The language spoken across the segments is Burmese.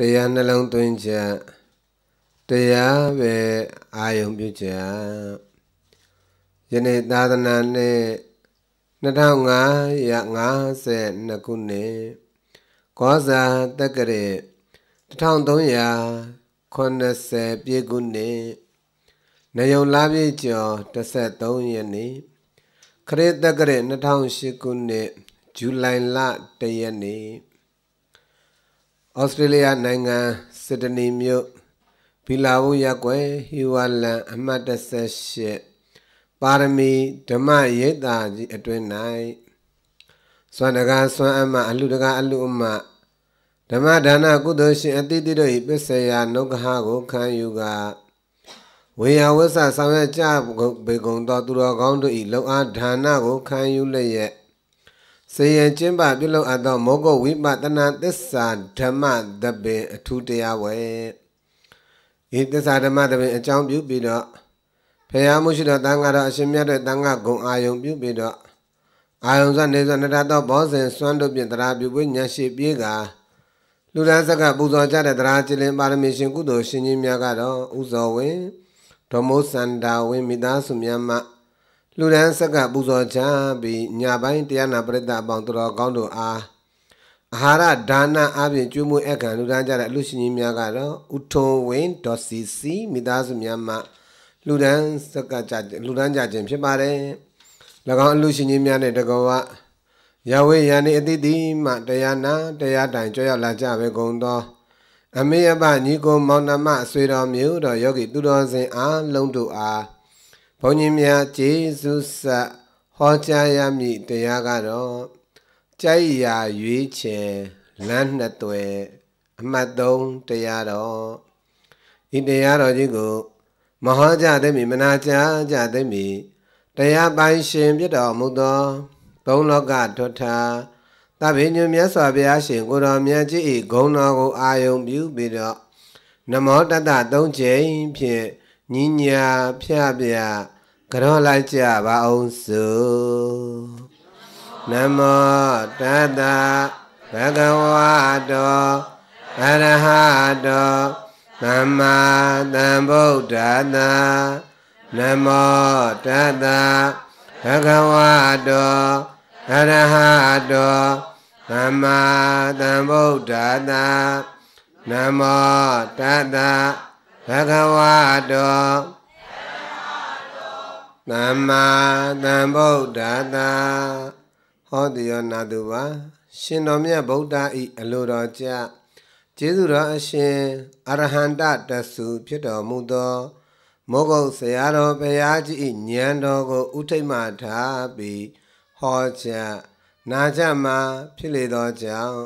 တရားနှလုံးသွင်းချက်တရားပဲအာယုံပြုချက်ယနေ့သာသနာနှစ်2552ခုနှစ်ကောဇာတက္ကရေ1380ပြည့်ခုနှစ်နယုံလာပြည့်ကျော်13ရက်နေ့ခရစ်တက္ကရေ2008ခုနှစ်ဇူလိုင်လ1ရက်နေ့ဩစတြေးလျနိုင်ငံစစ်ဒနီမြို့ဘီလာဝုရက်ွယ်ဟီဝါလန်အမှတ်38ပါရမီဓမ္မရိပ်သာကြီးအတွင်၌စွမ်းတကားစွမ်းအမ အလူတကားအလူအမဓမ္မဒါနကုသိုလ်ရှင်အတိတိတို့၏ပစ္စယနုက္ခကိုခံယူကဝေယဝဆဆောင်ရကြဘေကုံတော်သူတော်ကောင်းတို့၏လောအားဒါနကိုခံယူလျက်စဉ္ယံကျင်းပပြုလုပ်အပ်သောမောဂုတ်ဝိပတနာသစ္စာဓမ္မသဘင်အထူးတရားဝဲဤသစ္စာဓမ္မသဘင်အကြောင်းပြုပြီးတော့ဖရာမှုရှိတော်တန်ခါတော်အရှင်မြတ်တဲ့တန်ခါဂုံအာယုံပြုပြီးတော့အာယုံစွာနေစွာနတတော်ဘောဇဉ်စွမ်းတို့ဖြင့်တရားပြုပွင့်ဉာဏ်ရှိပြေကာလူသားစကပူဇော်ကြတဲ့တရားကျင့်လင်းပါရမီရှင်ကုသိုလ်ရှင်ကြီးများကတော့ဥဇော်ဝင်ဓမ္မစန္ဒာဝင်မိသားစုများမှလူလန်းဆက်ကပူဇော်ချပြီးညပိုင်းတရားနာပရိသတ်အပေါင်းတော်ကောင်းတို့အားအာဟာရဒါနအပြင်ကျွေးမွေးအခမ်းလူတန်းကြတဲ့အလူရှင်ကြီးများကတော့ဥထုံဝင်း .cc မိသားစုများမှလူတန်းစကကြလူတန်းကြခြင်းဖြစ်ပါတယ်။၎င်းအလူရှင်ကြီးများနဲ့တကောကရဝေယံဤအတိတိမှတရားနာတရားတိုင်ကြွရောက်လာကြပဲကုန်သောအမေအပညီကိုမောင်နှမဆွေတော်မျိုးတော်ယောဂီသူတော်စင်အားလုံးတို့အားဘုန်းကြီးများဂျေဇုဆတ်ဟောကြားရမည်တရားကတော့ကြိုက်ရာရွေးချယ်လမ်းနှစ်သွဲအမှတ်3တရားတော်ဤတရားတော်ကြီးကိုမဟာကြသည်မီမနာကြကြသည်မီတရားပိုင်ရှင်ပြတော်မူသောဘုံလောကထွဋ္ဌာသဗ္ဗညုမြတ်စွာဘုရားရှင်ကိုတော်မြတ်ကြီး၏ဂုဏ်တော်ကိုအာယုံပြုပြီးတော့နမောတတသုံးချိန်ဖြင့်ညီညာဖျပြကရောလိုက်ကြပါအောင်စုနမောတတဘဂဝါတောအရဟတောသမ္မာသမ္ဗုဒ္ဓတာနမောတတဘဂဝါတောအရဟတောသမ္မာသမ္ဗုဒ္ဓတာနမောတတဘဂဝါတောသမ္မာသမ္ဗုဒ္ဓတာဟောတိယောနာတုပါရှင်တော်မြတ်ဗုဒ္ဓဤအလိုတော်ကြကျေးဇူးတော်အရှင်အရဟန္တတဆုဖြစ်တော်မူသောမောဂုတ်ဆရာတော်ဘုရားကြီးဤဉာဏ်တော်ကိုဥထိတ်မှထားပြီးဟောကြားနာကြမှာဖြစ်လေသောကြောင့်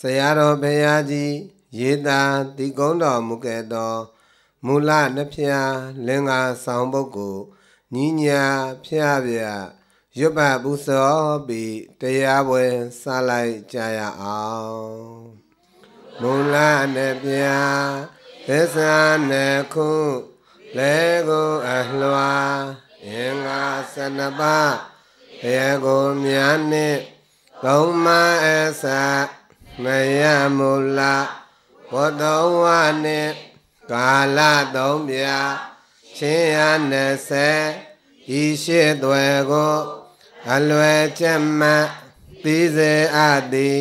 ဆရာတော်ဘုရားကြီးရေတာတိကုံးတော်မူခဲ့သောမူလနှစ်ဖြာလင်္ကာဆောင်ပုဂ္ဂိုလ်ညီညာဖျားပြရွတ်ပတ်ပူဇော်ပြီးတရားပွဲစလိုက်ကြရအောင်မူလနဲ့ပြသစ္စာနဲ့ခုလဲကိုအလွှာအင်္ဂါ၁၂ပါးရေကိုများနဲ့သုံးမအစမယမူလဘောတော်ဝနဲ့ကာလသုံးပြာရှင်ရ20ဤရှိသွဲကို အလွယ်ချက်မှသီစေအပ်သည်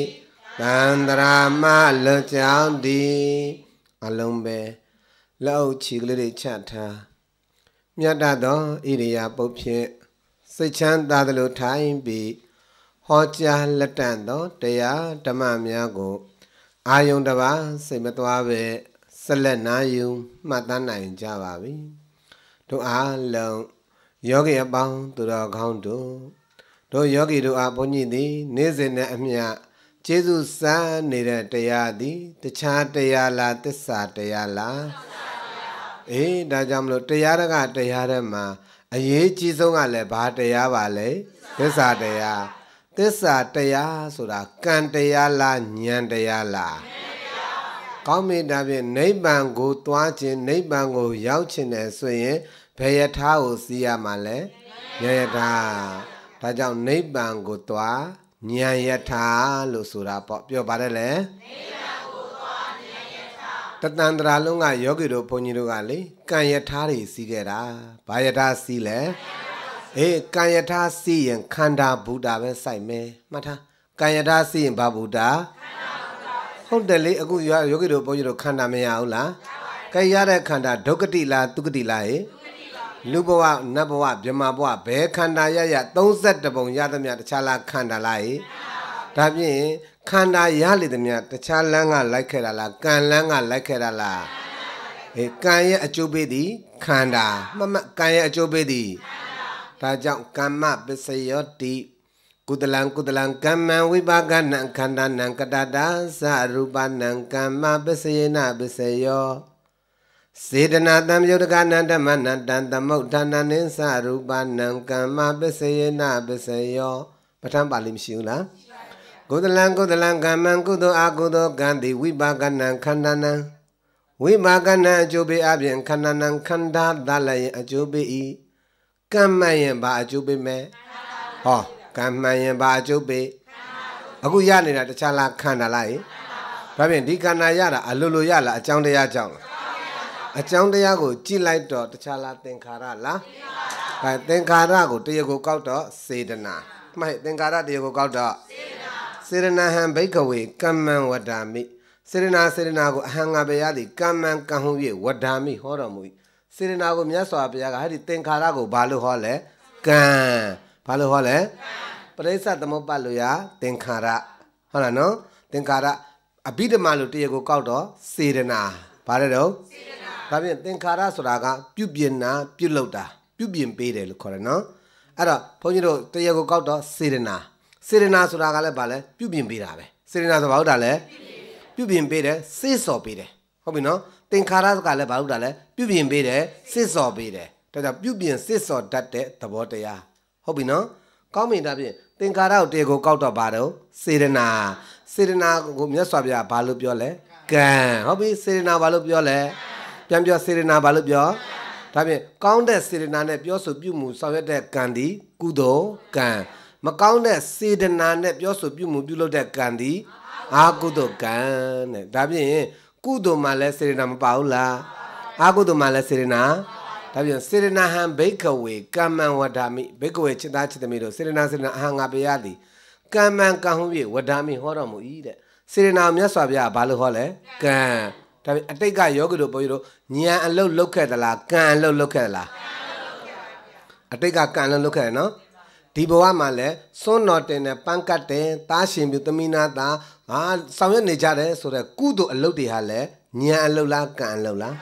တန္တရာမလွတ်ကြောင်းသည်အလုံးပဲလောက်ချီကလေးတွေချထားမြတ်တသောဣရိယာပုတ်ဖြင့်စိတ်ချမ်းသာသလိုထိုင်ပြီးဟောကြားလက်တန့်သော တရားဓမ္မများကို အာယုံတစ်ပါးစိတ်မသွားပဲဆက်လက်နာယူမှတ်သားနိုင်ကြပါပြီ။တို့အားလုံးယောဂီအပေါင်းသူတော်ကောင်းတို့တို့ယောဂီတို့အားဘုန်းကြီးသည် နေ့စဉ်နဲ့အမျှကျေးဇူးစံနေတဲ့တရားသည်တခြားတရားလားသစ္စာတရားလားအေးဒါကြောင့်မလို့တရားတကတရားတဲ့မှာအရေးကြီးဆုံးကလည်းဘာတရားပါလဲသစ္စာတရားသစ္စာတရားဆိုတာကံတရားလားဉာဏ်တရားလားကောင်းမေတ္တာဖြင့်နိဗ္ဗာန်ကိုသွားခြင်းနိဗ္ဗာန်ကိုရောက်ခြင်းတယ်ဆိုရင်ဘယ်ယထာကိုစီးရမှာလဲဉာဏ်ယထာဒါကြောင့်နိဗ္ဗာန်ကိုသွားဉာဏ်ယထာလို့ဆိုတာပေါ့ပြောပါတယ်လေနိဗ္ဗာန်ကိုသွားဉာဏ်ယထာတတန္တရာလုံးကယောဂီတို့ဘုန်းကြီးတို့ကလေကံယထာတွေစီးခဲ့တာဘာယထာစီးလဲအေးကံယထာစီးရင်ခန္ဓာဘုဒ္ဓပဲစိုက်မယ်မှတ်ထားကံယထာစီးရင်ဘာဘုဒ္ဓခန္ဓာဟုတ်တယ်လေအခုယောဂီတို့ဘုန်းကြီးတို့ခန္ဓာမရဘူးလားကဲရတဲ့ခန္ဓာဒုက္ကတိလားဒုက္ကတိလားဟေလူဘဝနတ်ဘဝမြမဘဝဘယ်ခန္ဓာရရ32ပုံရသမျှတခြားလားခန္ဓာလားဟေဒါဖြင့်ခန္ဓာရလေသမျှတခြားလမ်းကလိုက်ခဲ့တာလားကံလမ်းကလိုက်ခဲ့တာလားအေးကံရဲ့အကျိုးပေးသည်ခန္ဓာမှတ်မှတ်ကံရဲ့အကျိုးပေးသည်ဒါကြောင့်ကမ္မပစ္စယောတိကုသလံကုသလံကမ္မံဝိပါကနံခန္ဓာနံကတတာသရူပနံကမ္မပစ္စယေနပစ္စယောစေတနာတံယုတ်ကနံဓမ္မနံတံသမုဋ္ဌာနံသရူပနံကမ္မပစ္စယေနပစ္စယောပဋ္ဌာန်းပါဠိမရှိဘူးလားကုသလံကုသလံကမ္မံကုသောအကုသောကံတိဝိပါကနံခန္ဓာနံဝိပါကနံအကျိုးပေးအပြင် ခန္ဓာနံခန္ဓာသလယအကျိုးပေးဤကမ္မယံဘာအကျိုးပေးမဲဟောကံမှန်ရင်ဘာအကျုပ်ပေးအခုရနေတာတခြားလားခန္ဓာလားဟင်ဒါဖြင့်ဒီခန္ဓာရတာအလိုလိုရလားအကြောင်းတရားကြောင့်လားအကြောင်းတရားကိုကြည့်လိုက်တော့တခြားလားသင်္ခါရလားဒါသင်္ခါရကိုတရားကိုကောက်တော့စေတနာမှိုက်သင်္ခါရတရားကိုကောက်တော့စေတနာဟံဘိကဝေကမ္မံဝဒါမိစေတနာစေတနာကိုအဟံငါပယသည်ကမ္မံကံဟု၍ဝဒါမိဟောတော်မူ၏စေတနာကိုမြတ်စွာဘုရားကဟာဒီသင်္ခါရကိုဘာလို့ဟောလဲကံဘာလို့ဟောလဲပရိစ္ဆသမုပ္ပါလို့ရသင်္ခါရဟုတ်လားနော်သင်္ခါရအဘိဓမ္မာလို့တရားကိုကောက်တော့စေတနာဘာလဲတော့စေတနာဒါဖြင့်သင်္ခါရဆိုတာက ပြုပြင်တာပြုလုပ်တာပြုပြင်ပေးတယ်လို့ခေါ်တယ်နော်အဲ့တော့ဘုန်းကြီးတို့တရားကိုကောက်တော့စေတနာစေတနာဆိုတာကလည်းဘာလဲပြုပြင်ပေးတာပဲစေတနာဆိုဘာဟုတ်တာလဲပြုပြင်ပေးတယ်စေစော်ပေးတယ်ဟုတ်ပြီနော်သင်္ခါရကလည်းဘာလို့တာလဲပြုပြင်ပေးတယ်စစ်စော်ပေးတယ်ဒါကြောင့်ပြုပြင်စစ်စော်တတ်တဲ့သဘောတရားဟုတ်ပြီနော်ကောင်းပြီဒါဖြင့်သင်္ခါရကိုတေကိုကောက်တော့ပါတော့စေတနာစေတနာကိုမြတ်စွာဘုရားဘာလို့ပြောလဲကံဟုတ်ပြီစေတနာဘာလို့ပြောလဲပြန်ပြောစေတနာဘာလို့ပြောဒါဖြင့်ကောင်းတဲ့စေတနာနဲ့ပြောဆိုပြုမှုဆောင်ရွက်တဲ့ကံဒီကုသိုလ်ကံမကောင်းတဲ့စေတနာနဲ့ပြောဆိုပြုမှုပြုလုပ်တဲ့ကံဒီအာကုသိုလ်ကံတဲ့ဒါဖြင့်ကုသိုလ်မှာလည်းစေတနာမပါဘူးလားအာကုသိုလ်မှာလည်းစေတနာပါဒါပြန်စေရနာဟံဘိကဝေကမ္မံဝဒာမိဘိကဝေจิตသားจิตသမီးတို့စေရနာစေရနာအဟံငါပေးရသည်ကမ္မံကံဟုပြေဝဒာမိဟောတော်မူ၏တဲ့စေရနာမြတ်စွာဘုရားဘာလို့ဟောလဲကံဒါပြန်အတိတ်ကယောဂီတို့ဘုန်းကြီးတို့ဉာဏ်အလုတ်လုတ်ခဲ့သလားကံအလုတ်လုတ်ခဲ့သလားအတိတ်ကကံအလုတ်လုတ်ခဲ့တယ်နော်ဒီဘဝမှာလဲစွန်းတော်တင်တဲ့ပန်းကတ်တဲ့တားရှင်ပြုသမီးနာတာငါဆောင်ရွက်နေကြတယ်ဆိုတော့ကုသိုလ်အလုပ်တွေဟာလဲဉာဏ်အလုပ်လားကံအလုပ်လား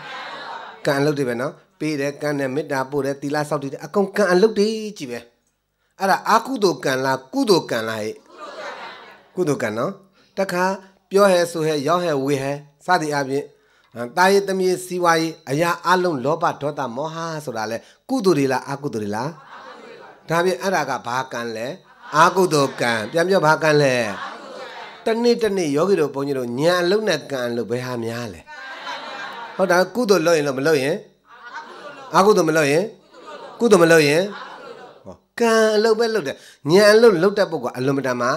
ကံအလုပ်တွေပဲနော်ပေးတယ်ကမ်းတယ်မေတ္တာပို့တယ်သီလစောင့်တည်တယ်အကုန်ကံအလုပ်တွေကြီးပဲအဲ့ဒါအာကုသိုလ်ကံလားကုသိုလ်ကံလားဟဲ့ကုသိုလ်ကံနော်တခါပြောဟဲဆိုဟဲရောက်ဟဲဝေဟဲစသည်အပြင်တာယေသမီးစီဝါရေးအရာအလုံးလောဘဒေါသမောဟဆိုတာလဲကုသိုလ်တွေလားအကုသိုလ်တွေလားဒါပြင်အဲ့ဒါကဘာကံလဲအာကုသိုလ်ကံပြန်ပြောဘာကံလဲတနေ့တနေ့ယောဂီတို့ဘုန်းကြီးတို့ညာအလုံးနဲ့ကံလို့ဘယ်ဟာများလဲဟုတ်တာကုသိုလ်လုပ်ရင်လို့မလုပ်ရင်အကုသိုလ်မလုပ်ရင်ကုသိုလ်မလုပ်ရင်ဟောကံအလုပ်ပဲလုပ်တယ်ညံအလုပ်လုပ်တတ်ပုဂ္ဂိုလ်အလွန်မတန်မှ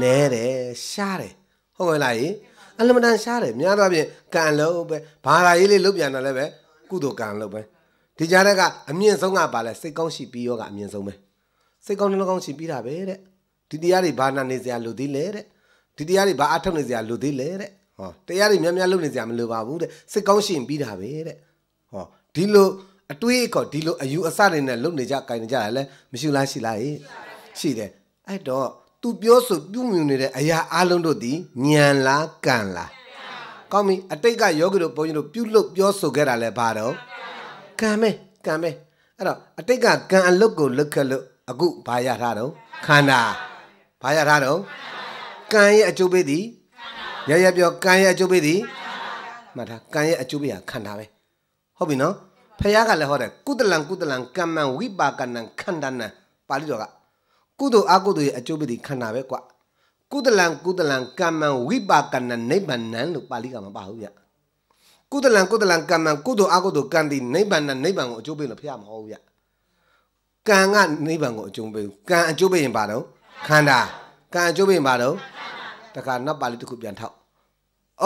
နဲတယ်ရှားတယ်ဟုတ်ကဲ့လားကြီးအလွန်မတန်ရှားတယ်များသောအားဖြင့်ကံလုပ်ပဲဘာသာရေးလေးလုပ်ပြန်တော့လည်းပဲကုသိုလ်ကံလုပ်ပဲဒီကြားထဲကအမြင့်ဆုံးကပါလဲစိတ်ကောင်းရှိပြီးရောကအမြင့်ဆုံးပဲစိတ်ကောင်းနှလုံးကောင်းရှိပြီးတာပဲတဲ့ဒီတရားတွေဘာနာနေစရာလိုသေးလဲတဲ့ဒီတရားတွေဘာအထောက်နေစရာလိုသေးလဲတဲ့ဟောတရားတွေများများလုပ်နေစရာမလိုပါဘူးတဲ့စိတ်ကောင်းရှိရင်ပြီးတာပဲတဲ့ဟောဒီလိုအတွေးအခေါ်ဒီလိုအယူအဆတွေနဲ့လုပ်နေကြ၊ကင်နေကြတာလည်းမရှိလားရှိလားရှိတယ်အဲ့တော့သူပြောဆိုပြုမြင်နေတဲ့အရာအလုံးတို့သည်ညံလားကံလားကောင်းပြီအတိတ်ကယောဂီတို့ဘုန်းကြီးတို့ပြုလုပ်ပြောဆိုခဲ့တာလဲဘာတော့ကံပဲကံပဲအဲ့တော့အတိတ်ကကံအလုတ်ကိုလုတ်ခဲ့လို့အခုဘာရထားတော့ခန္ဓာဘာရထားတော့ကံရဲ့အကျိုးပေးသည်ရရပြောကံရဲ့အကျိုးပေးသည်မှတ်ထားကံရဲ့အကျိုးပေးဟာခန္ဓာပဲဟုတ်ပြီနော်ဖះကလည်းဟောတယ်ကုသလံကုသလံကမ္မံဝိပါကနံခန္ဓာနံပါဠိတော်ကကုသိုလ်အကုသိုလ်ရဲ့အကျိုးပတိခန္ဓာပဲကွာကုသလံကုသလံကမ္မံဝိပါကနံနိဗ္ဗာန်နံလို့ပါဠိကမပါဘူးဗျကုသလံကုသလံကမ္မံကုသိုလ်အကုသိုလ်ကံတိနိဗ္ဗာန်နံနိဗ္ဗာန်ကိုအကျိုးပေးလို့ဖះမဟောဘူးဗျကံကနိဗ္ဗာန်ကိုအကျိုးပေးကံအကျိုးပေးရင်ပါတော့ခန္ဓာကံအကျိုးပေးရင်ပါတော့တခါနောက်ပါဠိတစ်ခုပြန်ထောက်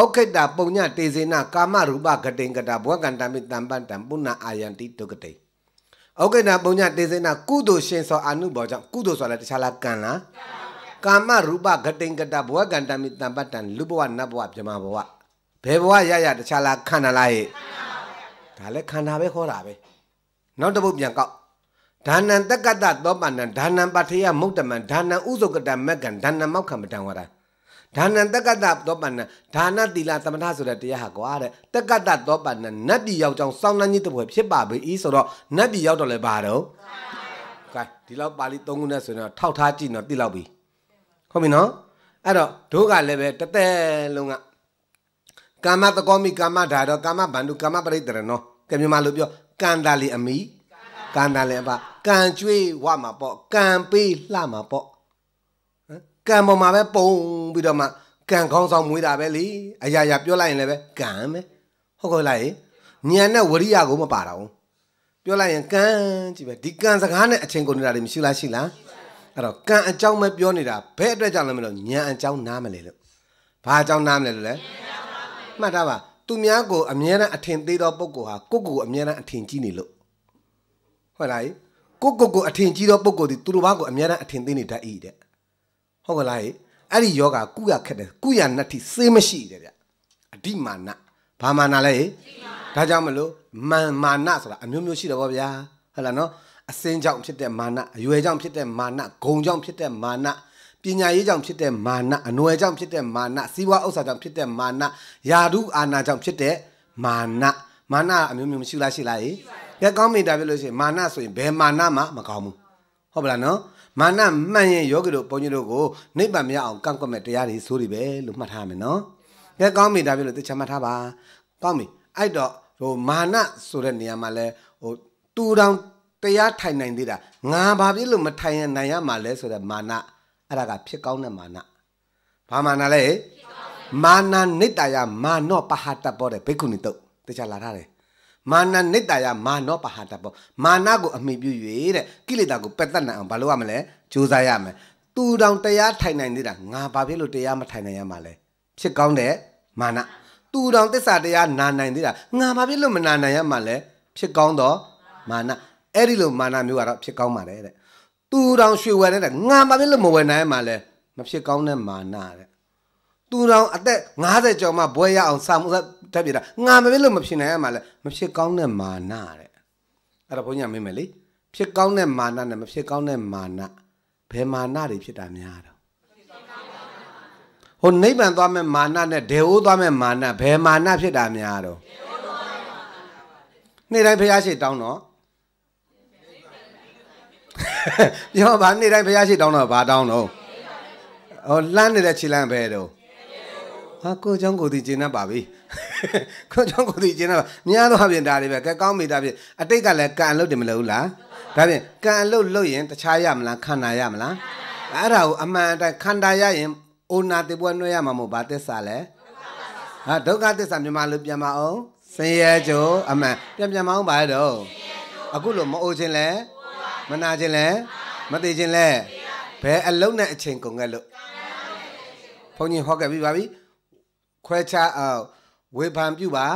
ဩခိတပုံညတေဇေနကာမရူပဂတိန်ကတာဘောကန္တမိတံပတံပုဏ္ဏအာယံတိဒုက္ကတိဩခိတပုံညတေဇေနကုသိုလ်ရှင်သောအာနုဘောကြောင့်ကုသိုလ်ဆိုတာတခြားလားကံလားကာမရူပဂတိန်ကတာဘောကန္တမိတံပတံလူဘဝနတ်ဘဝပြမဘဝဘယ်ဘဝရရတခြားလားခန္ဓာလားဟဲ့ဒါလည်းခန္ဓာပဲခေါ်တာပဲနောက်တစ်ပုဒ်ပြန်ကောက်ဒါနံတက္ကတသောပါဏံဒါနံပတ္ထယမုတ်တမံဒါနံဥဇုကတမက္ကံဒါနံမောက္ခမတံဝရံဒါနံတက္ကတသောပန္နဒါနသီလသမထဆိုတဲ့တရားဟာကွာတဲ့တက္ကတသောပန္နနတ်ပြည်ရောက်ကြောင်းစောင်းနှန်းကြီးတပွဲဖြစ်ပါပြီဆိုတော့နတ်ပြည်ရောက်တော့လဲဘာတော့ကဲဒီလောက်ပါဠိ၃ခုနဲ့ဆိုရင်တော့ထောက်ထားကြည့်တော့သိလောက်ပြီဟုတ်ပြီနော်အဲ့တော့တို့ကလည်းပဲတသက်လုံးကကာမတကောမိကာမဓာတော့ကာမဗန္ဓုကာမပရိတရဏောကမြမလို့ပြောကန္တာလီအမိကန္တာလီအပကံကျွေးဝမှာပေါ့ကံပေးလှမှာပေါ့ကံပေါ်မှာပဲပုံပြီးတော့မှကံကောင်းဆောင်မွေးတာပဲလေအရာရာပြောလိုက်ရင်လည်းပဲကံပဲဟုတ်ကောလိုက်ညံနဲ့ဝရိယကိုမပါတာဘူးပြောလိုက်ရင်ကံကြည့်ပဲဒီကံစကားနဲ့အချင်းကုန်နေတာတွေမရှိလားရှိလားအဲ့တော့ကံအကြောင်းပဲပြောနေတာဘယ်အတွက်ကြောင့်လဲမလို့ညံအကြောင်းနားမလဲလို့ဘာအကြောင်းနားမလဲလို့လဲမှတ်ထားပါသူများကိုအမြဲတမ်းအထင်သေးသောပုဂ္ဂိုလ်ဟာကိုယ့်ကိုယ်အမြဲတမ်းအထင်ကြီးနေလို့ဟုတ်လားကိုယ့်ကိုယ်ကိုအထင်ကြီးသောပုဂ္ဂိုလ်ဒီသူတို့ဘာကိုအမြဲတမ်းအထင်သေးနေတတ်၏တဲ့ဟုတ်ကလားအဲ့ဒီယောဂကုရခက်တယ်ကုရနတ်တိစေးမရှိတယ်ဗျအဓိမာနဘာမာနလဲဒါကြောင့်မလို့မာမာနဆိုတာအမျိုးမျိုးရှိတယ်ဗောဗျာဟုတ်လားနော်အစင်းကြောင့်ဖြစ်တဲ့မာနအရွယ်ကြောင့်ဖြစ်တဲ့မာနဂုံကြောင့်ဖြစ်တဲ့မာနပညာရေးကြောင့်ဖြစ်တဲ့မာနအနွယ်ကြောင့်ဖြစ်တဲ့မာနစီးပွားဥစ္စာကြောင့်ဖြစ်တဲ့မာနယာဓုအာနာကြောင့်ဖြစ်တဲ့မာနမာနအမျိုးမျိုးမရှိလားရှိလားရေကဲကောင်းမိတာပြလို့ရှိရင်မာနဆိုရင်ဘယ်မာနမှမကောင်းဘူးဟုတ်ပလားနော်မာနမှန်ရင်ယောဂီတို့ဘုန်းကြီးတို့ကိုနိဗ္ဗာန်မရအောင်ကန့်ကွက်မဲ့တရားတွေဆိုတွေပဲလို့မှတ်ထားမယ်နော်။ကဲကောင်းပြီဒါပြောလို့သိချမှတ်ထားပါ။ကောင်းပြီ။အဲ့တော့ဟိုမာနဆိုတဲ့နေရာမှာလဲဟိုတူတောင်တရားထိုင်နိုင်သေးတာငါဘာဖြစ်လို့မထိုင်ရနိုင်ရမှာလဲဆိုတဲ့မာနအဲ့ဒါကဖြစ်ကောင်းတဲ့မာန။ဘာမာနလဲ။မာနနိတ္တယမာနောပဟတ္တပေါ်တဲ့ဘိက္ခုနီတုတ်သိချလာထားတယ်မာနနိတ္တယမာနောပဟာတပေါ့မာနကိုအမိပြု၍တဲ့ကိလေသာကိုပယ်တတ်နိုင်အောင်ဘာလို့ရမလဲကြိုးစားရမယ်သူတောင်တရားထိုင်နိုင်သေးတာငါဘာဖြစ်လို့တရားမထိုင်နိုင်ရမှာလဲဖြစ်ကောင်းတဲ့မာနသူတောင်တစ္ဆာတရားနာနိုင်သေးတာငါဘာဖြစ်လို့မနာနိုင်ရမှာလဲဖြစ်ကောင်းတော့မာနအဲ့ဒီလိုမာနမျိုးကတော့ဖြစ်ကောင်းပါတယ်တဲ့သူတောင်ရွှေဝယ်တဲ့ငါဘာဖြစ်လို့မဝယ်နိုင်ရမှာလဲမဖြစ်ကောင်းတဲ့မာနတဲ့သူတောင်အသက်50ကျော်မှဘွဲရအောင်စာမှုထပ်ပြတာငါမဖြစ်လို့မဖြစ်နိုင်ရမှာလဲမဖြစ်ကောင်းတဲ့မာနတဲ့အဲ့ဒါဘုန်းကြီးကမေးမယ်လေဖြစ်ကောင်းတဲ့မာနနဲ့မဖြစ်ကောင်းတဲ့မာနဘယ်မာနတွေဖြစ်တာများတော့ဟိုနိဗ္ဗာန်သွားမဲ့မာနနဲ့ဒေဝသွားမဲ့မာနဘယ်မာနဖြစ်တာများတော့နေ့တိုင်းဘုရားရှိတောင်းတော့ပြောပါနေ့တိုင်းဘုရားရှိတောင်းတော့ဘာတောင်းတော့ဟောလှမ်းနေတဲ့ခြေလှမ်းပဲတော့ဟာကိုเจ้าကိုဒီကျင်းနေပါပြီခွန်ကြောင့်ကိုသိကျင်းတာများတော့ပြင်ဒါတွေပဲကဲကောင်းမိတာပြင်အတိတ်ကလည်းကံလို့တယ်မလို့လားဒါပြင်ကံလို့လို့ရင်တခြားရမလားခန္ဓာရမလားအဲ့ဒါကိုအမှန်တိုင်းခန္ဓာရရင်အိုနာတေပွားနှွဲရမှာမဟုတ်ဘာသစ္စာလဲဟာဒုက္ခသစ္စာမြန်မာလိုပြန်မအောင်ဆင်းရဲကြုံအမှန်ပြန်ပြန်မအောင်ပါရတော့အခုလိုမအိုခြင်းလဲမနာခြင်းလဲမသိခြင်းလဲဘယ်အလုံးနဲ့အချိန်ကုန်ခဲ့လို့ဘုန်းကြီးဟောခဲ့ပြီပါပြီခွဲခြားအောင်ဝေဖန်ပြုပါ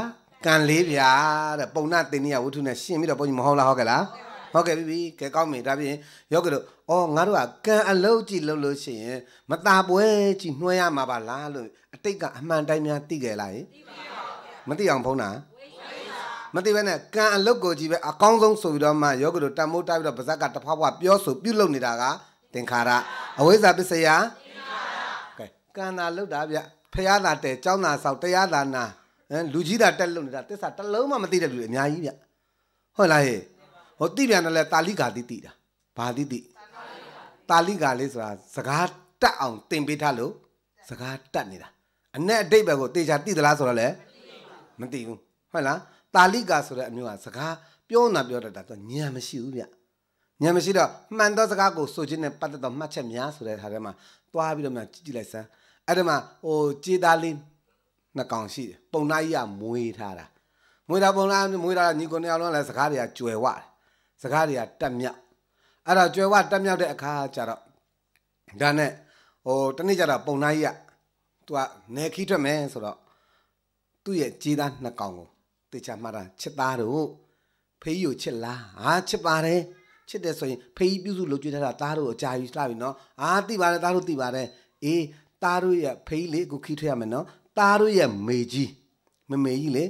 ကံလေးဗျာတဲ့ပုံနာတင်နေရဝတ္ထုနဲ့ရှင်းပြီးတော့ဘုန်းကြီးမဟုတ်လားဟုတ်ကဲ့လားဟုတ်ကဲ့ပြီပြီကဲကောင်းပြီဒါပြင်ယောဂတို့အော်ငါတို့ကကံအလုတ်ကြီးလှုပ်လို့ရှိရင်မตาပွဲကြီးနှွှဲရမှာပါလားလို့အတိတ်ကအမှန်တိုင်းများသိကြလားယင်မသိအောင်ဖုံးတာမသိဘဲနဲ့ကံအလုတ်ကိုကြီးပဲအကောင်းဆုံးဆိုပြီးတော့မှယောဂတို့တမိုးတိုက်ပြီးတော့ပါဇက်ကတဖွားဖွားပြောဆိုပြုတ်လုပ်နေတာကသင်္ခါရအဝိဇ္ဇာပစ္စယကံတာလှုပ်တာဗျဖျားတာတဲចောင်းတာဆောက်တရားတာနာဟမ်လူကြီးတာတက်လုံနေတာတစ္ဆာတလုံးမှမသိတဲ့လူတွေအများကြီးဗျဟုတ်လားဟဲ့ဟောတိပြန်တယ်လဲတာလိကာတိတိတာဘာတိတိတာလိကာလေးဆိုတာစကားတက်အောင်တင်ပေးထားလို့စကားတက်နေတာအနဲ့အတိတ်ပဲကိုတေချာတိသလားဆိုတော့လဲမသိဘူးဟုတ်လားတာလိကာဆိုတဲ့အမျိုးကစကားပြောနာပြောတတ်တာသူညံမရှိဘူးဗျညံမရှိတော့မှန်သောစကားကိုဆိုခြင်းနဲ့ပတ်သက်သောမှတ်ချက်များဆိုတဲ့ခါထဲမှာသွားပြီးတော့မှကြည့်လိုက်စမ်းအဲ့ဒါမှဟိုကြေးသားလေးနှစ်ကောင်ရှိတယ်ပုံနာကြီးကမွေးထားတာမွေးတာပုံနာမွေးတာညီကိုနှစ်ယောက်လုံးလည်းစကားတွေကကြွယ်ဝတယ်စကားတွေကတက်မြောက်အဲ့တော့ကြွယ်ဝတက်မြောက်တဲ့အခါကျတော့ဒါနဲ့ဟိုတနေ့ကျတော့ပုံနာကြီးကသူကနေခီးထွက်မယ်ဆိုတော့သူ့ရဲ့ကြေးသားနှစ်ကောင်ကိုတေချာမှတာချစ်သားတို့ဖေးကြီးကိုချစ်လားဟာချစ်ပါတယ်ချစ်တယ်ဆိုရင်ဖေးကြီးပြုစုလုပ်ကြွေးထားတာသားတို့အကြာကြီးလှပြီနော်အာသိပါတယ်သားတို့သိပါတယ်အေးသားတို့ရဲ့ဖေးကြီးလေးကိုခီးထွက်ရမယ်နော်သားတို့ရဲ့မေကြီးမမေကြီးလေ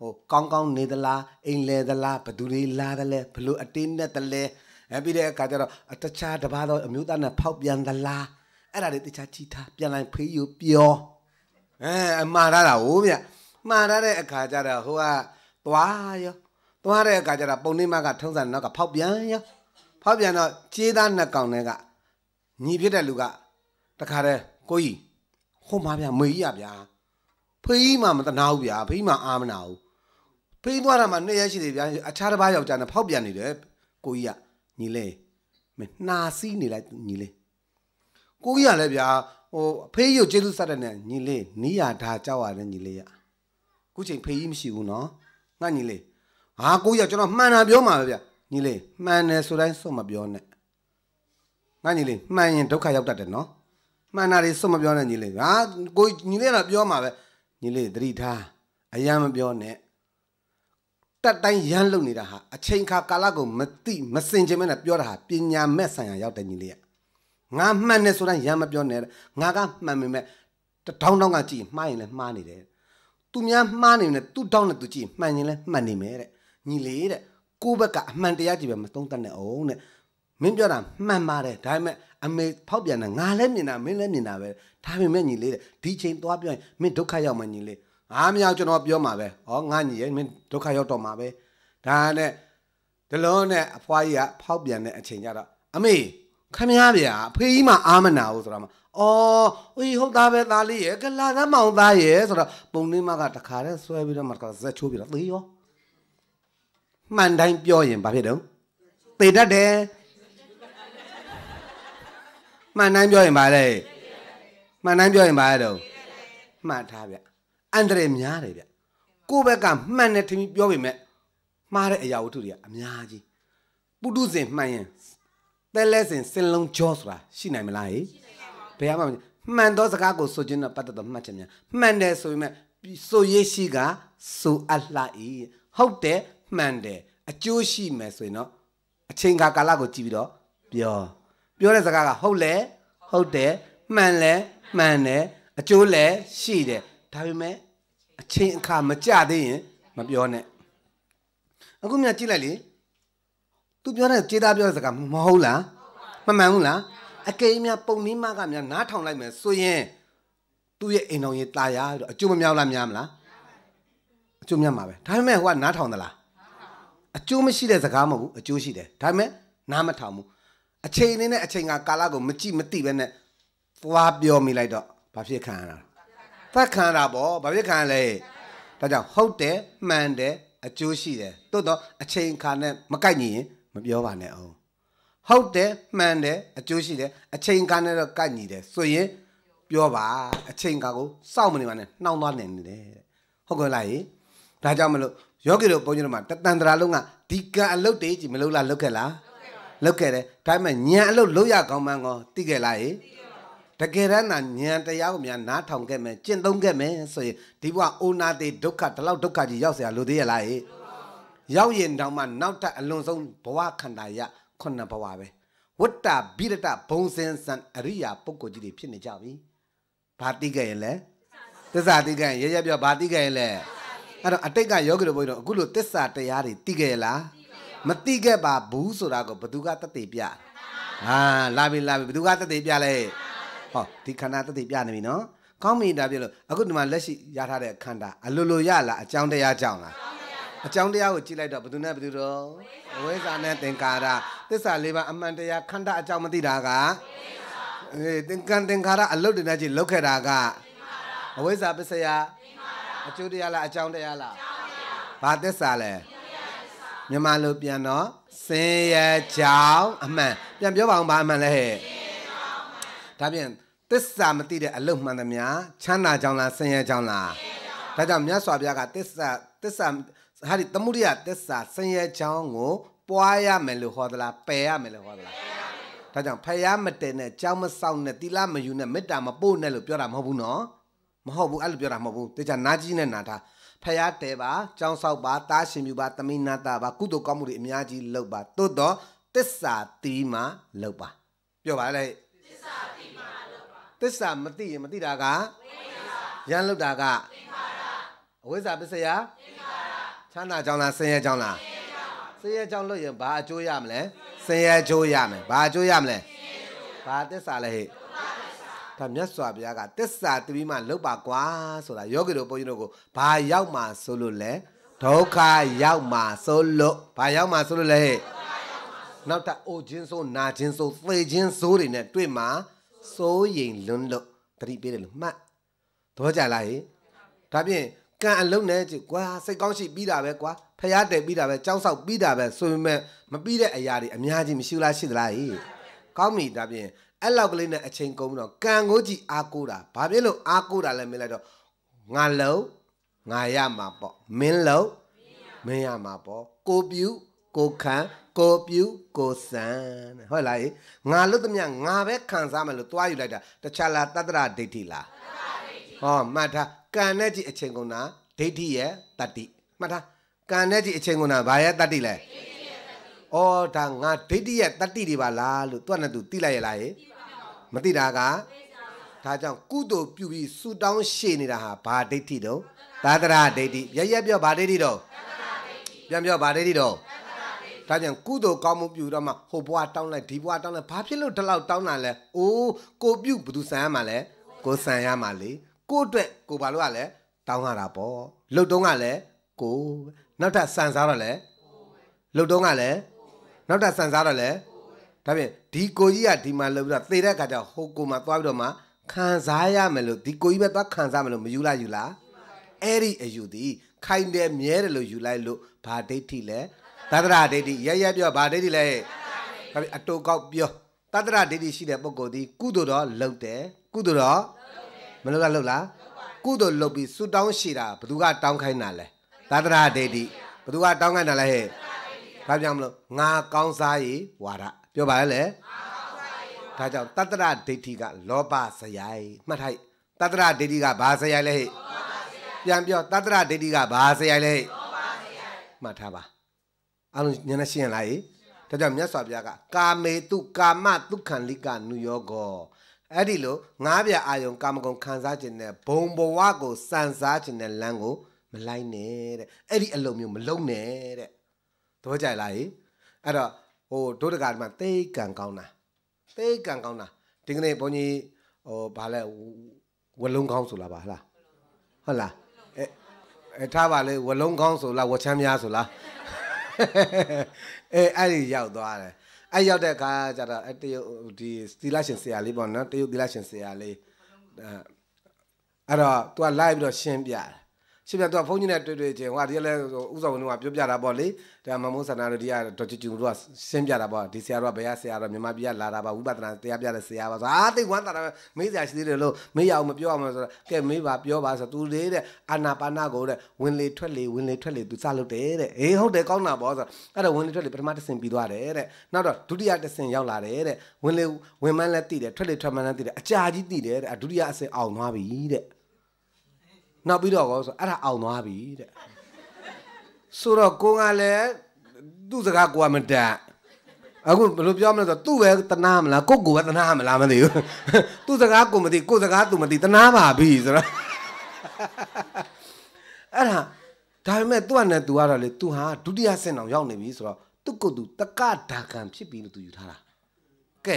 ဟိုကောင်းကောင်းနေသလားအိမ်လဲသလားဘသူတွေလာသလဲဘလို့အတင်းနဲ့သလဲအဲပြီးတဲ့အခါကျတော့တခြားတပါးသောအမျိုးသားနဲ့ဖောက်ပြန်သလားအဲ့ဒါတွေတခြားချီထားပြန်လိုက်ဖေးယူပြောအဲအမှားရတာဟုတ်ဗျမှားရတဲ့အခါကျတော့ဟိုကသွားရောသွားတဲ့အခါကျတော့ပုံနှိမကထုံးစံနောက်ကဖောက်ပြန်ရောဖောက်ပြန်တော့ခြေသားနှစ်ကောင်နဲ့ကညီဖြစ်တဲ့လူကတခါတည်းကိုကြီးဟိုမှာဗျမေကြီးရဗျာဖေးမှမတနာဘူးဗျာဖေးမှအာမနာဘူးဖေးသွားတာမှနှစ်ရက်ရှိသေးဗျာအခြားတစ်ပါးယောက်ျားနဲ့ဖောက်ပြန်နေတယ်ကိုကြီးကညီလေးမနှာစီးနေလိုက်ညီလေးကိုကြီးကလည်းဗျာဟိုဖေးရုပ်ကျေးဇူးဆက်တဲ့နဲ့ညီလေးနီးရဒါကြောက်ရတယ်ညီလေးရခုချိန်ဖေးကြီးမရှိဘူးနော်ငါညီလေးဟာကိုကြီးကကျွန်တော်မှန်တာပြောမှာပဲဗျာညီလေးမှန်တယ်ဆိုတိုင်းစွတ်မပြောနဲ့ငါညီလေးမှန်ရင်ဒုက္ခရောက်တတ်တယ်နော်မှန်တာတွေစွတ်မပြောနဲ့ညီလေးဟာကိုညီလေးကတော့ပြောမှာပဲညီလေးသတိထားအယံမပြောနဲ့တက်တိုင်းရမ်းလုံနေတာဟာအချိန်ခါကာလကိုမသိမစင်ခြင်းမနဲ့ပြောတာဟာပညာမဲ့ဆိုင်ရာရောက်တဲ့ညီလေးကငါမှန်တယ်ဆိုတိုင်းရမ်းမပြောနဲ့ငါကမှန်ပေမဲ့တောင်းတောင်းကကြည့်မှားရင်လည်းမှားနေတယ်သူများမှားနေတယ်သူတောင်းတယ်သူကြည့်မှန်ရင်လည်းမှန်နေမယ်တဲ့ညီလေးတဲ့ကိုယ့်ဘက်ကအမှန်တရားကြည့်ပဲမသုံးတတ်နဲ့အောင်တဲ့မင်းပြောတာမှန်ပါတယ်ဒါပေမဲ့အမေဖောက်ပြန်တာငါလည်းမြင်တာမင်းလည်းမြင်တာပဲဒါပေမဲ့ညီလေးတဲ့ဒီချိန်သွားပြောရင်မင်းဒုက္ခရောက်မှညီလေးငါမရောက်ကျွန်တော်ပြောမှာပဲဟောငါညီရဲ့မင်းဒုက္ခရောက်တော့မှာပဲဒါနဲ့ဒလုံးနဲ့အဖွားကြီးကဖောက်ပြန်တဲ့အချိန်ကျတော့အမေခမရဗျာအဖေကြီးမှအာမနာဘူးဆိုတာမှာအော်ဟိဟုတ်သားပဲသားလေးရဲ့ကလာသမောင်သားရဲ့ဆိုတော့ပုံနှင်းမကတခါတည်းဆွဲပြီးတော့မှဇက်ချိုးပြီးတော့သေရောမှန်တိုင်းပြောရင်ဘာဖြစ်တော့သေတတ်တယ်မှန်တိုင်းပြောရင်ဘာလဲမှန်တိုင်းပြောရင်ဘာလဲတော့မှတ်ထားဗျအန္တရာယ်များတယ်ဗျကိုယ့်ဘက်ကမှန်တယ်ထင်ပြောပေမဲ့မှားတဲ့အရာဝတ္ထုတွေကအများကြီးပုတုဇဉ်မှန်ရင်တဲလဲစဉ်စင်လုံးကြောဆိုတာရှိနိုင်မလားဟေ့ဘယ်မှမမှန်သောစကားကိုဆိုခြင်းနဲ့ပတ်သက်တော့မှတ်ချက်များမှန်တယ်ဆိုပေမဲ့ဆိုရရှိကဆိုအပ်လာဤဟုတ်တယ်မှန်တယ်အကျိုးရှိမယ်ဆိုရင်တော့အချိန်ကာလကိုကြည့်ပြီးတော့ပြောပြောတဲ့စကားကဟုတ်လဲဟုတ်တယ်မှန်လဲမှန်တယ်အကျိုးလဲရှိတယ်ဒါပေမဲ့အချိန်အခါမကြသေးရင်မပြောနဲ့အခုမြတ်ကြည့်လိုက်လေ तू ပြောတဲ့ကြေးသားပြောတဲ့စကားမဟုတ်လားမမှန်ဘူးလားအကယ်၍များပုံနည်းမကများနားထောင်လိုက်မယ်ဆိုရင်သူ့ရဲ့အိမ်တော်ရင်ตายရတော့အကျိုးမများလားများမလားအကျိုးများမှာပဲဒါပေမဲ့ဟိုကနားထောင်သလားအကျိုးမရှိတဲ့စကားမဟုတ်ဘူးအကျိုးရှိတယ်ဒါပေမဲ့နားမထောင်ဘူးအချိန်လေးနဲ့အချိန်ကကာလကိုမကြည့်မသိပဲနဲ့သွားပြောမိလိုက်တော့ဘာဖြစ်ခံရတာသတ်ခံရတာပေါ့ဘာဖြစ်ခံရလဲဒါကြောင့်ဟုတ်တယ်မှန်တယ်အကျိုးရှိတယ်သို့တော့အချိန်ခါနဲ့မကိုက်ညီရင်မပြောပါနဲ့အောင်ဟုတ်တယ်မှန်တယ်အကျိုးရှိတယ်အချိန်ခါနဲ့တော့ကိုက်ညီတယ်ဆိုရင်ပြောပါအချိန်ခါကိုစောင့်မနေပါနဲ့နှောင်းသွားနေနေတယ်ဟုတ်ကဲ့လားဟေးဒါကြောင့်မလို့ယောဂီတို့ဘုန်းကြီးတို့မှာတန်တရာလုံးကဒီကံအလုတ်တွေကြီးမလုပ်လားလုပ်ခဲ့လားလောက်ခဲ့တယ်ဒါပေမဲ့ညံအလုပ်လုပ်ရကောင်းမှန်းကောသိခဲ့လားဟေ့တကယ်တမ်းသာညံတရားကိုများနားထောင်ခဲ့မယ်ကျင့်သုံးခဲ့မယ်ဆိုရင်ဒီဘဝအိုနာတိဒုက္ခဒီလောက်ဒုက္ခကြီးရောက်เสียလို့သေးရလားဟေ့ရောက်ရင်တောင်မှနောက်ထပ်အလွန်ဆုံးဘဝခန္ဓာရခုနှစ်ဘဝပဲဝတ္တဗိရတဘုံစင်စံအရိယာပုဂ္ဂိုလ်ကြီးတွေဖြစ်နေကြပြီဘာတိခဲ့ရင်လဲသစ္စာတိခဲ့ရင်ရရပြောဘာတိခဲ့ရင်လဲအဲ့တော့အတိတ်ကယောဂီတို့ဘုန်းကြီးတို့အခုလိုသစ္စာတရားတွေတိခဲ့ရလားမတိခဲ့ပါဘူးဆိုတာကိုဘသူကတသက်ပြဟာလာပြီလာပြီဘသူကတသက်ပြလဲဟောဒီခန္ဓာတသက်ပြနေပြီနော်ကောင်းပြီဒါပြလို့အခုဒီမှာလက်ရှိရထားတဲ့ခန္ဓာအလိုလိုရလားအကြောင်းတရားကြောင့်လားအကြောင်းတရားကိုကြည့်လိုက်တော့ဘယ်သူနဲ့ဘယ်သူတော့ဝိဇ္ဇာနဲ့သင်္ကာရသစ္စာလေးပါအမှန်တရားခန္ဓာအကြောင်းမသိတာကအေးသင်္ကံသင်္ကာရအလုတ်တင်တဲ့ကြီးလောက်ခဲ့တာကအဝိဇ္ဇာပစ္စယအကျိုးတရားလားအကြောင်းတရားလားဘာသစ္စာလဲသင်္ကာရမြန်မာလိုပြန်တော့စင်ရကြောင်းအမှန်ပြန်ပြောပါအောင်ဗာအမှန်လဲဟဲ့ဒါပြန်သစ္စာမသိတဲ့အလုတ်မှန်သမျှချမ်းသာကြောင်းလားဆင်းရဲကြောင်းလားဒါကြောင့်မြတ်စွာဘုရားကသစ္စာသစ္စာဟာဒီသမုဒိယသစ္စာဆင်းရဲကြောင်းကို ပွားရမယ်လို့ဟောသလားပယ်ရမယ်လို့ဟောသလားဒါကြောင့်ဖယားမတဲနဲ့ကြောင်းမဆောင်နဲ့သီလမယူနဲ့မေတ္တာမပို့နဲ့လို့ပြောတာမဟုတ်ဘူးနော်မဟုတ်ဘူးအဲ့လိုပြောတာမဟုတ်ဘူးတေချာနာကြီးနဲ့နာထားဖျားတဲပါကြောင်းဆောက်ပါတားရှင်မြူပါတမိနာတာပါကုသိုလ်ကောင်းမှုတွေအများကြီးလုပ်ပါသို့တော့တစ္ဆာတီးမှလုပ်ပါ ပြောပါလေတစ္ဆာတီးမှလုပ်ပါတစ္ဆာမသိရင်မသိတာကရန်လုပ်တာကဝိဇ္ဇာပစ္စယချမ်းသာကြောင်းလားဆင်းရဲကြောင်းလားဆင်းရဲကြောင်းလို့ရင်ဘာအကျိုးရမလဲဆင်းရဲအကျိုးရမယ်ဘာအကျိုးရမလဲဘာတစ္ဆာလဲဟဲ့ဒါမြတ်စွာဘုရားကတစ္ဆာတပိမလောက်ပါကွာဆိုတာယောဂီတို့ဘုန်းကြီးတို့ကိုဘာရောက်မှာဆိုလို့လဲဒုက္ခရောက်မှာဆိုလို့ဘာရောက်မှာဆိုလို့လဲနောက်တာအိုခြင်းဆိုနာခြင်းဆိုသေခြင်းဆိုတွေနဲ့တွေ့မှာစိုးရင်လွန်းလို့တတိပေးတယ်လို့မှတ်တော့ကြလားဟေ့ဒါဖြင့်ကံအလုံးနဲ့ကွာစိတ်ကောင်းရှိပြီးတာပဲကွာဖျားတယ်ပြီးတာပဲကြောက်ဆောက်ပြီးတာပဲဆိုပေမဲ့မပြီးတဲ့အရာတွေအများကြီးမရှိလားရှိသလားဟေ့ကောင်းပြီဒါဖြင့်အဲ့လောက်ကလေးနဲ့အချိန်ကုန်တော့ကံကိုကြည်အားကိုးတာဘာဖြစ်လို့အားကိုးတာလဲမင်းလိုက်တော့ငါလုံးငါရမှာပေါ့မင်းလုံးမင်းရမှာပေါ့ကိုပြူကိုခံကိုပြူကိုစံဟုတ်လားငါလို့တမငါပဲခံစားမယ်လို့တွားယူလိုက်တာတခြားလားတတ္တရဒိဋ္ဌိလားဟောမှတ်ထားကံနဲ့ကြည်အချိန်ကုန်တာဒိဋ္ဌိရဲ့တတ္တိမှတ်ထားကံနဲ့ကြည်အချိန်ကုန်တာဘာရဲ့တတ္တိလဲဩဒါငါဒိဋ္ဌိရဲ့တတ္တိတွေပါလားလို့တွတ်နဲ့သူသိလိုက်ရလားဟေ့မသိတာကဒါကြောင့်ကုသိုလ်ပြုပြီးဆူတောင်းရှေ့နေတာဟာဘာဒိဋ္ဌိတုံးသာသနာဒိဋ္ဌိရရက်ပြောဘာဒိဋ္ဌိတုံးပြန်ပြောဘာဒိဋ္ဌိတုံးဒါကြောင့်ကုသိုလ်ကောင်းမှုပြုတော့မှဟိုဘွားတောင်းလိုက်ဒီဘွားတောင်းလိုက်ဘာဖြစ်လို့ဒီလောက်တောင်းတာလဲအိုးကိုပြုဘသူဆန်ရမှာလဲကိုဆန်ရမှာလေကိုအတွက်ကိုဘာလို့ကလဲတောင်းရတာပေါ့လှုပ်တုံးကလည်းကိုနောက်ထပ်ဆန်စားတော့လဲလှုပ်တုံးကလည်းနောက်ထပ်ဆန်စားတော့လဲဒါဖြင့်ဒီကိုကြီးကဒီမှာလှုပ်ပြီးတော့သေတဲ့ခါကျဟိုကိုမှာသွားပြီးတော့မှခံစားရမယ်လို့ဒီကိုကြီးပဲသွားခံစားမယ်လို့မယူလားယူလားအဲ့ဒီအယူဒီခိုင်တယ်မြဲတယ်လို့ယူလိုက်လို့ဘာဒိဋ္ဌိလဲသတ္တရာဒိဋ္ဌိရရပြောဘာဒိဋ္ဌိလဲဘာဖြစ်အတူကောက်ပြောသတ္တရာဒိဋ္ဌိရှိတဲ့ပုဂ္ဂိုလ်ဒီကုသိုလ်တော့လုံတယ်ကုသိုလ်တော့မလုံလားလုံလားကုသိုလ်လုံပြီးဆုတောင်းရှိတာဘသူကတောင်းခိုင်းတာလဲသတ္တရာဒိဋ္ဌိဘသူကတောင်းခိုင်းတာလဲဟဲ့ဘာကြောင့်မလို့ငါကောင်းစားရေဝါဒပြောပါလေဒါကြောင့်တတ္တရဒိဋ္ဌိကလောဘစရိုက်မှတ်ထိုက်တတ္တရဒိဋ္ဌိကဘာစရိုက်လဲဟဲ့ပြန်ပြောတတ္တရဒိဋ္ဌိကဘာစရိုက်လဲဟဲ့မှတ်ထားပါအားလုံးညနေရှင်းလားဟဲ့ဒါကြောင့်မြတ်စွာဘုရားကကာမေတုကာမဒုက္ခံလိကနုယောကောအဲ့ဒီလိုငါးပြာအာယုံကာမဂုဏ်ခံစားခြင်းနဲ့ဘုံဘဝကိုစံစားခြင်းနဲ့လမ်းကိုမလိုက်နဲ့တဲ့အဲ့ဒီအလုံးမျိုးမလုံးနဲ့တဲ့သဘောကြလားဟိအဲ့တော့ဟိုဒုဒကာဒီမှာတိတ်ကံကောင်းတာတိတ်ကံကောင်းတာဒီကနေ့ဘုန်းကြီးဟိုဘာလဲဝလုံးကောင်းဆိုလားပါလားဟုတ်လားအဲအဲထားပါလေဝလုံးကောင်းဆိုလားဝချမ်းများဆိုလားအဲအဲ့ဒီရောက်သွားတယ်အဲ့ရောက်တဲ့အခါကျတော့အတရုတ်ဒီသီလရှင်ဆရာလေးပေါ့နော်တရုတ်သီလရှင်ဆရာလေးအဲ့တော့ तू ကလိုက်ပြီးတော့ရှင်းပြတယ်ရှင်ပြတော့ဘုန်းကြီးနဲ့တွေ့တွေ့ချင်းဟိုဒီကလည်းဥဆောင်ကပြောပြတာပေါ့လေဒါမမုန်းဆန္ဒတို့ဒီကဒေါ်ချူချူတို့ကရှင်းပြတာပေါ့ဒီဆရာတို့ကဘယ်ရဆရာတော့မြန်မာပြည်ကလာတာပါဝိပဿနာတရားပြတဲ့ဆရာပါဆိုအာသိဝမ်းသာတာမေးဆရာရှိသေးတယ်လို့မေးရအောင်မပြောအောင်ဆိုတော့ကဲမေးပါပြောပါဆိုသူလေးတဲ့အာနာပါနာကိုတဲ့ဝင်လေထွက်လေဝင်လေထွက်လေသူစလုပ်တယ်တဲ့အေးဟုတ်တယ်ကောင်းတာပေါ့ဆိုတော့အဲ့ဒါဝင်လေထွက်လေပထမတစ်ဆင့်ပြီးသွားတယ်တဲ့နောက်တော့ဒုတိယတစ်ဆင့်ရောက်လာတယ်တဲ့ဝင်လေဝင်မှန်းလည်းတည်တယ်ထွက်လေထွက်မှန်းလည်းတည်တယ်အကြာကြီးတည်တယ်တဲ့ဒုတိယအဆင့်အောင်သွားပြီတဲ့နောက်ပြီးတော့ကောဆိုအဲ့ဒါအောင်သွားပြီတဲ့ဆိုတော့ကိုကလည်းသူ့စကားကိုကမတတ်အခုဘယ်လိုပြောမလဲဆိုတော့သူ့ပဲတနာမလားကိုကိုပဲတနာမလားမသိဘူးသူ့စကားကိုမသိကိုစကားသူမသိတနာပါပြီဆိုတော့အဲ့ဒါဒါပေမဲ့သူ့အနေနဲ့ तू ကတော့လေ तू ဟာဒုတိယဆင့်အောင်ရောက်နေပြီဆိုတော့သူ့ကိုယ်သူတက္ကဒါကံဖြစ်ပြီလို့ तू ယူထားတာကဲ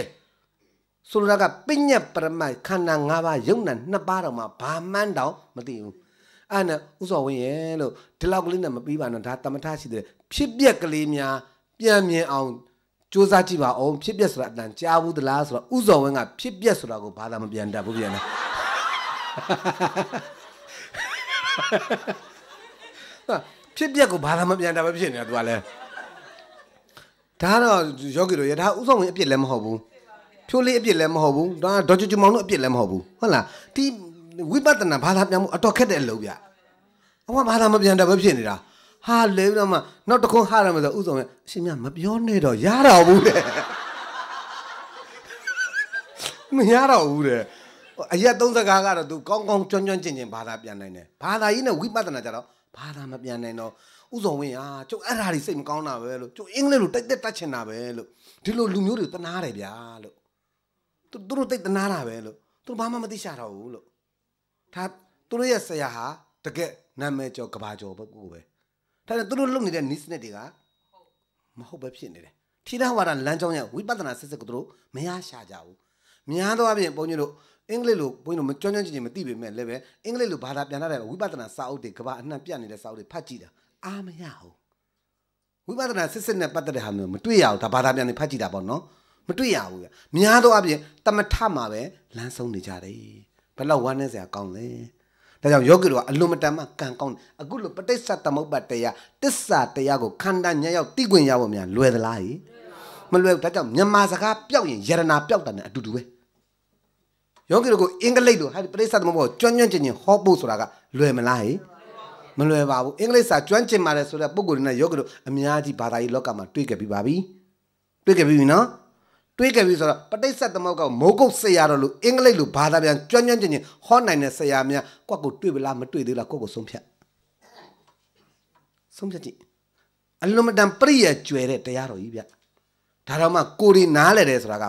ဆိုလိုတာကပညာပရမတ်ခန္ဓာ၅ပါးယုံနာ၂ပါးတော့မှဘာမှန်းတောင်မသိဘူးအဲ့နဲ့ဥစောဝင်းရဲ့လို့ဒီလောက်ကလေးနဲ့မပြီးပါနဲ့ဒါတမထရှိတယ်ဖြစ်ပျက်ကလေးများပြန်မြင်အောင်စူးစမ်းကြည့်ပါအောင် ဖြစ်ပျက်ဆိုတာအတန်ကြားဘူးသလားဆိုတော့ဥစောဝင်းကဖြစ်ပျက်ဆိုတာကိုဘာသာမပြန်တတ်ဘူးပြန်လားဖြစ်ပျက်ကိုဘာသာမပြန်တာပဲဖြစ်နေတာ तू ကလည်းဒါတော့ယောဂီတို့ယထာဥဆောင်ဝင်အပြစ်လည်းမဟုတ်ဘူးဖြိုးလေးအပြစ်လည်းမဟုတ်ဘူးဒါဒေါ်ချူချူမောင်တို့အပြစ်လည်းမဟုတ်ဘူးဟုတ်လားဒီဝိပဿနာဘာသာပြန်မှုအတော်ခက်တဲ့အလုပ်ဗျအဝဘာသာမပြန်တာပဲဖြစ်နေတာဟာလဲပြီးတော့မှနောက်တခွန်းဟာရမယ်ဆိုဥဆုံးရဲ့အရှင်မြတ်မပြောနဲ့တော့ရတော့ဘူးတဲ့မရတော့ဘူးတဲ့အရက်သုံးစကားကတော့ तू ကောင်းကောင်းကြွန်းကြွန်းကျင်ကျင်ဘာသာပြန်နိုင်တယ်ဘာသာရေးနဲ့ဝိပဿနာကြတော့ဘာသာမပြန်နိုင်တော့ဥဆုံးဝင်ဟာကျုပ်အဲ့ဓာတွေစိတ်မကောင်းတာပဲလို့ကျုပ်အင်္ဂလိပ်လိုတိုက်တက်တတ်ချင်တာပဲလို့ဒီလိုလူမျိုးတွေတနာတယ်ဗျာလို့သူတို့တိတ်တနာတာပဲလို့သူဘာမှမသိရှာတော့ဘူးလို့ဒါသူတို့ရဲ့ဆရာဟာတကယ်နာမည်ကျော်ကဘာကျော်ပုဂ္ဂိုလ်ပဲဒါကြောင့်သူတို့လုပ်နေတဲ့ niche နဲ့တွေကမဟုတ်ပဲဖြစ်နေတယ်ထိရဝါဒလမ်းကြောင်းရဲ့ဝိပဿနာစစ်စစ်ကိုသူတို့မရရှာကြဘူးများသောအားဖြင့်ဘုန်းကြီးတို့အင်္ဂလိပ်လိုဘုန်းကြီးတို့မကြွမ်းကြွမ်းကျင်ကျင်မသိပေမဲ့လည်းပဲအင်္ဂလိပ်လိုဘာသာပြန်လာတဲ့ဝိပဿနာစာအုပ်တွေကဘာအနှံ့ပြနေတဲ့စာအုပ်တွေဖတ်ကြည့်တာအားမရဘူးဝိပဿနာစစ်စစ်နဲ့ပတ်သက်တဲ့ဟာမျိုးမတွေ့ရအောင်ဒါဘာသာပြန်နေဖတ်ကြည့်တာပေါ့နော်မတွေ့ရဘူးဗျများသောအားဖြင့်တမထမှာပဲလမ်းဆုံးနေကြတယ်ဘယ်လောက်ဝမ်းနည်းစရာကောင်းလဲဒါကြောင့်ယောဂီတို့ကအလွန်မတန်မှကံကောင်းတယ်အခုလိုပဋိစ္စသမုပ္ပါတရားတစ္ဆာတရားကိုခန္ဓာညံ့ရောက်သိခွင့်ရဖို့များလွယ်သလားဟိမလွယ်ဘူးဒါကြောင့်မြန်မာစကားပြောက်ရင်ယရနာပြောက်တာနဲ့အတူတူပဲယောဂီတို့ကအင်္ဂလိပ်လိုဟာပဋိစ္စသမုပ္ပါကိုကျွမ်းကျွမ်းကျင်ကျင်ဟောဖို့ဆိုတာကလွယ်မလားဟိမလွယ်ပါဘူးအင်္ဂလိပ်စာကျွမ်းကျင်ပါတယ်ဆိုတဲ့ပုံကိုယ်နဲ့ယောဂီတို့အများကြီးဘာသာရေးလောကမှာတွေ့ကြပြီးပါပြီတွေ့ကြပြီးပြီနော်တွေးကြပြီဆိုတော့ပဋိစ္စသမုပ္ပါဒ်ကမိုးကုတ်ဆရာတော်လို့အင်္ဂလိပ်လိုဘာသာပြန်ကျွမ်းကျွမ်းကျင်ကျင်ဟောနိုင်တဲ့ဆရာများကိုယ့်ကိုတွေးပလားမတွေးသေးလားကိုယ့်ကိုဆုံးဖြတ်ဆုံးဖြတ်ကြည့်အလွန်မတန်ပြည့်ရကျွယ်တဲ့တရားတော်ကြီးဗျဒါတော့မှကိုယ်ဒီနားလဲတယ်ဆိုတာက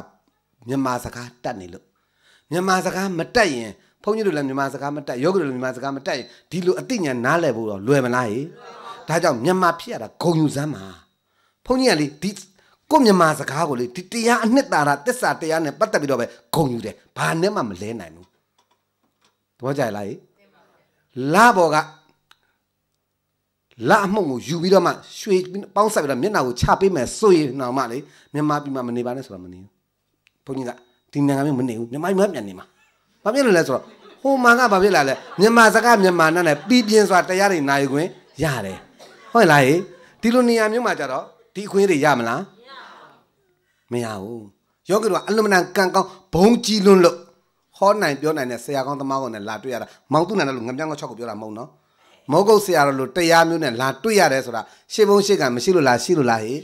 မြန်မာစကားတတ်နေလို့မြန်မာစကားမတတ်ရင်ဘုန်းကြီးတို့လည်းမြန်မာစကားမတတ်ယောဂီတို့လည်းမြန်မာစကားမတတ်ရင်ဒီလိုအသိဉာဏ်နားလဲဖို့တော့လွယ်မလားဟေ့ဒါကြောင့်မြန်မာဖြစ်ရတာဂုံယူစမ်းပါဘုန်းကြီးကလေဒီကိုမြန်မာစကားကိုလေဒီတရားအနှစ်သာရတစ္ဆာတရားနဲ့ပတ်သက်ပြီးတော့ပဲဂုံယူတယ်ဘာနဲ့မှမလဲနိုင်ဘူးသဘောကျလားလာဘောကလာအမှုန့်ကိုယူပြီးတော့မှရွှေပေါင်းဆက်ပြီးတော့မျက်နှာကိုချပေးမယ်ဆိုရင်တော့မှလေမြန်မာပြည်မှာမနေပါနဲ့ဆိုတာမနေဘူးဘုန်းကြီးကဒီနိုင်ငံမျိုးမနေဘူးမြန်မာပြည်မှာပြန်နေမှာဘာဖြစ်လို့လဲဆိုတော့ဟိုမှာကဘာဖြစ်လာလဲမြန်မာစကားမြန်မာနဲ့လည်းပြီးပြင်းစွာတရားတွေနိုင်ခွင့်ရတယ်ဟုတ်လားဟေးဒီလိုနေရာမျိုးမှာကြတော့ဒီအခွင့်အရေးတွေရမလားမရဘူးယောဂီတို့ကအလွန်မနန်ကံကောင်းဘုံကြီးလွန်းလို့ဟောနိုင်ပြောနိုင်တဲ့ဆရာကောင်းသမားကောင်းနဲ့လာတွေ့ရတာမောင်သူနိုင်တယ်လို့ငပြောင်းကောက်ချောက်ကိုပြောတာမဟုတ်နော်မောကုတ်ဆရာတော်လို့တရားမျိုးနဲ့လာတွေ့ရတယ်ဆိုတာရှေ့ဘုံရှေ့ကမရှိလို့လားရှိလို့လားဟေ့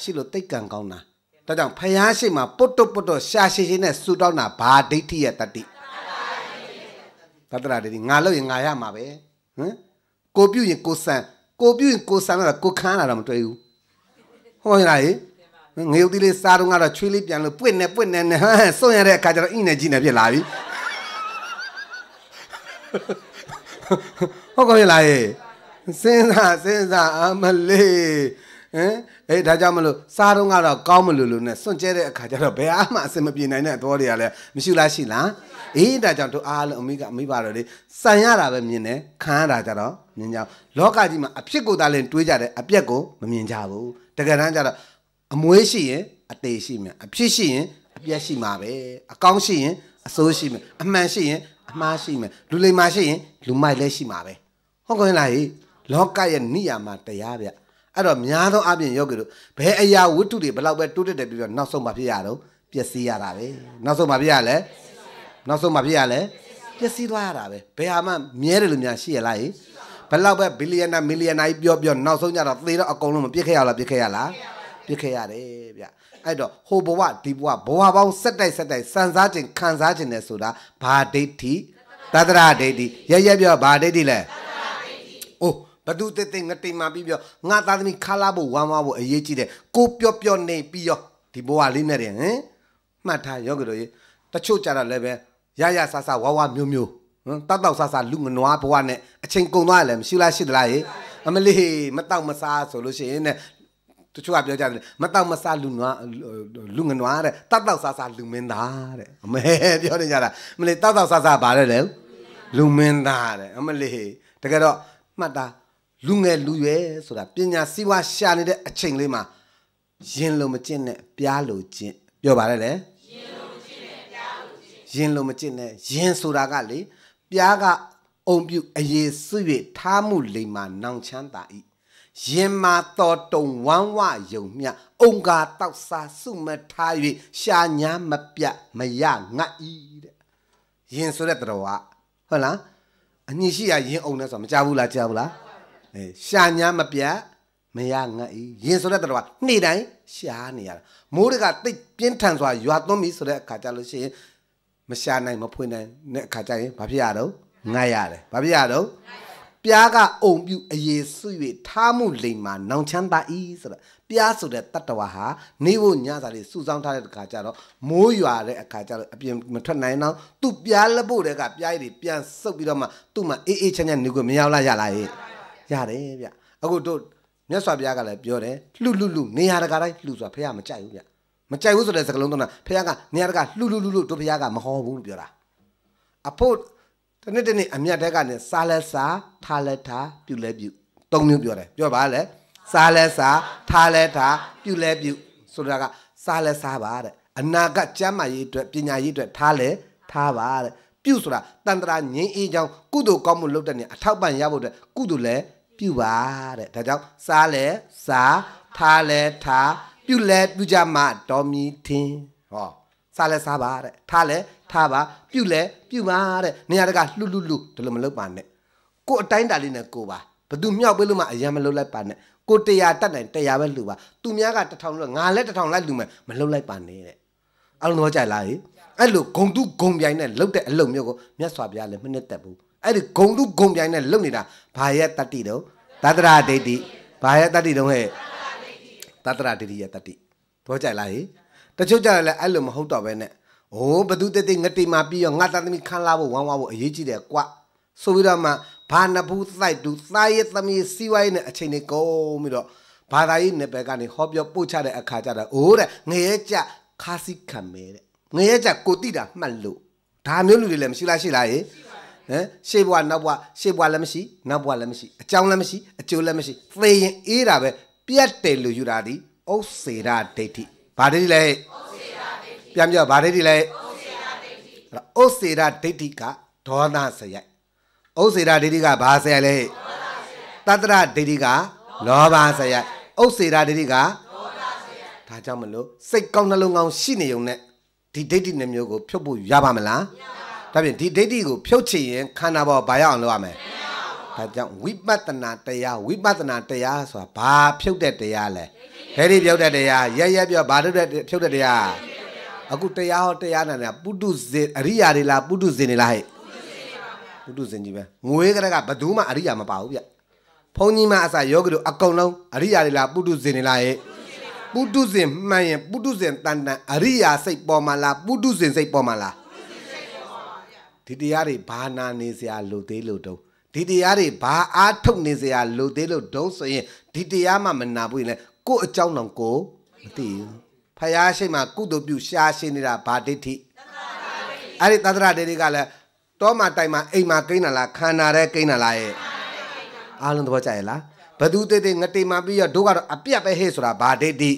ရှိလို့တိတ်ကံကောင်းတာဒါကြောင့်ဖယားရှိမှာပုတ်တုတ်ပုတ်တော့ရှာရှိရှိနဲ့ဆူတောင်းတာဘာဒိဋ္ဌိရဲ့တတ္တိသတ္တရာဒိဋ္ဌိငါလို့ရင်ငါရမှာပဲဟမ်ကိုပြုရင်ကိုဆန်ကိုပြုရင်ကိုဆန်တော့ကိုခန်းလာတော့မတွေ့ဘူးဟုတ်ပါရဲ့လားဟေ့ငေဦးသီးလေးစားတော့ကတော့ချွေးလေးပြန်လို့ပွင့်နေပွင့်နေနဲ့စွန့်ရတဲ့အခါကျတော့အင်းနဲ့ကြီးနဲ့ဖြစ်လာပြီဟုတ်ကောင်းရလားရေစဉ်းစားစဉ်းစားအမလေးဟမ်အေးဒါကြောင့်မလို့စားတော့ကတော့ကောင်းမလို့လို့နဲ့စွန့်ကျဲတဲ့အခါကျတော့ဘယ်အားမှအစင်မပြေနိုင်တဲ့အတော်တွေကလည်းမရှိလားရှိလားအေးဒါကြောင့်တို့အားလုံးအမိကမိပါတော့လေစံရတာပဲမြင်တယ်ခံရတာကြတော့မြင်ကြလောကကြီးမှာအဖြစ်ကိုသာလင်တွေးကြတယ်အပြက်ကိုမမြင်ကြဘူးတကယ်တမ်းကျတော့အမွေးရှိရင်အသေးရှိမယ်အဖြစ်ရှိရင်အပြည့်ရှိမှာပဲအကောင်းရှိရင်အဆိုးရှိမယ်အမှန်ရှိရင်အမှားရှိမယ်လူလိမ္မာရှိရင်လူမိုက်လည်းရှိမှာပဲဟုတ်ကောင်းလားဟိလောကရဲ့နိယာမတရားဗျအဲ့တော့များသောအားဖြင့်ယောဂီတို့ဘယ်အရာဝတ္ထုတွေဘလောက်ပဲတိုးတက်တယ်ပြီးတော့နောက်ဆုံးမှာဖြစ်ရတော့ပျက်စီးရတာပဲနောက်ဆုံးမှာဖြစ်ရလဲနောက်ဆုံးမှာဖြစ်ရလဲပျက်စီးသွားရတာပဲဘယ်ဟာမှမြဲတယ်လို့များရှိရလားဟိဘလောက်ပဲဘီလီယံနာမီလီယံနာကြီးပြောပြောနောက်ဆုံးကြတော့သေတော့အကုန်လုံးမပြစ်ခဲ့ရလားပြစ်ခဲ့ရလားပြစ်ခဲ့ရတယ်ဗျအဲ့တော့ဟိုဘဝဒီဘဝဘဝပေါင်းဆက်တိုက်ဆက်တိုက်စံစားခြင်းခံစားခြင်းနဲ့ဆိုတာဘာဒိဋ္ဌိသတ္တရဒိဋ္ဌိရရပြောဘာဒိဋ္ဌိလဲအိုးဘသူတဲ့တဲ့ငတိမာပြီးပြောငါသားသမီးခါလာဖို့ဝမ်းမဖို့အရေးကြီးတယ်ကိုပြောပြောနေပြီးရောဒီဘဝလေးနဲ့ရင်ဟင်မှတ်ထားယောဂတို့ရေတချို့ကြတော့လည်းပဲရရဆဆဝါဝမျိုးမျိုးနော်တောက်တောက်ဆဆလူငနွားဘဝနဲ့အချိန်ကုန်သွားရလဲမရှိလားရှိသလားရေအမလေးမတောက်မစားဆိုလို့ရှိရင်တချို့ကပြောကြတယ်မတောက်မဆလူနွားလူငနွားတဲ့တောက်တောက်ဆဆလူမင်းသားတဲ့အမေပြောနေကြတာမလေးတောက်တောက်ဆဆဘာလဲလဲလူမင်းသားတဲ့အမလေးတကယ်တော့မှတ်တာလူငယ်လူရွယ်ဆိုတာပညာစည်းဝါးရှာနေတဲ့အချိန်လေးမှာရင်လိုမကျင့်နဲ့ပြားလိုကျင့်ပြောပါလေလေရင်လိုမကျင့်နဲ့ရင်ဆိုတာကလေပြားကအုံပြုတ်အရေးစွ၍ထားမှုလိမ္မာနောင်ချမ်းသာဤရင်မာတော်တုံဝမ်းဝယုံမြအုံကာတောက်စာစုမထား၍ရှာညာမပြတ်မရငတ်ဤတဲ့ရင်ဆိုတဲ့တော်ကဟုတ်လားအညစ်ရှိရရင်အုံနဲ့ဆိုတာမကြဘူးလားကြဘူးလားအဲရှာညာမပြတ်မရငတ်ဤရင်ဆိုတဲ့တော်ကနေ့တိုင်းရှာနေရတာမိုးတကတိတ်ပြင်းထန်စွာရွာသွန်းပြီဆိုတဲ့အခါကျလို့ရှိရင်မရှာနိုင်မဖွင့်နိုင်တဲ့အခါကျရင်ဘာဖြစ်ရတော့ငတ်ရတယ်ဘာဖြစ်ရတော့ငတ်ပြားကအုံပြုအရေးစွ၍ထားမှုလိမ်မှာနောင်ချမ်းသာဤဆိုတာပြားဆိုတဲ့တတ္တဝါဟာနေဖို့ညစာလေးစုဆောင်းထားတဲ့အခါကျတော့မိုးရွာတဲ့အခါကျတော့အပြင်မထွက်နိုင်တော့သူ့ပြားလက်ဖို့တဲ့ကပြားရည်ပြန်ဆုပ်ပြီးတော့မှသူ့မှာအေးအေးချမ်းချမ်းနေခွင့်မရောက်လားရလားရဲ့ရတယ်ဗျအခုတို့မြတ်စွာဘုရားကလည်းပြောတယ်လှလှလှနေရာတကာတိုင်းလှဆိုတာဖះမကြိုက်ဘူးဗျမကြိုက်ဘူးဆိုတဲ့စကားလုံးတော့ဖះကနေရာတကာလှလှလှတို့ဖះကမဟောဘူးလို့ပြောတာအဖို့တနေ့တနေ့အမြတ်တက်ကနေစားလဲစားထားလဲထားပြုလဲပြုသုံးမျိုးပြောတယ်ပြောပါလေစားလဲစားထားလဲထားပြုလဲပြုဆိုတာကစားလဲစားပါတဲ့အနာကကျမ်းမာရေးအတွက်ပညာရေးအတွက်ထားလဲထားပါတဲ့ပြုဆိုတာတန်တရာငြိမ်းအေးချောင်းကုသိုလ်ကောင်းမှုလုပ်တဲ့နေအထောက်ပံ့ရဖို့အတွက်ကုသိုလ်လဲပြုပါတဲ့ဒါကြောင့်စားလဲစားထားလဲထားပြုလဲပြုကြမှာတော်မီထင်းဟောစားလဲစားပါတဲ့ထားလဲထားပါပြုလဲပြုပါတဲ့နေရာတကလှလှလှဒီလိုမလုပ်ပါနဲ့ကိုအတိုင်းတာလေးနဲ့ကိုပါဘသူမြောက်ပေးလို့မှအရင်မလုပ်လိုက်ပါနဲ့ကိုတရားတက်နိုင်တရားပဲလှူပါသူများကတစ်ထောင်လို့ငါလည်းတစ်ထောင်လိုက်လှူမယ်မလှုပ်လိုက်ပါနဲ့တဲ့အဲ့လိုတော့ကြိုက်လားဟိအဲ့လိုဂုံတုဂုံပြိုင်နဲ့လှုပ်တဲ့အလုပ်မျိုးကိုမြတ်စွာဘုရားလည်းမနှစ်သက်ဘူးအဲ့ဒီဂုံတုဂုံပြိုင်နဲ့လှုပ်နေတာဘာရဲ့တတ္တိတော့သတ္တရာဒိဋ္ဌိဘာရဲ့တတ္တိတော့ဟဲ့သတ္တရာဒိဋ္ဌိရဲ့တတ္တိတော့ကြိုက်လားဟိတချို့ကြတယ်လည်းအဲ့လိုမဟုတ်တော့ပဲနဲ့အိုးဘသူတက်တက်ငတိမာပြီးတော့ငါသားသမီးခန်းလာဖို့ဝမ်းဝါဖို့အရေးကြီးတယ်ကွာဆိုပြီးတော့မှဘာနဘူးစိုက်သူသားရဲ့သမီးစီးဝိုင်းနဲ့အချိန်တွေကုန်ပြီးတော့ဘာသာရေးနယ်ပယ်ကနေဟောပြောပို့ချတဲ့အခါကျတော့အိုးတဲ့ငရဲကြခါစီခံမဲတဲ့ငရဲကြကိုတိတာမှတ်လို့ဒါမျိုးလူတွေလည်းမရှိလားရှိလားဟေ့ဟမ်ရှေ့ဘွားနောက်ဘွားရှေ့ဘွားလည်းမရှိနောက်ဘွားလည်းမရှိ အကြောင်းလည်းမရှိအကျိုးလည်းမရှိသေရင်အေးတာပဲပြတ်တယ်လို့ယူတာဒီဥစ္စေရဒိဋ္ဌိဗာဒိဋ္ဌိလဲပြန်ပြောဗာဒိဋ္ဌိလဲဥစေရဒိဋ္ဌိကဒေါသစရိုက်ဥစေရဒိဋ္ဌိကဘာစရိုက်လဲတတ္တရဒိဋ္ဌိကလောဘစရိုက်ဥစေရဒိဋ္ဌိကဒါကြောင့်မလို့စိတ်ကောင်းနှလုံးကောင်းရှိနေုံနဲ့ဒီဒိဋ္ဌိနှမျိုးကိုဖြုတ်ဖို့ရပါမလားဒါပြင်ဒီဒိဋ္ဌိကိုဖြုတ်ချင်ရင်ခန္ဓာပေါ်ဘာရအောင်လုပ်ရမလဲဒါကြောင့်ဝိပဿနာတရားဝိပဿနာတရားဆိုတာဘာဖြုတ်တဲ့တရားလဲဒိဋ္ဌိဟဲ့ဒီပြုတ်တဲ့တရားရရပြောဘာလို့တဲ့ဖြုတ်တဲ့တရားအခုတရားဟောတရားနာတာပုတုဇင်အရိယာတွေလားပုတုဇင်တွေလားဟဲ့ပုတုဇင်ကြီးပဲငွေကြက်ကဘသူမှအရိယာမပါဘူးဗျဘုန်းကြီးမှအစယောဂီတို့အကုန်လုံးအရိယာတွေလားပုတုဇင်တွေလားဟဲ့ပုတုဇင်မှန်ရင်ပုတုဇင်တန်တန် အရိယာစိတ်ပေါ်မှာလားပုတုဇင်စိတ်ပေါ်မှာလားဒီတရားတွေဘာနာနေစရာလို့သေးလို့တော့ဒီတရားတွေဘာအားထုတ်နေစရာလို့သေးလို့တုံးဆိုရင်ဒီတရားမှမနာဘူးရင်လည်းကို့အကြောင်းတော့ကိုမသိဘူးဖယားရှိမှကုသိုလ်ပြု ရှားရှင်းနေတာဘာဒိဋ္ဌိအဲ့ဒီသတ္တရဒိဋ္ဌိကလည်းတောမှာတိုင်မှာအိမ်မှာကိန်းတာလားခန္ဓာတဲ့ကိန်းတာလားရဲ့အားလုံးသဘောကျရဲ့လားဘသူတေတေငတိမှာပြီးရဒုက္ခတော့အပြတ်ပဲဟဲ့ဆိုတာဘာဒိဋ္ဌိ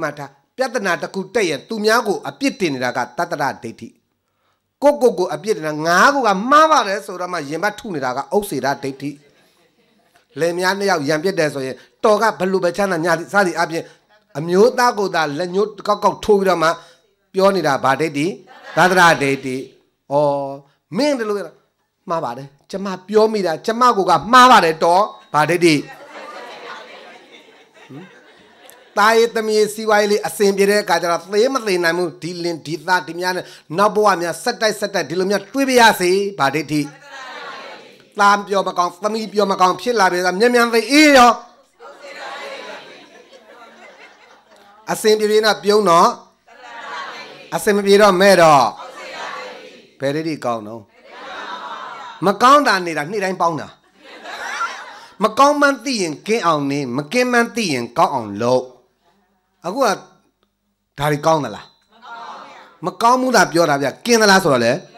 မှတ်ထားပြဿနာတစ်ခုတက်ရင်သူများကိုအပြစ်တင်နေတာကတတ္တရဒိဋ္ဌိကိုကိုကိုအပြစ်တင်တာငါးကိုကမှားပါတယ်ဆိုတော့မှယင်ဘတ်ထုနေတာကအဥစေရဒိဋ္ဌိလယ်များနှစ်ယောက်ရံပြစ်တယ်ဆိုရင်တော်ကဘလို့ပဲချမ်းသာညာစသည်အပြင်အမျိုးသားကိုသာလက်ညှိုးကောက်ကောက်ထိုးပြီးတော့မှပြောနေတာဗာဒိတ်တီသဒ္ဒရာဒိတ်တီဩမင်းတို့လို့မှားပါတယ်ကျမပြောမိတာကျမကိုကမှားပါတယ်တော်ဗာဒိတ်တီတာရေးသမီးစီဝိုင်းလေးအစင်ပြတဲ့အခါကျတော့သေမသေးနိုင်ဘူးဒီလင်ဒီသားဒီများနဲ့နောက်ဘဝများဆက်တိုက်ဆက်တိုက်ဒီလိုများတွေးပြရစေဗာဒိတ်တီသားပြောမကောင်သမီးပြောမကောင်ဖြစ်လာပြီဆိုမြန်မြန်သိအေးရောအစင်ပြေပြေနဲ့ပြုံးတော့အစင်မပြေတော့မဲ့တော့ဘယ်လေးကောင်းတော့မကောင်းတာနေတာနေ့တိုင်းပေါင်းတာမကောင်းမှန်းသိရင်ကင်းအောင်နေမကင်းမှန်းသိရင်ကောင်းအောင်လုပ်အခုကဒါတွေကောင်းသလားမကောင်းဘူးဗျမကောင်းဘူးတာပြောတာဗျကင်းသလားဆိုတော့လေမ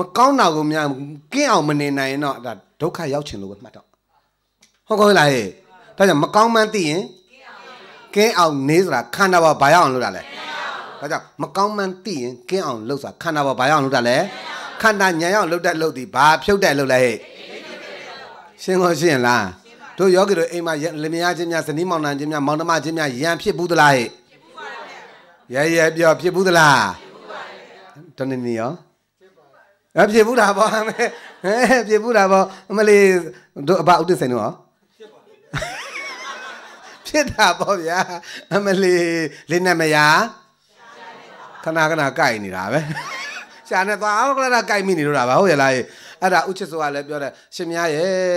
မကောင်းတာကိုများကင်းအောင်မနေနိုင်ရင်တော့ဒါဒုက္ခရောက်ချင်လို့ပဲမှတ်တော့ဟုတ်ကောလားဟဲ့ဒါကြောင့်မကောင်းမှန်းသိရင်ကင်းအောင်နေဆိုတာခန္ဓာဘာဘာရအောင်လုပ်တာလဲဒါကြောင့်မကောင်းမှန်းသိရင်ကင်းအောင်လုပ်ဆိုတာခန္ဓာဘာဘာရအောင်လုပ်တာလဲခန္ဓာညာရအောင်လုပ်တဲ့လုပ်ဒီဘာဖြုတ်တဲ့လုပ်လဲဟဲ့ရှင်းလို့ရှင်းလားတို့ယောဂီတို့အိမ်မှာလင်မယားချင်းများဇနီးမောင်နှံချင်းများမောင်နှမချင်းများရံဖြစ်ဘူးသလားဟဲ့ဖြစ်ဘူးပါဗျာရဲရဲပြောဖြစ်ဘူးသလားဖြစ်ဘူးပါဗျာတနေ့နေ့ရောဟမ်ဖြစ်ဘူးတာပေါ့ဟမ်ဖြစ်ဘူးတာပေါ့အမလေးတို့အဘဥဒ္ဒစိန်တို့ဟောဖြစ်တာပေါ့ဗျာ အမလေးလေးနဲ့မရခဏခဏကြိုက်နေတာပဲရှာနေသွားအောင်ကလာကြိုက်မိနေလို့တာပါဟုတ်ရလားအဲ့ဒါဥချစ်စွာလည်းပြောတယ်ရှင်မရဲ့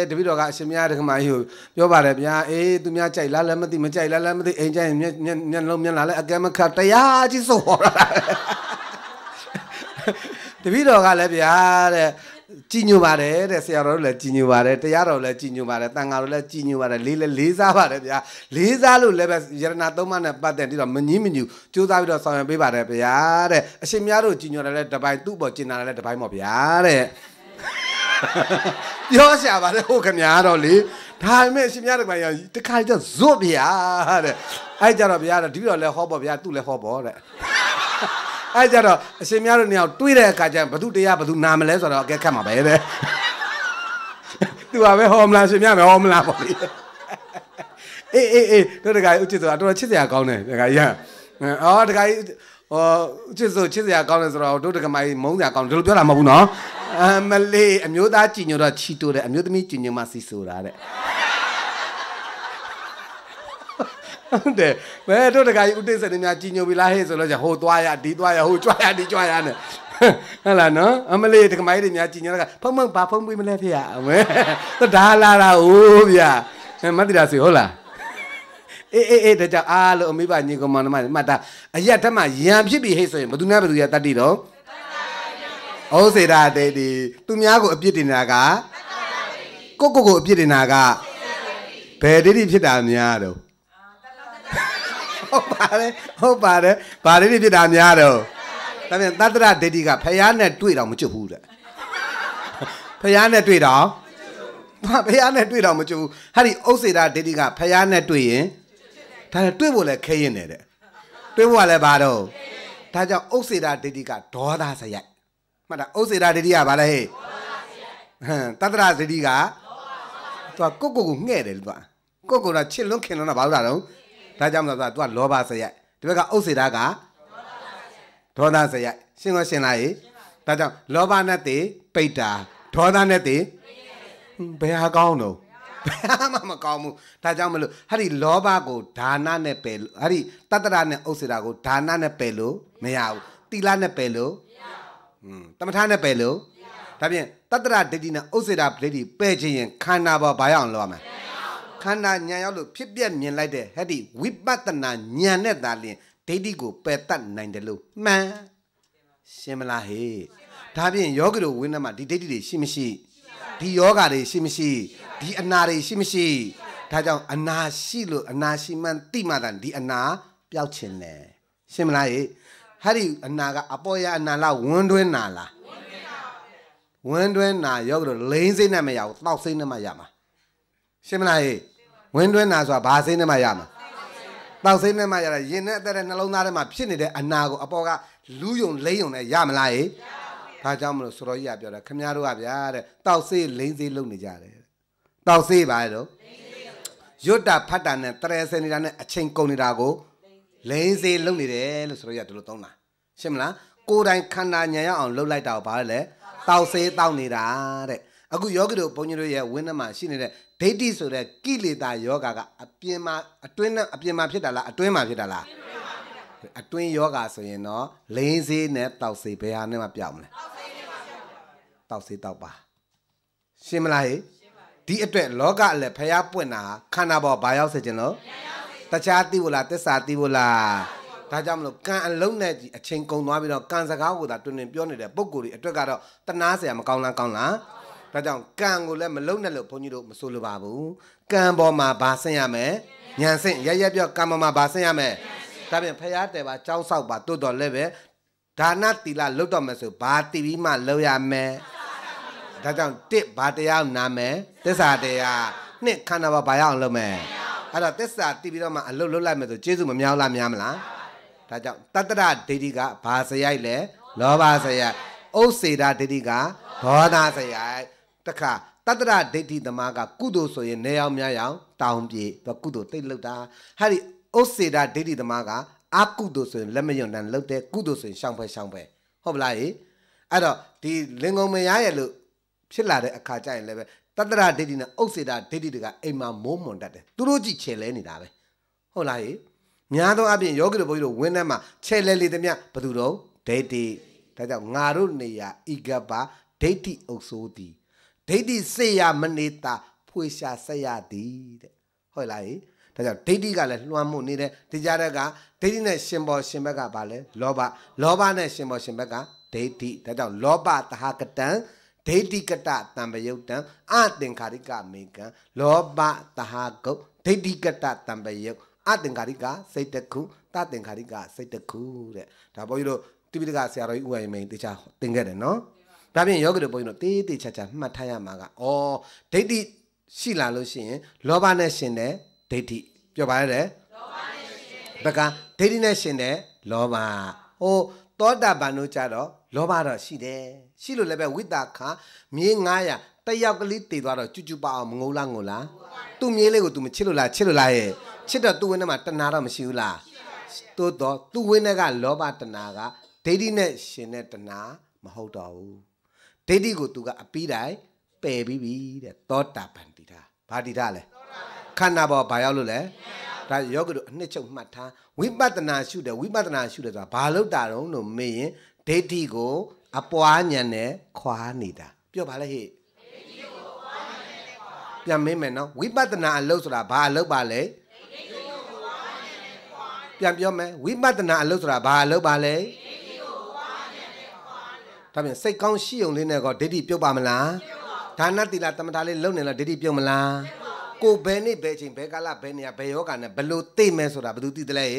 တပိတော်ကအရှင်မဒကမကြီးကိုပြောပါတယ်ဗျာအေးသူများကြိုက်လားလည်းမသိမကြိုက်လားလည်းမသိအိမ်ကြိုက်မျက်မျက်လုံးမျက်လာလည်းအကဲမခတ်တရားကြီးဆိုဟောတာတပည့်တော်ကလည်းဗျာတဲ့ကြီးညိုပါတယ်တဲ့ဆရာတော်တို့လည်းကြီးညိုပါတယ်တရားတော်လည်းကြီးညိုပါတယ်တန်ဃာတော်လည်းကြီးညိုပါတယ်လေးလည်းလေးစားပါတယ်ဗျာလေးစားလို့လည်းပဲယရနာသုံးပါးနဲ့ပတ်သက်ပြီးတော့မငင်းမညူကြိုးစားပြီးတော့ဆောင်ရွက်ပေးပါတယ်ဗျာတဲ့အရှင်များတို့ကြီးညိုတယ်လည်းတစ်ပိုင်းသူ့ပေါ်ကျင်တာလည်းတစ်ပိုင်းပေါ့ဗျာတဲ့ပြောရှာပါလေဟုတ်ခင်ဗျာတော့လေဒါပေမဲ့ရှင်များတက္ကမရာတခါကျဇွတ်ဗျာတဲ့အဲ့ကြတော့ဗျာတော့ဒီတော့လဲဟောပေါ့ဗျာသူ့လဲဟောပေါ့တဲ့အဲ့ကြတော့အရှင်များတို့နေအောင်တွေးတဲ့အခါကျရင်ဘသူတရားဘသူနာမလဲဆိုတော့အကဲခတ်မှာပဲတဲ့သူကပဲဟောမလားရှင်များမယ်ဟောမလားပေါ့လေအေးအေးအေးတို့တကယ်ဥချစ်ဆိုတာတော်တော်ချစ်စရာကောင်းတယ်တကယ်ရန်အော်တကယ်ဟောချစ်ဆိုချစ်စရာကောင်းတယ်ဆိုတော့တို့တကမိုင်မုန်းစရာကောင်းတယ်ဒီလိုပြောတာမဟုတ်ဘူးနော်အမလေးအမျိုးသားကြည်ညိုတော့ချီတိုးတယ်အမျိုးသမီးကြည်ညိုမှစီဆိုတာတဲ့ဟုတ်တယ်ဘယ်တို့တခါကြီးဥတိတ်ဆက်နေများကြီးညိုပြီလားဟဲ့ဆိုတော့ဟိုသွားရဒီသွားရဟိုကြွားရဒီကြွားရနဲ့ဟုတ်လားနော်အမလေးတခမကြီးတွေများကြီးညိုတော့ဖုံဖုံဘာဖုံပွေးမလဲဖေရအမေဒါလာတာဟိုးဗျာမတိတာစီဟုတ်လားအေးအေးအေးဒါကြောင့်အားလို့အမိဘညီကောင်မနှမမှတ်တာအရက်ထက်မှရံဖြစ်ပြီဟဲ့ဆိုရင်ဘသူနဲ့ဘသူရတတ်တိတော့ဩစေတာတေတီသူများကိုအပြစ်တင်တာကကိုကိုကိုအပြစ်တင်တာကဘယ်တေတီဖြစ်တာများတော့ဟုတ်ပါတယ်ဟုတ်ပါတယ်ဘာလေးတွေဖြစ်တာများတော့ဒါပြန်သတ္တရဒိဋ္ဌိကဖယားနဲ့တွေ့တော့မကျွတ်ဘူးတဲ့ဖယားနဲ့တွေ့တော့ဘာဖယားနဲ့တွေ့တော့မကျွတ်ဘူးဟာဒီဥစေတာဒိဋ္ဌိကဖယားနဲ့တွေ့ရင်ဒါတွေ့ဖို့လဲခဲရင်တယ်တဲ့တွေ့ဖို့ကလည်းဘာတော့ဒါကြောင့်ဥစေတာဒိဋ္ဌိကဒေါသစရိုက်မှတ်တာဥစေတာဒိဋ္ဌိကဘာလဲဟဲ့ဟမ်တတ္တရဒိဋ္ဌိကသူကကိုကိုကိုငှဲ့တယ်သူကကိုကိုကချစ်လွန်းခင်လွန်းတာဘာလို့လာတော့ဒါကြောင့်မလို့ဆိုတာ तू ကလောဘစရိုက်ဒီဘက်ကအုပ်စေတာကဒေါသစရိုက်ရှင်းလို့ရှင်းလားရေဒါကြောင့်လောဘနဲ့တေပိတ်တာဒေါသနဲ့တေဘယ်ဟာကောင်းတော့ဘယ်မှမကောင်းဘူးဒါကြောင့်မလို့ဟာဒီလောဘကိုဒါနနဲ့ပယ်လို့ဟာဒီတတ္တရနဲ့ဥစ္စေတာကိုဒါနနဲ့ပယ်လို့မရဘူးတိလနဲ့ပယ်လို့မရဘူးဟွန်းတမထနဲ့ပယ်လို့မရဘူးဒါဖြင့်တတ္တရဒိဋ္ဌိနဲ့ဥစ္စေတာဒိဋ္ဌိပယ်ခြင်းရင်ခန္ဓာပေါ်ဘာရအောင်လုပ်ရမလဲခန္ဓာဉာဏ်ရောက်လို့ဖြစ်ပျက်မြင်လိုက်တဲ့ဟဲ့ဒီဝိပဿနာဉာဏ်နဲ့သာလျှင်ဒိဋ္ဌိကိုပယ်တတ်နိုင်တယ်လို့မှန်ရှင်းမလားဟေ့ဒါဖြင့်ယောဂီတို့ဝိနည်းမှာဒီဒိဋ္ဌိတွေရှိမရှိဒီယောဂါတွေရှိမရှိဒီအနာတွေရှိမရှိဒါကြောင့်အနာရှိလို့အနာရှိမှန်တိမှသာဒီအနာပျောက်ခြင်းလေရှင်းမလားဟေ့ဟာဒီအနာကအပေါ်ရအနာလားဝန်းတွင်းနာလားဝန်းတွင်းနာယောဂီတို့လိမ့်စိတ်နဲ့မရဘူးတောက်စိတ်နဲ့မှရမှာရှင်းမလားဟေးဝင်းတွင်းနာဆိုတာဘာစိမ့်နဲ့မှရမှာတောက်စိမ့်နဲ့မှရတာရင်နဲ့အသက်နဲ့နှလုံးသားထဲမှာဖြစ်နေတဲ့အနာကိုအပေါ်ကလူးယုံလိမ့်ယုံနဲ့ရမလားဟေးဒါကြောင့်မလို့စတော်ကြီးကပြောတာခမရတို့ကဗျာတဲ့တောက်စေးလိမ့်စေးလုံနေကြတယ်တောက်စေးပါရဲ့တော့ရွတ်တာဖတ်တာနဲ့တရေစင်နေတာနဲ့အချိန်ကုန်နေတာကိုလိမ့်စေးလုံနေတယ်လို့စတော်ကြီးကဒီလိုသုံးတာရှင်းမလားကိုယ်တိုင်ခန္ဓာညံရအောင်လှုပ်လိုက်တာကိုဘာလဲတောက်စေးတောက်နေတာတဲ့အခုယောဂီတို့ဘုန်းကြီးတို့ရဲ့ဝင်းထဲမှာရှိနေတဲ့ဒိဋ္ဌိဆိုတဲ့ကိလေသာယောဂါကအပြင်မှာအတွင်းနဲ့အပြင်မှာဖြစ်တာလားအတွင်းမှာဖြစ်တာလားအတွင်းယောဂါဆိုရင်တော့လိန်စေးနဲ့တောက်စေးဘယ်ဟာနဲ့မှပြောက်မလဲတောက်စေးတောက်ပါရှင်းမလားဟေ့ဒီအတွက်လောကအလည်းဖျားပွင့်တာခန္ဓာပေါ်ဘာရောက်စေခြင်းလို့တခြားသိဖို့လားတစ္ဆာသိဖို့လားဒါကြောင့်မလို့ကံအလုံးနဲ့ကြီးအချိန်ကုန်သွားပြီးတော့ကံစကားကိုသာတွင်တွင်ပြောနေတဲ့ပုံကိုယ်ကြီးအတွက်ကတော့တနာเสียမကောင်းလားကောင်းလားဒါကြောင့်ကံကိုလည်းမလုံနဲ့လို့ဘုန်းကြီးတို့မဆိုလိုပါဘူးကံပေါ်မှာဘာဆင့်ရမယ်ဉာဏ်ဆင့်ရရပြောကံပေါ်မှာဘာဆင့်ရမယ်ဒါပြန်ဖျားတယ်ပါကြောင်းဆောက်ပါတိုးတော်လည်းပဲဒါနတိလလုတ်တော့မယ်ဆိုဘာတိပြီးမှလုံရမယ်ဒါကြောင့်တစ်ဘာတရားနာမယ်သစ္စာတရားနှစ်ခန္ဓာဘာဘာရအောင်လုပ်မယ်အဲ့တော့သစ္စာတိပြီးတော့မှအလုတ်လုတ်လိုက်မယ်ဆိုကျေးဇူးမများလားများမလားဒါကြောင့်တတ္တရဒိဋ္ဌိကဘာစရိုက်လဲလောဘစရိုက်ဥစ္စေတာဒိဋ္ဌိကဘောဓစရိုက်တခါတတ္တရဒိဋ္ဌိသမားက ကုသိုလ်ဆိုရင်နေအောင်များအောင်တောင်းပြေသူကုသိုလ်တိတ်လောက်တာဟာဒီဥစေတာဒိဋ္ဌိသမားကအကုသိုလ်ဆိုရင်လက်မယွန်တန်လောက်တဲ့ကုသိုလ်ဆိုရင်ရှောင်ဖဲရှောင်ဖဲဟုတ်ပလားဟေအဲ့တော့ဒီလင်ကုံမရရဲ့လို့ဖြစ်လာတဲ့အခါကျရင်လည်းပဲတတ္တရဒိဋ္ဌိနဲ့ဥစေတာဒိဋ္ဌိတွေကအိမ်မှာမိုးမွန်တတ်တယ်သူတို့ကြည့်ချေလဲနေတာပဲဟုတ်လားဟေများသောအားဖြင့်ယောဂီတို့ဘုန်းကြီးတို့ဝင်းထဲမှာချဲလဲလေသမျှဘသူတော့ဒိဋ္ဌိဒါကြောင့်ငါတို့နေရာဤကပ္ပဒိဋ္ဌိအုပ်ဆိုးသည်ဒိဋ္ဌိစေရမနေတာဖွေရှာဆက်ရသည်တဲ့ဟုတ်လားဟိဒါကြောင့်ဒိဋ္ဌိကလည်းလွှမ်းမှုနေတယ်ဒီကြားတဲ့ကဒိဋ္ဌိနဲ့ရှင်ဘောရှင်ဘက်ကဗာလဲလောဘလောဘနဲ့ရှင်ဘောရှင်ဘက်ကဒိဋ္ဌိဒါကြောင့်လောဘတဟကတံဒိဋ္ဌိကတတံပယုတ်တံအသင်္ခါရိကမေကံလောဘတဟကုတ်ဒိဋ္ဌိကတတံပယုတ်အသင်္ခါရိကစိတ်တခုတသင်္ခါရိကစိတ်တခုတဲ့ဒါဘုန်းကြီးတို့တိပိဋကဆရာတော်ကြီးဥဝိုင်မိန်တေချာသင်ခဲ့တယ်နော်ဒါပြင်ယောဂတွေဘုန်းကြီးတို့တေးတေးချာချာမှတ်ထားရမှာကဩဒိဋ္ဌိရှိလာလို့ရှိရင် လောဘနဲ့ရှင်တဲ့ဒိဋ္ဌိပြောပါရတယ်လောဘနဲ့ရှင်ဘကဒိဋ္ဌိနဲ့ရှင်တဲ့လောဘဟိုသောတာပန်တို့ကြတော့လောဘတော့ရှိတယ်ရှိလို့လည်းပဲဝိတာခမြေ900တယောက်ကလေးတည်သွားတော့ကျွကျွပါအောင်မငုံလားငုံလားသူ့မြေးလေးကို तू မချစ်လို့လားချစ်လို့လားရဲ့ချစ်တော့သူ့ဝင်းထဲမှာတဏှာတော့မရှိဘူးလားသို့တော့သူ့ဝင်းထဲကလောဘတဏှာကဒိဋ္ဌိနဲ့ရှင်တဲ့တဏှာမဟုတ်တော့ဘူးဒိဋ္ဌိကိုသူကအပြီးတိုင်းပယ်ပြီးပြီတဲ့သောတာပန်တိတာဘာတိတာလဲခန္ဓာပေါ်ဘာရောက်လို့လဲဒါယောဂတို့အနှစ်ချုပ်မှတ်ထားဝိပဿနာရှုတယ်ဝိပဿနာရှုတယ်ဆိုတာဘာလို့တာတော့လို့မေးရင်ဒိဋ္ဌိကို အပွားဉာဏ်နဲ့ခွာနေတာပြောပါလေဟဲ့ပြန်မေးမယ်နော်ဝိပဿနာအလုပ်ဆိုတာဘာအလုပ်ပါလဲပြန်ပြောမယ်ဝိပဿနာအလုပ်ဆိုတာဘာအလုပ်ပါလဲဒိဋ္ဌိဒါပြင်စိတ်ကောင်းရှိုံလေးနဲ့ကောဒိဋ္ဌိပြုတ်ပါမလားဒါနတိလာတမထာလေးလုံနေလားဒိဋ္ဌိပြုတ်မလားကိုဘယ်နေ့ဘယ်ချိန်ဘယ်ကာလဘယ်နေရာဘယ်ယောဂာနဲ့ဘလို့သိမယ်ဆိုတာဘယ်သူသိတယ်လဲ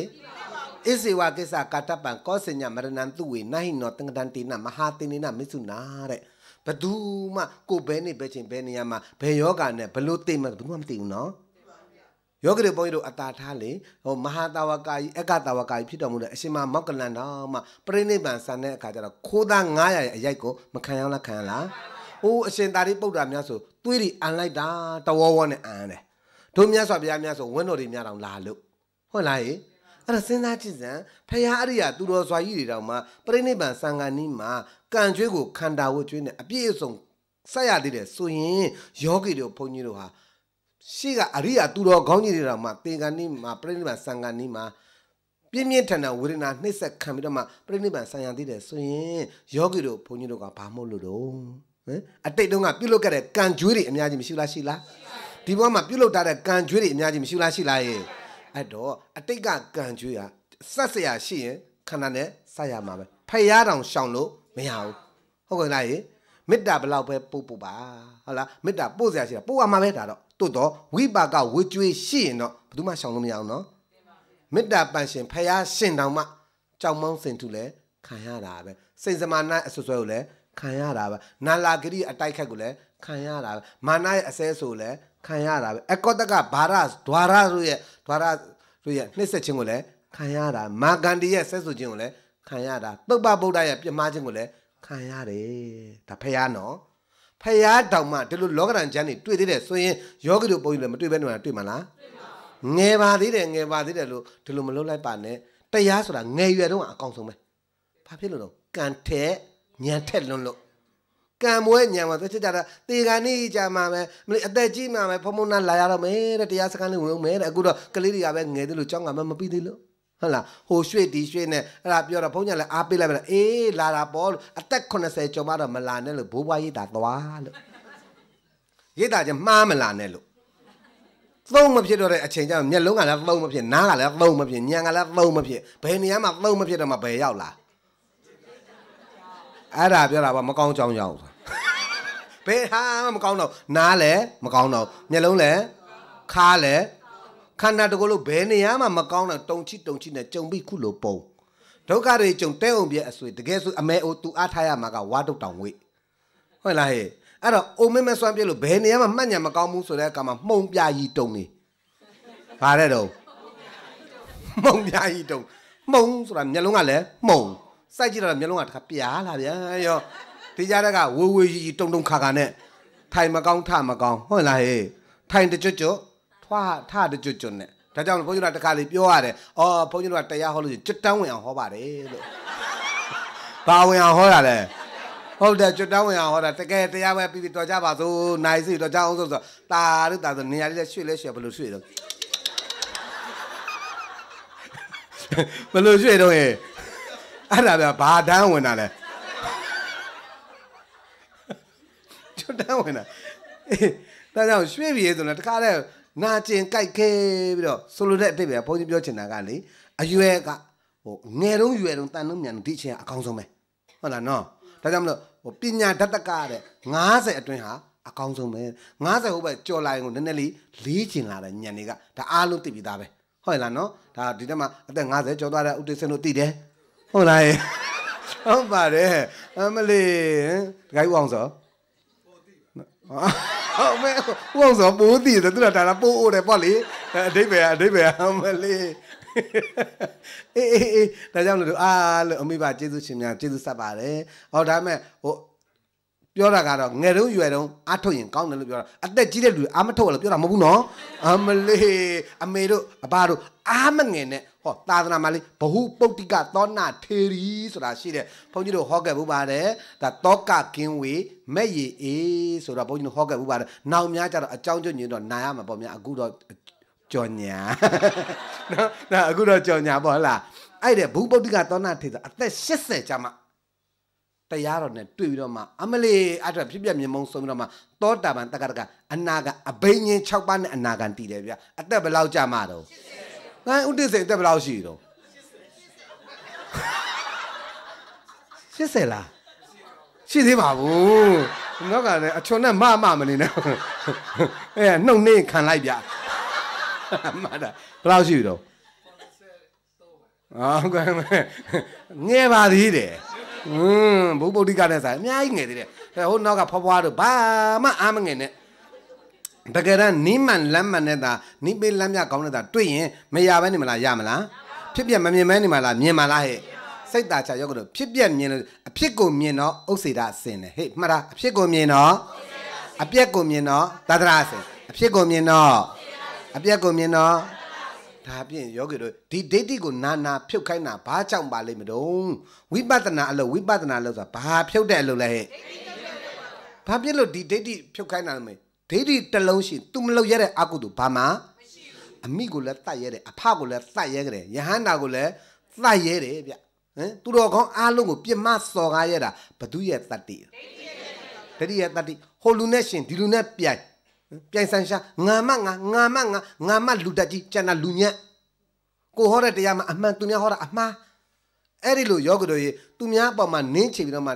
ဣစေဝကိစ္စကာတပံကောစညမရဏံသူဝေနာဟိနောတင်္ဂတန်တိနမဟာတိနိနမစ္ဆုနာတဲ့ဘသူမှကိုဘယ်နေ့ဘယ်ချိန်ဘယ်နေရာမှာဘယ်ယောဂာနဲ့ဘလို့သိမယ်ဘယ်သူမှမသိဘူးနော်ယောဂရေဘုန်းကြီးတို့အတာထားလေဟိုမဟာတာဝကာယီအက္ကတာဝကာယီဖြစ်တော်မူတဲ့အရှင်မမောက်ကလန်တော်မှပြိနိဗ္ဗာန်ဆန်တဲ့အခါကျတော့ခိုးသား900ရဲ့အရိုက်ကိုမခံရလားခံရလားအိုးအရှင်သာရိပုတ္တရာများဆိုသွေးတွေအန်လိုက်တာတဝောဝောနဲ့အန်တယ်တို့မြတ်စွာဘုရားများဆိုဝင်းတော်တွေများတော့လာလို့ဟုတ်လားဟေ့အဲ့ဒါစဉ်းစားကြည့်စမ်းဖရာအရိယာသူတော်စွာကြီးတွေတောင်မှပြိနိဗ္ဗာန်ဆံဃာနီးမှာကံကြွေးကိုခန္ဓာဝတ်ကြွေးနဲ့အပြည့်အစုံဆက်ရသေးတယ်ဆိုရင်ယောဂီတို့ဘုန်းကြီးတို့ဟာရှေ့ကအရိယာသူတော်ကောင်းကြီးတွေတော့မှသင်္ကန်းနီးမှာပြိဋိဘံစံကန်းနီးမှာပြင်းပြင်းထန်ထန်ဝေဒနာနှိမ့်ဆက်ခံပြီးတော့မှပြိဋိဘံဆံရသေးတယ်ဆိုရင်ယောဂီတို့ဘုန်းကြီးတို့ကဘာမှမလုပ်တော့ဟမ်အတိတ်တုန်းကပြုတ်လုခဲ့တဲ့ကံကြွေးတွေအများကြီးမရှိလားရှိလားဒီဘဝမှာပြုတ်လုထားတဲ့ကံကြွေးတွေအများကြီးမရှိလားရှိလားရဲ့အဲ့တော့အတိတ်ကကံကြွေးဟာစက်เสียရှိရင်ခန္ဓာနဲ့ဆက်ရမှာပဲဖျားတောင်ရှောင်လို့မရဘူးဟုတ်ကဲ့လားယေမေတ္တာဘလောက်ပဲပို့ပို့ပါဟုတ်လားမေတ္တာပို့เสียရှိတာပို့ရမှာပဲဒါတော့သို့တော့ဝိပါကဝေကျွေးရှိရင်တော့ဘယ်သူမှရှောင်လို့မရအောင်နော်မေတ္တာပန်ရှင်ဖရာရှင်တောင်မှကြောင်မောင်းစင်ထုလည်းခံရတာပဲစိတ်စမာနအဆွဆွဲကိုလည်းခံရတာပဲနာလာဂရိအတိုက်ခတ်ကိုလည်းခံရတာပဲမာနရဲ့အစဲဆိုလည်းခံရတာပဲအကောတကဘာရဒွာရဆိုရဲ့ဒွာရဆိုရဲ့နှိမ့်ဆက်ခြင်းကိုလည်းခံရတာမာဂန္ဒီရဲ့ဆဲဆိုခြင်းကိုလည်းခံရတာသုပ္ပဗုဒ္ဓရဲ့ပြမခြင်းကိုလည်းခံရတယ်ဒါဖရာနော်ဖယားတောင်မှဒီလိုလောကဓာတ်ကျမ်းတွေတွေ့သေးတယ်ဆိုရင်ယောဂီတို့ပုံကြီးလည်းမတွေ့ဘဲနေတာတွေ့မှာလားတွေ့ပါဘူးငယ်ပါသေးတယ်ငယ်ပါသေးတယ်လို့ဒီလိုမလုပ်လိုက်ပါနဲ့တရားဆိုတာငယ်ရွယ်တုန်းကအကောင်းဆုံးပဲဘာဖြစ်လို့လဲကံထက်ညံထက်လွန်းလို့ကံမွဲညံမှာသွားချက်ကြတာတေကန်နေကြမှာပဲမလို့အသက်ကြီးမှာပဲဖုံဖုံနာလာရတော့မယ်တဲ့တရားစကားလေးဝင်အောင်မယ်တဲ့အခုတော့ကလေးတွေကပဲငယ်သေးလို့ကြောင်းကမမပြီးသေးလို့ဟုတ်လားဟိုရွှေ့ဒီရွှေ့နဲ့အဲ့ဒါပြောတော့ဘုန်းကြီးလည်းအားပေးလိုက်မလားအေးလာတာပေါ့လို့အသက်80ကျော်မှတော့မလာနဲ့လို့ဘိုးဘွားရိတ်တာသွားလို့ရိတ်တာချင်းမှားမလာနဲ့လို့သုံးမဖြစ်တော့တဲ့အချိန်ကျမျက်လုံးကလည်းသုံးမဖြစ်နားကလည်းသုံးမဖြစ်ညံကလည်းသုံးမဖြစ်ဘယ်နေရာမှာသုံးမဖြစ်တော့မှဘယ်ရောက်လာအဲ့ဒါပြောတာပါမကောင်းကြောင်းရောက်တာဘယ်ဟာမကောင်းတော့နားလည်းမကောင်းတော့မျက်လုံးလည်းခါလည်းခန္ဓာတကိုယ်လုံးဘယ်နေရာမှမကောင်းတော့တုံချစ်တုံချစ်နဲ့ကြုံပြီးခုလိုပုံဒုက္ခတွေကြုံတဲ့အောင်ပြအဆွေတကယ်ဆိုအမဲအိုသူအားထားရမှာကဝါတုတ်တောင်ဝိဟုတ်လားဟဲ့အဲ့တော့အိုမဲမဲစွမ်းပြလို့ဘယ်နေရာမှမှတ်ညာမကောင်းဘူးဆိုတဲ့အခါမှာမှုံပြကြီးတုံနေဘာတဲ့တော့မှုံပြကြီးတုံမှုံဆိုတာမျက်လုံးကလည်းမှုံစိုက်ကြည့်တော့မျက်လုံးကတခါပြားလာဗျာရောဒီကြားတဲ့ကဝေဝေကြီးကြီးတုံတုံခါခါနဲ့ထိုင်မကောင်းထမကောင်းဟုတ်လားဟဲ့ထိုင်တကြွကြွထွားထတကျွတ်ကျွတ်နဲ့ဒါကြောင့်ဘုန်းကြီးတို့ကတခါလေးပြောရတယ်အော်ဘုန်းကြီးတို့ကတရားဟောလို့ကျွတ်တန်းဝင်အောင်ဟောပါတယ်လို့ဘာဝင်အောင်ဟောတာလဲဟုတ်တယ်ကျွတ်တန်းဝင်အောင်ဟောတာတကယ်တရားပဲပြီးပြီးတော်ကြပါစို့နိုင်စီတော်ကြအောင်ဆိုတော့တာရုတာဆိုနေရာလေးလဲရွှေ့လဲရွှေ့ဘယ်လိုရွှေ့တော့ဘယ်လိုရွှေ့တော့ရဲ့အဲ့ဒါဗျာဘာတန်းဝင်တာလဲကျွတ်တန်းဝင်တာအဲဒါကြောင့်ရွှေ့ပြေဆိုတော့တခါလဲနာကျင်ကြိုက်ခဲပြီးတော့ဆိုလိုတဲ့အတိတ်ပဲဘုန်းကြီးပြောချင်တာကလေအရွယ်ကဟိုငယ်တုန်းရွယ်တုန်းတန်တုန်းမြန်တုန်းဒီအချိန်ကအကောင်းဆုံးပဲဟုတ်လားနော်ဒါကြောင့်မလို့ဟိုပညာတတ်တကတဲ့90အတွင်းဟာအကောင်းဆုံးပဲ90ဟုတ်ပဲကြော်လိုက်ကိုနည်းနည်းလေးလေးချင်လာတဲ့ညံတွေကဒါအားလုံးသိပြီးသားပဲဟုတ်လားနော်ဒါဒီတက်မှာအသက်90ကျော်သွားတဲ့ဥတ္တဆင်တို့သိတယ်ဟုတ်လားဟုတ်ပါတယ်အမလေးဒကာကြီးအောင်စောဟောသိပါဟုတ်မဲဥအောင်ဆိုပိုးတည်တယ်သူကဒါလားပိုးအိုးတယ်ပေါ့လေအဓိပ္ပာယ်အဓိပ္ပာယ်အမလေးအေးအေးဒါကြောင့်လို့အာလို့အမိပါကျေးဇူးရှင်များကျေးဇူးဆက်ပါတယ်ဟောဒါမဲ့ဟိုပြောတာကတော့ငယ်တုန်းရွယ်တုန်းအထုတ်ရင်ကောင်းတယ်လို့ပြောတာအသက်ကြီးတဲ့လူအာမထုတ်လို့ပြောတာမဟုတ်ဘူးနော်အမလေးအမေတို့အဘတို့အာမငယ်နဲ့ဟောသာသနာမှာလေဘဟုပုတ်တိကသောနာထေရီဆိုတာရှိတယ်ဘုန်းကြီးတို့ဟောခဲ့ဘူးပါတယ်ဒါတောကကင်းဝေမဲ့ရည်အေးဆိုတော့ဘုန်းကြီးတို့ဟောခဲ့ဘူးပါတယ်နောက်များကြတော့အကြောင်းကျွညင်တော့နာရမှာပေါ့ဗျာအခုတော့ကြော်ညာနော်ဒါအခုတော့ကြော်ညာပေါ့လားအဲ့ဒါဘုပုတ်တိကသောနာထေရီအသက်80ကျမှတရားတော်နဲ့တွေ့ပြီးတော့မှအမလေးအထွတ်ဖြစ်ပြမြင်မုံဆုံးပြီးတော့မှသောတာပန်တက္ကရကအနာကအဘိညာဉ်6ပါးနဲ့အနာကံတည်တယ်ဗျာအသက်ဘယ်လောက်ကြမှာတော့ငါဥတ္တစိန်တက်ဘယ်လောက်ရှိတော့80လားရှိသေးပါဘူးနောက်ကလည်းအချွန်နဲ့မမမနေနဲ့အဲနှုတ်နေခံလိုက်ဗျမတာဘယ်လောက်ရှိတော့အော်ကဲငဲပါသေးတယ်อืมဘုဗ္ဗတိကနဲ့ဆိုင်အများကြီးငယ်သေးတယ်ဟိုနောက်ကဖွားဖွားတို့ဘာမှအားမငယ်နဲ့တကယ်တမ်းနီးမှန်လမ်းမှန်နဲ့သာနီးပေးလမ်းမြကောင်းနဲ့သာတွေ့ရင်မရဘဲနေမလားရမလားဖြစ်ပြမမြင်မဲနေမလားမြင်မလားဟဲ့စိတ်တာချရောက်ကတော့ဖြစ်ပြမြင်လို့အဖြစ်ကိုမြင်တော့ဥစေတာစင်တယ်ဟေ့မှတ်လားအဖြစ်ကိုမြင်တော့အပြက်ကိုမြင်တော့သဒ္ဒရာစင်အဖြစ်ကိုမြင်တော့အပြက်ကိုမြင်တော့ဒါပြင်ယောဂီတို့ဒီဒိဋ္ဌိကိုနာနာဖြုတ်ခိုင်းတာဘာကြောင့်ပါလိမ့်မတုံးဝိပဿနာအလုပ်ဝိပဿနာအလုပ်ဆိုတာဘာဖြုတ်တဲ့အလုပ်လဲဟဲ့ဘာဖြစ်လို့ဒီဒိဋ္ဌိဖြုတ်ခိုင်းတာလဲမေးဒိဋ္ဌိတစ်လုံးရှိသူမလုပ်ရတဲ့အကုသို့ဘာမှမရှိဘူးအမိကိုလည်းတတ်ရတယ်အဖကိုလည်းတတ်ရကြတယ်ယဟန္တာကိုလည်းတတ်ရတယ်ဗျဟမ်သူတော်ကောင်းအားလုံးကိုပြမစော်ကားရတာဘသူရဲ့တတ်တည်ဒိဋ္ဌိရဲ့တတ်တည်ဟိုလူနဲ့ရှင်ဒီလူနဲ့ပြိုင်ပြိုင်ဆန်ရှာငါမငါငါမငါငါမလူတက်ကြီးကျန်တာလူညံ့ကိုဟောတဲ့တရားမှာအမှန်သူများဟောတာအမှားအဲ့ဒီလိုယောဂတို့ရေသူများအပေါ်မှာနင်းချပြီးတော့မှ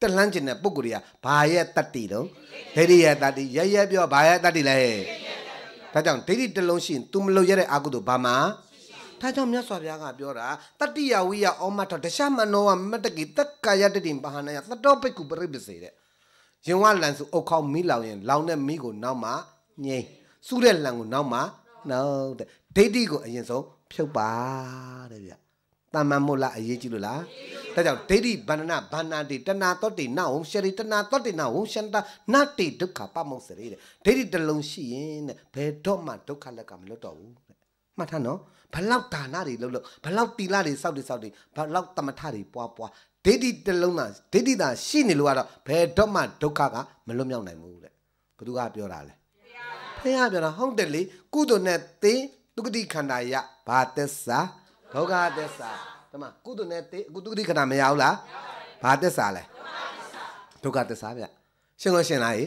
တက်လှမ်းကျင်တဲ့ပုံကိုယ်တွေကဘာရဲ့တတ္တိတော့ဒိဋ္ဌိရဲ့တတ္တိရရပြောဘာရဲ့တတ္တိလဲဒါကြောင့်ဒိဋ္ဌိတစ်လုံးရှိရင် तू မလုပ်ရတဲ့အာကုသို့ဘာမှဒါကြောင့်မြတ်စွာဘုရားကပြောတာတတ္တိယဝိယအောမထောဒရှမနောဝမတ္တကိတက္ကာယတတိဘာဟနယသတောပိကုပရိပစေတဲ့ရင်ဝလန်စုအုတ်ခေါင်းမိလောင်ရင်လောင်တဲ့မိကိုနောက်မှငိမ့်စူးတဲ့လန်ကိုနောက်မှနောက်တဲ့ဒိဋ္ဌိကိုအရင်ဆုံးဖြုတ်ပါတဲ့ဗျတာမန်မို့လားအရေးကြီးလို့လားဒါကြောင့်ဒိဋ္ဌိဗန္ဒနာဗန္နာတိတဏှာတောတိနာဝံရှရိတဏှာတောတိနာဝံရှန္တာနာတိဒုက္ခပမုတ်စရိတဲ့ဒိဋ္ဌိတလုံးရှိရင်တဲ့ဘယ်တော့မှဒုက္ခလက်ကမလွတ်တော့ဘူးတဲ့မှတ်ထားနော်ဘလောက်ဒါနတွေလုပ်လို့ဘလောက်တီလာတွေစောက်တွေစောက်တွေဘလောက်တမထတွေပွားပွားဒိဋ္ဌိတလုံးသာဒိဋ္ဌိသာရှိနေလို့ကတော့ဘယ်တော့မှဒုက္ခကမလွတ်မြောက်နိုင်ဘူးတဲ့ဘသူကပြောတာလဲဖခင်ပြောတာဟုတ်တယ်လေကုသိုလ်နဲ့သင်ဒုက္ခတိခန္ဓာယဘာသစ္စာဒုက္ခသစ္စာတမကုသနဲ့တေကုသတိခဏမရဘူးလားဘာသစ္စာလဲဒုက္ခသစ္စာဗျရှင်းလို့ရှင်းလား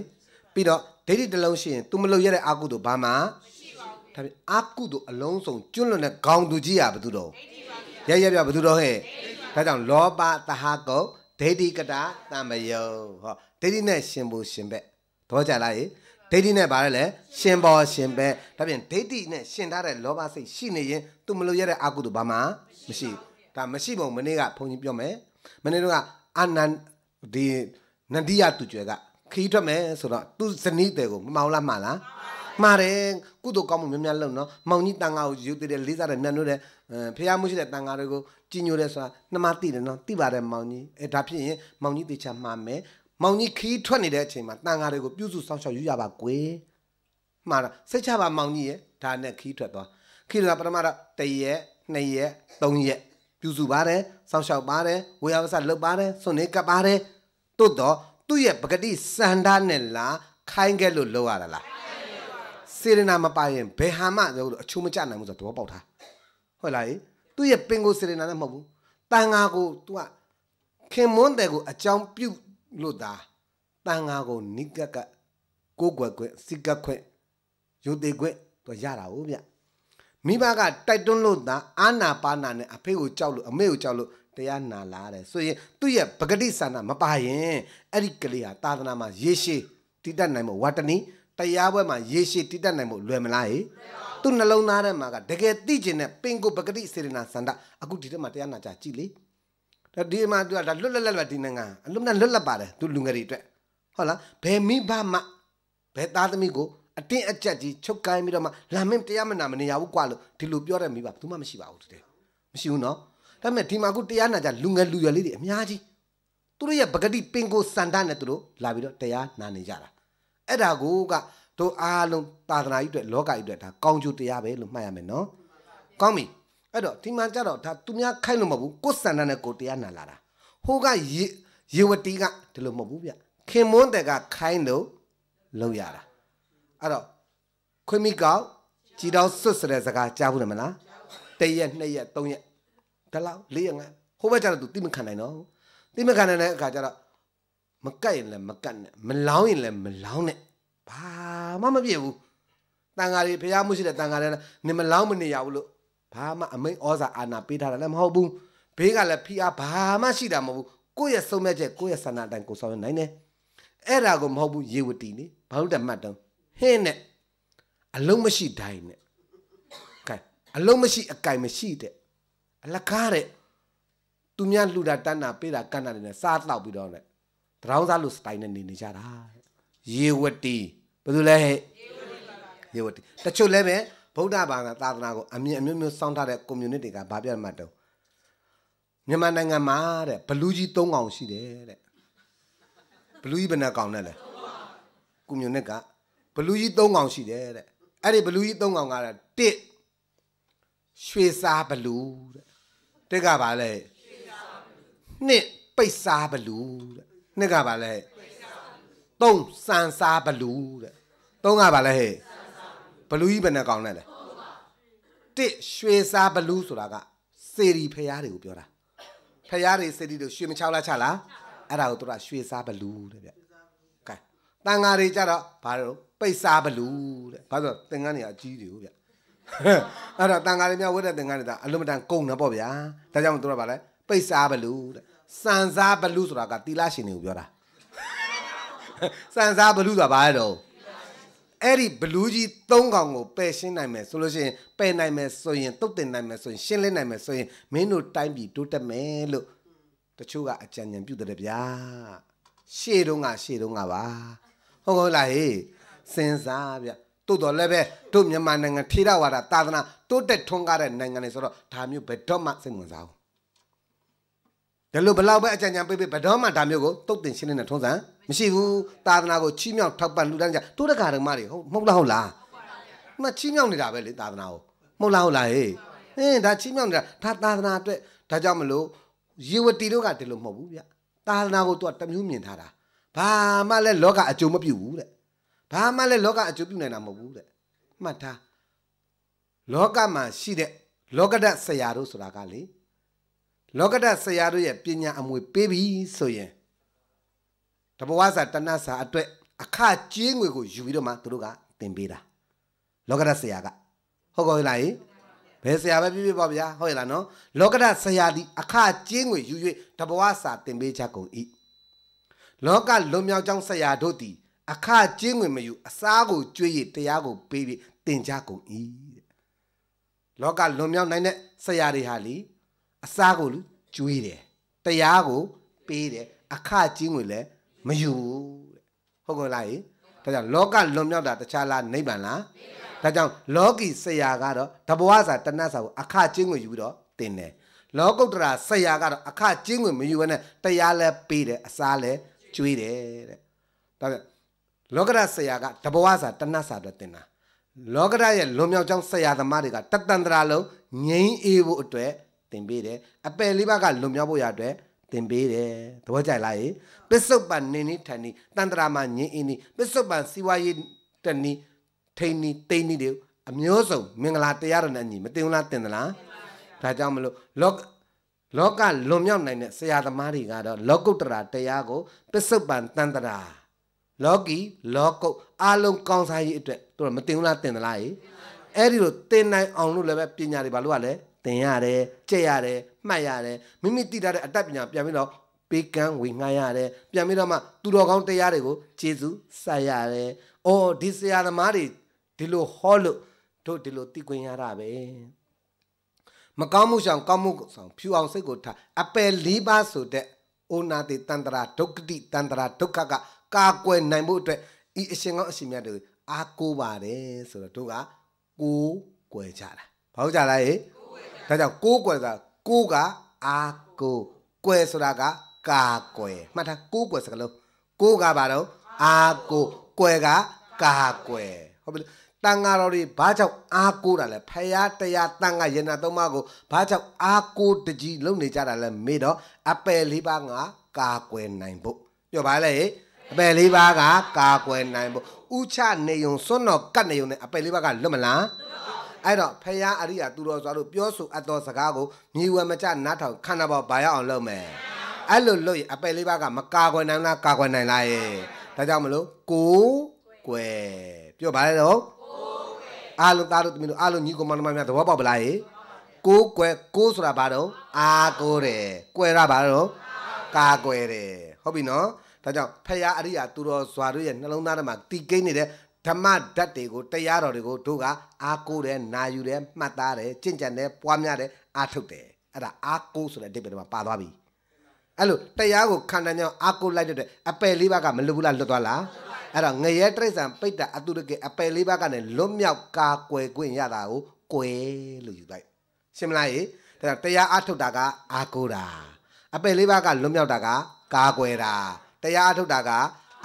ပြီးတော့ဒိဋ္ဌိတစ်လုံးရှိရင် तू မလုပ်ရတဲ့အကုသို့ဘာမှမရှိပါဘူးဒါပြင်အကုသို့အလုံးစုံကျွလွန်တဲ့ခေါင်းသူကြီးရဘသူတော့ရရပြဘသူတော့ဟဲ့ဒါကြောင့်လောဘတဟကုတ်ဒိဋ္ဌိကတာတံမယုံဟောဒိဋ္ဌိနဲ့ရှင်ဖို့ရှင်ဘက်သဘောကျလားဟဲ့ဒိဋ္ဌိနဲ့ဗါလဲလေရှင်ပေါ်ရှင်ပဲဒါပြင်ဒိဋ္ဌိနဲ့ရှင်ထားတဲ့လောဘစိတ်ရှိနေရင်သူမလို့ရတဲ့အကုသို့ဘာမှမရှိဒါမရှိပုံမနေ့ကဘုန်းကြီးပြောမယ်မနေ့တော့ကအနန္ဒီနန္ဒီယသူကျွဲကခီးထွက်မယ်ဆိုတော့သူဇနီးတယ်ကိုမောင်လားမှားလားမှားတယ်ကုသိုလ်ကောင်းမှုများများလုပ်နော်မောင်ကြီးတန်ခါကိုယူသေးတယ်လေးစားတယ်မြတ်နိုးတယ်ဖះမှုရှိတဲ့တန်ခါတွေကိုကြည်ညိုတယ်ဆိုတာနှမသိတယ်နော်သိပါတယ်မောင်ကြီးအဲဒါဖြစ်ရင်မောင်ကြီးတေချာမှားမယ်မောင်ကြီးခီးထွက်နေတဲ့အချိန်မှာတန်ဃာတွေကိုပြုစုဆောင်ရှောက်ယူရပါကွယ်မှားတာစိတ်ချပါမောင်ကြီးရဲ့ဒါနဲ့ခီးထွက်သွားခီးထွက်ပထမတော့တရက်နှစ်ရက်သုံးရက်ပြုစုပါတယ်ဆောင်ရှောက်ပါတယ်ဝေယဝဆလုပ်ပါတယ်စွန့်နေကပ်ပါတယ်သို့တော့သူ့ရဲ့ပဂတိစန္ဒနဲ့လားခိုင်းခဲ့လို့လုပ်ရတာလားစေရနာမပါရင်ဘယ်ဟာမှလို့အချိုးမကျနိုင်ဘူးဆိုတော့သဘောပေါက်တာဟုတ်လားသူ့ရဲ့ပင်ကိုစေရနာနဲ့မဟုတ်ဘူးတန်ဃာကို तू ကခင်မွန်းတယ်ကိုအကြောင်းပြုလို့သာတန်ဃာကိုနိကကကိုယ်ွယ်ခွင့်စိကခွင့်ယုတ်သေးခွင့်သူရတာဟုတ်ဗျမိဘကတိုက်တွန်းလို့သာအာနာပါနာနဲ့အဖေကိုကြောက်လို့အမေကိုကြောက်လို့တရားနာလာတယ်ဆိုရင်သူ့ရဲ့ပဂတိဆန္ဒမပါရင်အဲ့ဒီကလေးဟာသာသနာမှာရေရှည်တည်တတ်နိုင်မို့ဝတ္တနီတရားပွဲမှာရေရှည်တည်တတ်နိုင်မို့လွယ်မလားဟေ့သူ့နှလုံးသားထဲမှာကတကယ်သိကျင်တဲ့ပင်ကိုပဂတိစေရနာဆန္ဒအခုဒီထဲမှာတရားနာကြကြည့်လေဒါဒီမှာသူကဒါလွတ်လပ်လပ်ဒီနိုင်ငံအလွတ်နဲ့လွတ်လပ်ပါတယ်သူလူငယ်တွေအတွက်ဟုတ်လားဘယ်မိဘမှဘယ်သားသမီးကိုအတင်းအကျပ်ကြီးချုပ်ကိုင်းပြီးတော့မှလာမင်းတရားမနာမနေရဘူးကွာလို့ဒီလိုပြောတဲ့မိဘဘူးမှမရှိပါဘူးတဲ့မရှိဘူးနော်ဒါပေမဲ့ဒီမှာအခုတရားနာကြလူငယ်လူရွယ်လေးတွေအများကြီးသူတို့ရဲ့ပဂတိပင်ကိုစန္ဒနဲ့သူတို့လာပြီးတော့တရားနာနေကြတာအဲ့ဒါကိုကတို့အားလုံးသာသနာကြီးအတွက်လောကကြီးအတွက်ဒါကောင်းကျိုးတရားပဲလို့မှတ်ရမယ်နော်ကောင်းပြီအဲ့တော့ဒီမှာကြတော့ဒါသူများခိုင်းလို့မဟုတ်ဘူးကိုယ်စန္ဒနဲ့ကိုတရားနာလာတာဟိုကရေရေဝတီကဒီလိုမဟုတ်ဘူးဗျခင်မွန်းတဲ့ကခိုင်းလို့လောက်ရတာအဲ့တော့ခွေမိကောက်ကြည်တော်ဆွတ်စတဲ့စကားကြားဘူးတယ်မလားတရက်နှစ်ရက်သုံးရက်ဒါလောက်လေးရက်ငါဟိုဘက်ကျတော့ तू တိမခံနိုင်တော့တိမခံနိုင်တဲ့အခါကျတော့မကတ်ရင်လည်းမကတ်နဲ့မလောင်းရင်လည်းမလောင်းနဲ့ဘာမှမပြည့်ဘူးတန်ဃာတွေဖျားမှုရှိတဲ့တန်ဃာတွေလည်းနေမလောင်းမနေရဘူးလို့ဘာမှအမိန်ဩဇာအာဏာပေးထားတာလည်းမဟုတ်ဘူးဘေးကလည်းဖိအားဘာမှရှိတာမဟုတ်ဘူးကိုယ့်ရဲ့ဆုံးမြတ်ချက်ကိုယ့်ရဲ့ဆန္ဒအတိုင်းကိုဆောင်ရနိုင်တယ်အဲ့ဒါကိုမဟုတ်ဘူးရေဝတီနေဘာလို့တတ်မှတ်တော့ဟင်းနဲ့အလုံးမရှိတိုင်းနဲ့ကဲအလုံးမရှိအကင်မရှိတဲ့အလကားတဲ့သူများလှူတာတန်းတာပေးတာကန့်တာတွေနဲ့စားတော့ပြီးတော့နဲ့တရောင်းစားလို့စတိုင်နဲ့နေနေကြတာရေဝတီဘာလို့လဲရေဝတီတချို့လည်းပဲဗုဒ္ဓဘာသာသာသနာကိုအမြင်အမျိုးမျိုးစောင့်ထားတဲ့ community ကဘာပြတ်မှတ်တော့မြန်မာနိုင်ငံမှာတဲ့ဘလူးကြီး၃កောင်ရှိတယ်တဲ့ဘလူးကြီးဘယ်နှកောင်နဲ့လဲကွန်မြူနစ်ကဘလူးကြီး၃កောင်ရှိတယ်တဲ့အဲ့ဒီဘလူးကြီး၃កောင်ကတစ်ရွှေစားဘလူးတဲ့တစ်ကဘာလဲနှစ်ပိတ်စားဘလူးတဲ့နှစ်ကဘာလဲသုံးစံစားဘလူးတဲ့သုံးကဘာလဲဟဲ့ဘလူးကြီးဘယ်နှកောင်နဲ့လဲတစ်ရွှေစားဘလူးဆိုတာက စေရီဖရားတွေကိုပြောတာဖရားတွေစေရီတို့ရွှေမချောက်လားချလားအဲ့ဒါကိုတို့ကရွှေစားဘလူးတဲ့ဗျကဲတန်ဃာတွေကြတော့ဘာလို့ပိတ်စားဘလူးတဲ့ဘာလို့သင်္ကန်းတွေအကြီးတွေကိုဗျအဲ့တော့တန်ဃာတွေများဝတ်တဲ့သင်္ကန်းတွေဒါအလုံးမတန်ကုန်တာပေါ့ဗျာဒါကြောင့်တို့ကဗာလဲပိတ်စားဘလူးတဲ့စံစားဘလူးဆိုတာကတီလာရှင်တွေကိုပြောတာစံစားဘလူးဆိုတာဘာလဲတော့အဲ့ဒီဘလူးကြီး၃ကောင်ကိုပယ်ရှင်းနိုင်မယ်ဆိုလို့ရှိရင်ပယ်နိုင်မယ်ဆိုရင်တုတ်တင်နိုင်မယ်ဆိုရင်ရှင်းလင်းနိုင်မယ်ဆိုရင်မင်းတို့တိုင်းပြည်တိုးတက်မယ်လို့တချို့ကအကြံဉာဏ်ပြုတယ်ဗျာရှေ့တုန်းကရှေ့တုန်းကပါဟုတ်ကောလားဟေးစဉ်းစားဗျတို့တော်လည်းပဲတို့မြန်မာနိုင်ငံထေရဝါဒသာသနာတိုးတက်ထွန်းကားတဲ့နိုင်ငံတွေဆိုတော့ဒါမျိုးဘယ်တော့မှစိတ်ဝင်စားဘူးဒါလို့ဘလောက်ပဲအကြံဉာဏ်ပေးပေးဘတော်မှဒါမျိုးကိုတုတ်တင်ရှင်းနေတဲ့ထုံးစံမရှိဘူးသာသနာကိုချီးမြှောက်ထောက်ပံ့လှူဒန်းကြတိုးတက္ကရာမတွေဟုတ်မဟုတ်လားဟုတ်လားမှချီးမြှောက်နေတာပဲလေသာသနာကိုမဟုတ်လားဟုတ်လားဟေးအင်းဒါချီးမြှောက်နေတာဒါသာသနာအတွက်ဒါကြောင့်မလို့ရေဝတီတို့ကဒီလိုမဟုတ်ဘူးဗျသာသနာကိုသူကတမျိုးမြင်ထားတာဘာမှလည်းလောကအကျိုးမပြုဘူးတဲ့ဘာမှလည်းလောကအကျိုးပြုနိုင်တာမဟုတ်ဘူးတဲ့မှတ်ထားလောကမှာရှိတဲ့လောကဒတ်ဆရာတို့ဆိုတာကလေလောကဓာတ်ဆရာတို့ရဲ့ပညာအမွေပေးပြီဆိုရင်တဘဝစာတဏ္ဍစာအတွက်အခကြေးငွေကိုယူပြီးတော့မှသူတို့ကတင်ပေးတာလောကဓာတ်ဆရာကဟုတ်ကောလားဘယ်ဆရာပဲဖြစ်ဖြစ်ပါဗျာဟုတ်ရလားနော်လောကဓာတ်ဆရာဒီအခကြေးငွေယူ၍တဘဝစာတင်ပေးချက်ကုန်ဤလောကလွန်မြောက်ကြောင်းဆရာတို့သည်အခကြေးငွေမယူအစားကိုကြွေးရတရားကိုပေးပြီးတင်ကြကုန်ဤလောကလွန်မြောက်နိုင်တဲ့ဆရာတွေဟာလီအစားကိုလူကျွေးတယ်တရားကို ပေးတယ်အခကြီးငွေလည်းမယူတဲ့ဟုတ်ကောလားဟင်ဒါကြောင့်လောကလွန်မြောက်တာတခြားလားနိဗ္ဗာန်လားဒါကြောင့်လောကီဆရာကတော့တဘဝစာတဏှတ်စာကိုအခကြီးငွေယူပြီးတော့တင်တယ်လောကုတ္တရာဆရာကတော့အခကြီးငွေမယူဘဲနဲ့တရားလည်းပေးတယ်အစားလည်းကျွေးတယ်တဲ့ဒါကြောင့်လောကရဆရာကတဘဝစာတဏှတ်စာတော့တင်တာလောကရရဲ့လွန်မြောက်ကြောင်းဆရာသမားတွေကတတန္တရာလုံးငြိမ်းအေးဖို့အတွက်တင်ပေးတယ်အပယ်လေးပါးကလွန်မြောက်ဖို့ရအတွက်တင်ပေးတယ်သဘောကျလားပစ္စုပန်နေနိထန်နိတန္တရာမှာငြင်းအင်းနိပစ္စုပန်စီဝါရေးတနိထိန်နိတိန်နိတွေအမျိုးစုံမင်္ဂလာတရားတော်နဲ့ညီမတင်လားတင်သလားဒါကြောင့်မလို့လောကလောကလွန်မြောက်နိုင်တဲ့ဆရာသမားတွေကတော့လောကုတ္တရာတရားကိုပစ္စုပန်တန္တရာလောကီလောကုတ်အာလုံးကောင်းစားရေးအတွက်တို့မတင်ဘူးလားတင်သလားရေအဲ့ဒီလိုတင်နိုင်အောင်လို့လည်းပဲပညာတွေဘာလို့ ਆ လဲသင်ရတယ်ကြက်ရတယ်မှတ်ရတယ်မိမိသိထားတဲ့အတတ်ပညာပြန်ပြီးတော့ပေးကမ်းဝေငှရတယ်ပြန်ပြီးတော့မှသူတော်ကောင်းတရားတွေကိုကျေစုစိုက်ရတယ်။အော်ဒီဆရာသမားတွေဒီလိုဟောလို့တို့ဒီလိုသိခွင့်ရတာပဲ။မကောင်းမှုဆောင်ကောင်းမှုဆောင်ဖြူအောင်စိတ်ကိုထားအပယ်၄ပါးဆိုတဲ့အိုနာတိတန္တရာဒုက္ခတိတန္တရာဒုက္ခကကာကွယ်နိုင်ဖို့အတွက်ဤအရှင်ကောင်းအရှင်မြတ်တွေအားကိုးပါတယ်ဆိုတော့တို့ကကိုးကွယ်ကြတာ။ဘာလို့ကြလားဟဲ့။ဒါကြောင့်ကိုးကွယ်ဆိုတာကိုးကအာကိုးကွယ်ဆိုတာက ကာကွယ်မှတ်ထားကိုးကွယ်စကားလုံးကိုးကဘာတော့အာကိုးကွယ်ကကာကွယ်ဟုတ်ပြီတန်ဃာတော်တွေဘာကြောင့်အားကိုးတာလဲဖရာတရားတန်ဃာယန္တာသုံးပါးကိုဘာကြောင့်အားကိုးတကြီးလုံနေကြတာလဲမေးတော့အပယ်လေးပါးကကာကွယ်နိုင်ဖို့ပြောပါလေအပယ်လေးပါးကကာကွယ်နိုင်ဖို့ဥချနေုံစွန့်တော်ကတ်နေုံနဲ့အပယ်လေးပါးကလွတ်မလားလွတ်ပါအဲ့တော့ဖယားအရိယာသူတော်စွာတို့ပြောဆိုအပ်သောစကားကိုမြေဝမကျနားထောင်ခန္ဓာပေါ်ဘာရအောင်လုပ်မယ်အဲ့လိုလို့အပယ်လေးပါးကမကာကွယ်နိုင်လားကာကွယ်နိုင်လားရဲ့ဒါကြောင့်မလို့ကိုကွယ်ပြောပါလေတော့အားလုံးသားတို့သမီးတို့အားလုံးညီကောင်မတော်များသဘောပေါက်ပလားရေကိုကွယ်ကိုဆိုတာဘာတော့အာကိုတယ်ကွယ်ရဘာတော့ကာကွယ်တယ်ဟုတ်ပြီနော်ဒါကြောင့်ဖရာအရိယာသူတော်စွာတို့ရဲ့နှလုံးသားထဲမှာတီကိန်းနေတဲ့ဓမ္မဓာတ်တွေကိုတရားတော်တွေကိုတို့ကအားကိုးတယ်နာယူတယ်မှတ်သားတယ်ကြင်ကြံတယ်ပွားများတယ်အားထုတ်တယ်အဲ့ဒါအားကိုးဆိုတဲ့အဓိပ္ပာယ်ကပါသွားပြီအဲ့လိုတရားကိုခန္ဓာညောင်းအားကိုးလိုက်တဲ့အပယ်လေးပါးကမလွတ်ဘူးလားလွတ်သွားလားအဲ့တော့ငရဲတိရစ္ဆာန်ပိတ္တအတုရကေအပယ်လေးပါးကနေလွတ်မြောက်ကာကွယ်ခွင့်ရတာကိုကွယ်လို့ယူလိုက် ရှင်းမလားရေဒါတရားအားထုတ်တာကအားကိုးတာ အပယ်လေးပါးကလွတ်မြောက်တာကကာကွယ်တာတရားအားထုတ်တာက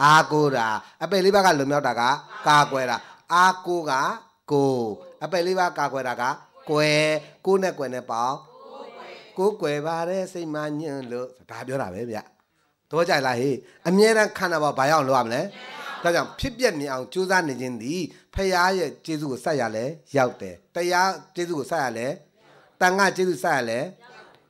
အားကိုးတာအပယ်လေးပါးကလွန်မြောက်တာကကာကွယ်တာအားကိုးကကို အပယ်လေးပါးကာကွယ်တာကကွယ်ကိုနဲ့ကွယ်နဲ့ပေါင်းကိုကွယ်ပါတယ်စိတ်မညံ့လို့ဒါပြောတာပဲဗျတော့ကြိုက်လားဟေးအမြဲတမ်းခန္ဓာပေါ်ဘာရောက်လောက်ရမလဲဒါကြောင့်ဖြစ်ပျက်မြင်အောင်ကြိုးစားနေခြင်းသည်ဖရာရဲ့ကျေးဇူးကိုဆက်ရလဲရောက်တယ်တရားကျေးဇူးကိုဆက်ရလဲတန်ခါကျေးဇူးဆက်ရလဲ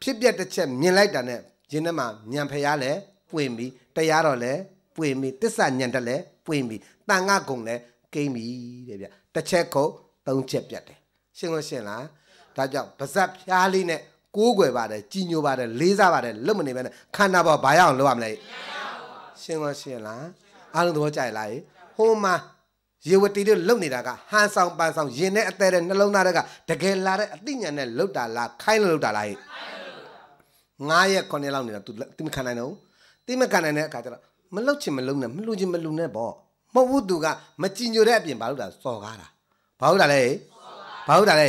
ဖြစ်ပျက်တစ်ချက်မြင်လိုက်တာနဲ့ရင်ထဲမှာညံဖရာလဲပွင့်ပြီးတရားတော်လဲပွင့်ပြီတစ္ဆာညံတက်လဲပွင့်ပြီတန်ငါကုံလဲကိမ့်ပြီတဲ့ဗျတစ်ချက်ကုန်သုံးချက်ပြတ်တယ်ရှင်းလို့ရှင်းလားဒါကြောင့်ပါဇက်ဖြားလေးနဲ့ကိုးကွယ်ပါတယ်ကြည်ညိုပါတယ်လေးစားပါတယ်လွတ်မနေပဲနဲ့ခန္ဓာပေါ်ဘာရအောင်လုပ်ရမလဲရှင်းလို့ရှင်းလားအားလုံးသဘောကျလားဟိုမှာရေဝတီတို့လုံနေတာကဟန်ဆောင်ပန်ဆောင်ရင်နဲ့အသေးတဲ့နှလုံးသားတွေကတကယ်လာတဲ့အသိဉာဏ်နဲ့လုံတာလားခိုင်းလို့လုံတာလားဟဲ့ငါးရက်ခုနှစ်လောက်နေတာ तू တိမခံနိုင်တော့ဘူးတိမခံနိုင်တဲ့အခါကျတော့မလောက်ချင်မလုံနဲ့မလူချင်မလူနဲ့ပေါ့မဟုတ်ဘူးသူကမကြည်ညိုတဲ့အပြင်ဘာလို့လဲစော်ကားတာဘာလို့လဲဘာလို့လဲ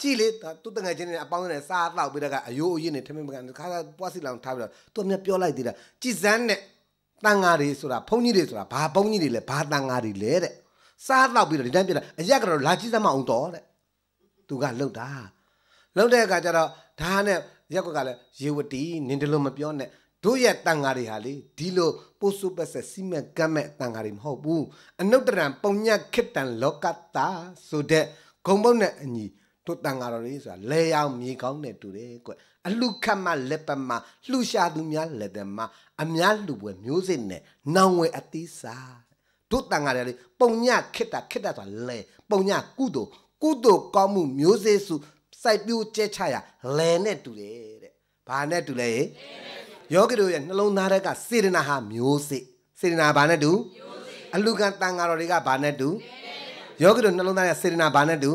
ကြည်လေသူတငယ်ချင်းတွေအပေါင်းနဲ့စားတော့ပြီးတော့ကအယိုးအယင်းနဲ့ထမင်းပကံခါသာပွားစီလောင်ထားပြီးတော့သူအမြပြောလိုက်သေးတာကြည်စမ်းနဲ့တန်ဃာတွေဆိုတာဘုန်းကြီးတွေဆိုတာဘာဘုန်းကြီးတွေလဲဘာတန်ဃာတွေလဲတဲ့စားတော့ပြီးတော့ဒီတိုင်းပြတာအရက်ကတော့လာကြည့်စမ်းမအောင်တော့တဲ့သူကလှုပ်တာလှုပ်တဲ့အခါကျတော့ဒါနဲ့ရက်ကကလည်းရေဝတီနင်တလုံးမပြောနဲ့တို့ရဲ့တန်ဃာတွေဟာလေဒီလိုပို့ဆုပတ်ဆက်စီမံကမ်းမဲ့တန်ဃာတွေမဟုတ်ဘူးအနုတ္တရံပုံညက်ခိတံလောကတာဆိုတဲ့ဂုံပုတ်နဲ့အညီတို့တန်ဃာတော်တွေဆိုတာလဲရောင်မြေကောင်းနဲ့တူတယ်ကွအလှခတ်မလက်ပမလှူရှာသူများလက်သမအများလှူပွဲမျိုးစစ်နဲ့နောင်ဝယ်အသီးစာတို့တန်ဃာတွေလေပုံညခိတခိတဆိုတာလဲပုံညကုသိုလ်ကုသိုလ်ကောင်းမှုမျိုးစစ်စု စိုက်ပျိုးကျဲချရာလဲနဲ့တူတယ်တဲ့ဘာနဲ့တူလဲဟဲ့ယောဂီတို့ရဲ့နှလုံးသားထဲကစေတနာဟာမျိုးစစ်စေတနာဘာနဲ့တူအလူကံတန်ဃာတော်တွေကဘာနဲ့တူယောဂီတို့နှလုံးသားထဲစေတနာဘာနဲ့တူ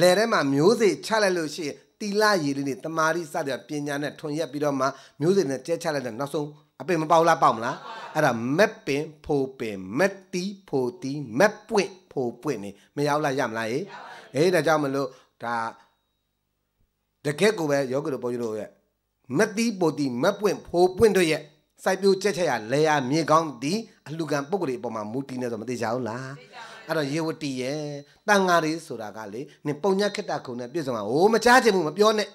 လယ်ထဲမှာမျိုးစစ်ချလိုက်လို့ရှိရင်တီလာရည်လေးနဲ့တမာရီစတဲ့ပညာနဲ့ထွန်ရက်ပြီးတော့မှမျိုးစစ်နဲ့ကျဲချလိုက်တဲ့နောက်ဆုံးအပင်မပေါက်လားပေါက်မလားအဲ့ဒါမက်ပင်ဖိုပင်မက်တီဖိုတီမက်ပွင့်ဖိုပွင့်နေမရောက်လားရမလားဟေးဒါကြောင့်မလို့ဒါတကက်ကိုပဲယောဂီတို့ပေါ်ကြီးတို့ရဲ့မတိပိုတိမပွင့်ဖိုးပွင့်တို့ရဲ့စိုက်ပျိုးကြက်ချက်ရလေယာမြေကောင်းသည်အလှခံပုဂ္ဂိုလ်တွေအပေါ်မှာမူတည်နေဆိုမသိကြဘူးလားအဲ့တော့ရေဝတီရဲ့တန်ဃာတွေဆိုတာကလေနင်ပုံညခတ္တခုံနဲ့ပြည့်စုံမှာဟိုမချားချင်ဘူးမပြောနဲ့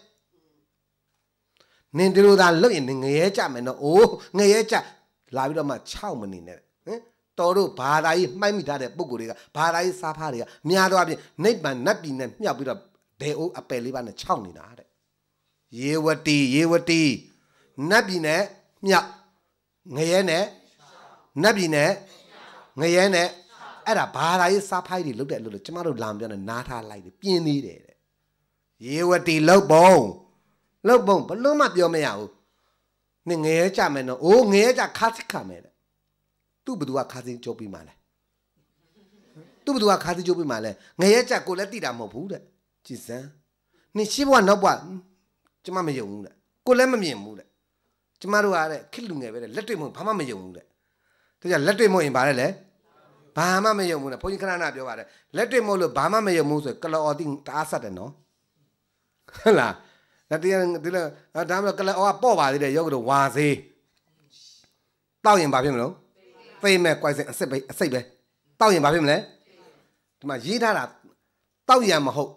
နင်ဒီလိုသာလုပ်ရင်ငရဲကြမယ်နော်အိုးငရဲကြလာပြီးတော့မှ6မနေနဲ့ဟင်တော်တို့ဘာသာကြီးမှိုက်မိထားတဲ့ပုံကိုယ်တွေကဘာသာကြီးစားဖားတွေကများတော့အပြင်နိဗ္ဗာန်နတ်ပြည်နဲ့မြှောက်ပြီးတော့ဒေအိုးအပယ်လေးပါးနဲ့6နေတာတဲ့ရေဝတီရေဝတီနတ်ပြည်နဲ့မြငရဲနဲ့နတ်ပြည်နဲ့ငရဲနဲ့အဲ့ဒါဘာသာရေးစားဖိုက်တွေလုတ်တယ်လို့ကျမတို့လာမပြောနဲ့နားထားလိုက်တယ်ပြင်းသေးတယ်တဲ့ရေဝတီလုတ်ပုံလုတ်ပုံဘလို့မှပြောမရဘူးနင်ငရဲကြမယ်နော်အိုးငရဲကြခါစစ်ခါမယ်တဲ့သူ့ဘသူကခါစစ်ကြုတ်ပြီးမှလဲသူ့ဘသူကခါစစ်ကြုတ်ပြီးမှလဲငရဲကြကိုလည်းတိတာမဟုတ်ဘူးတဲ့ကြည်စမ်းနင်ရှိဘဝနောက်ဘဝကျမမယုံဘူးတဲ့ကိုလည်းမမြင်ဘူးတဲ့ကျမတို့ကတဲ့ခစ်လူငယ်ပဲတဲ့လက်တွေ့မဟုတ်ဘာမှမယုံဘူးတဲ့ဒါကြောင့်လက်တွေ့မဟုတ်ရင်ဘာလဲလဲဘာမှမယုံဘူးနဲ့ဘုန်းကြီးခဏခဏပြောပါတယ်လက်တွေ့မဟုတ်လို့ဘာမှမယုံဘူးဆိုကလော်အော်တိတအားဆက်တယ်နော်ဟုတ်လားလက်တရဒီလိုဒါမှမဟုတ်ကလော်အော်ကပေါ့ပါသေးတယ်ယောဂတို့ဝါစေးတောက်ရင်ဘာဖြစ်မလို့သိမဲ့ကြိုက်စင်အစစ်ပဲအစိတ်ပဲတောက်ရင်ဘာဖြစ်မလဲဒီမှာရေးထားတာတောက်ရံမဟုတ်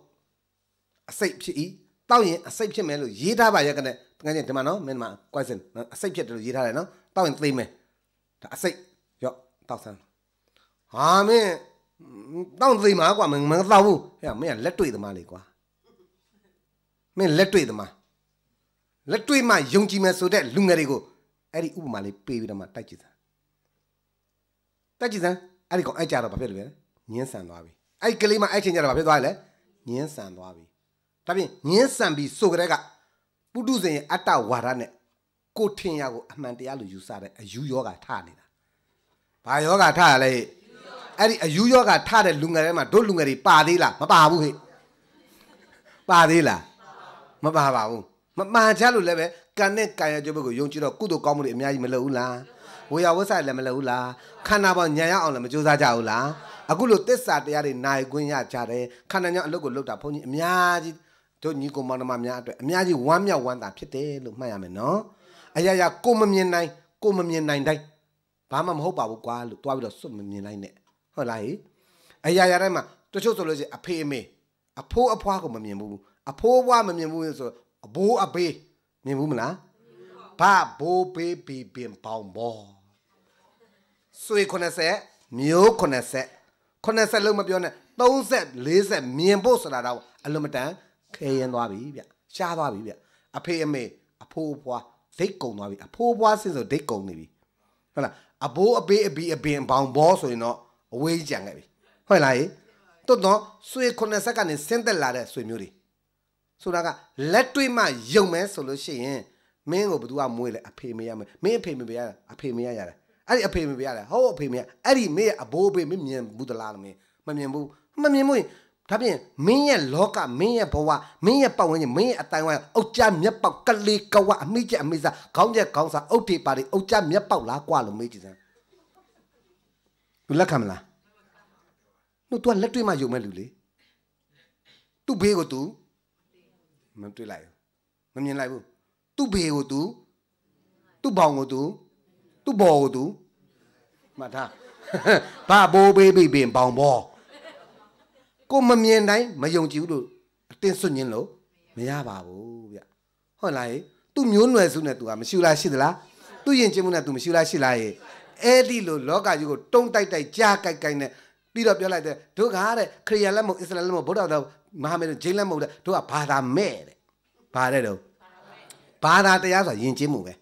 အစိတ်ဖြစ်၏တောက်ရင်အစိတ်ဖြစ်မယ်လို့ရေးထားပါရက်ကနဲ့တကယ်ချင်းဒီမှာနော်မင်းဒီမှာ question အစိတ်ဖြစ်တယ်လို့ရေးထားတယ်နော်တောက်ရင်သိမယ်ဒါအစိတ်ရော့တောက်စမ်းဟာမင်းတောက်သိမှာကွာမင်းမတောက်ဘူးဟဲ့မင်းကလက်တွေ့သမားလေကွာမင်းလက်တွေ့သမားလက်တွေ့မှယုံကြည်မယ်ဆိုတဲ့လူငယ်တွေကိုအဲ့ဒီဥပမာလေးပေးပြီးတော့မှတိုက်ကြည့်စမ်းတိုက်ကြည့်စမ်းအဲ့ဒီကောင်အဲ့ကြတော့ဘာဖြစ်လဲလဲညင်းဆန်သွားပြီအဲ့ဒီကလေးမှအဲ့ချိန်ကြတော့ဘာဖြစ်သွားလဲညင်းဆန်သွားပြီဒါပြင်ငင်းဆန်ပြီးဆိုကြတဲ့ကပုထုဇဉ်ရဲ့အတ္တဝါဒနဲ့ကိုထင်ရကိုအမှန်တရားလို့ယူဆတဲ့အယူယောဂါထနေတာဘာယောဂါထရလဲအဲ့ဒီအယူယောဂါထတဲ့လူငယ်တွေမှာတို့လူငယ်တွေပါသေးလားမပါဘူးဟဲ့ပါသေးလားမပါပါဘူးမမှန်ချလို့လည်းပဲကံနဲ့ကာယကျုပ်ကိုယုံကြည်တော့ကုသိုလ်ကောင်းမှုတွေအများကြီးမလုပ်ဘူးလားဝေယဝဆလည်းမလုပ်ဘူးလားခန္ဓာပေါ်ညံရအောင်လည်းမကြိုးစားကြဘူးလားအခုလိုတစ္ဆာတရားတွေနိုင်ခွင့်ရကြတယ်ခန္ဓာညောင်းအလုပ်ကိုလုပ်တာဘုန်းကြီးအများကြီးတို့ညီကိုမောင်နှမများအတွက်အများကြီးဝမ်းမြောက်ဝမ်းသာဖြစ်တယ်လို့မှတ်ရမယ်နော်အရာရာကိုမမြင်နိုင်ကိုမမြင်နိုင်တိုင်းဘာမှမဟုတ်ပါဘူးကွာလို့တွားပြီးတော့စွတ်မမြင်လိုက်နဲ့ဟုတ်လားဟိအရာရာတိုင်းမှာတချို့ဆိုလို့ရှိရင်အဖေအမေအဖိုးအဖွားကိုမမြင်ဘူးအဖိုးအဖွားမမြင်ဘူးဆိုအဘိုးအဘေးမြင်ဘူးမလားဘာဘိုးဘေးဘီပင်ပေါင်ဘောဆွေ90မျိုး90 90လုံးမပြောနဲ့30 40မြင်ဖို့ဆိုတာတော့အလွန်မတန်ခဲရင်သွားပြီဗျရှားသွားပြီဗျအဖေအမေအဖိုးအဖွားဒိတ်ကုံသွားပြီအဖိုးအဖွားစင်ဆိုဒိတ်ကုံနေပြီဟုတ်လားအဘိုးအပေးအပီအပင်ဘောင်ဘောဆိုရင်တော့အဝေးကြံခဲ့ပြီဟုတ်လားတော်တော်ဆွေ90ဆက်ကနေဆင်းသက်လာတဲ့ဆွေမျိုးတွေဆိုတာကလက်တွေ့မှယုံမယ်ဆိုလို့ရှိရင်မင်းကိုဘသူကမွေးလဲအဖေမေရမယ်မင်းအဖေမေရအဖေမေရရတယ်အဲ့ဒီအဖေမေရရတယ်ဟုတ်အဖေမေရအဲ့ဒီမေရအဘိုးအပေးမမြင်ဘူးသလားလို့မင်းမမြင်ဘူးမမြင်ဘူးဒါပြင်မင်းရဲ့လောကမင်းရဲ့ဘဝမင်းရဲ့ပတ်ဝန်းကျင်မင်းရဲ့အတိုင်းဝိုင်းအုတ်ကြမျက်ပေါက်ကလေးကဝအမိကျအမိစားခေါင်းကျက်ခေါင်းစားအုတ်ထေပါတွေအုတ်ကြမျက်ပေါက်လားကွာလို့မေးကြည့်စမ်းသူလက်ခံမလားနှုတ်သူကလက်တွေ့မှယုံမဲ့လူလေသူ့ဘေးကို तू မတွေ့လိုက်ဘူးမမြင်လိုက်ဘူးသူ့ဘေးကို तू သူ့ဘောင်ကို तू သူ့ဘော်ကို तू မှတ်ထားဘာဘိုးဘေးဘီဘင်ဘောင်ဘော်ကိုမမြင်တိုင်းမယုံကြည်ဘူးလို့အတင်းစွန့်ညင်းလို့မရပါဘူးဗျဟုတ်လားယေသူ့မျိုးနွယ်စုနဲ့ तू ကမရှိလားရှိသလားသူ့ယဉ်ကျေးမှုနဲ့ तू မရှိလားရှိလားယေအဲ့ဒီလိုလောကကြီးကိုတုံးတိုက်တိုက်ကြားကိုက်ကိုက်နဲ့ပြီးတော့ပြောလိုက်တဲ့တို့ကတဲ့ခရိယာလက်မဟုတ်အစ္စလာမ်လက်မဟုတ်ဗုဒ္ဓတော်မဟာမေတို့ဂျိန်းလက်မဟုတ်တဲ့တို့ကဘာသာမဲ့တဲ့ဘာတဲ့တော့ဘာသာတရားဆိုတာယဉ်ကျေးမှုပဲ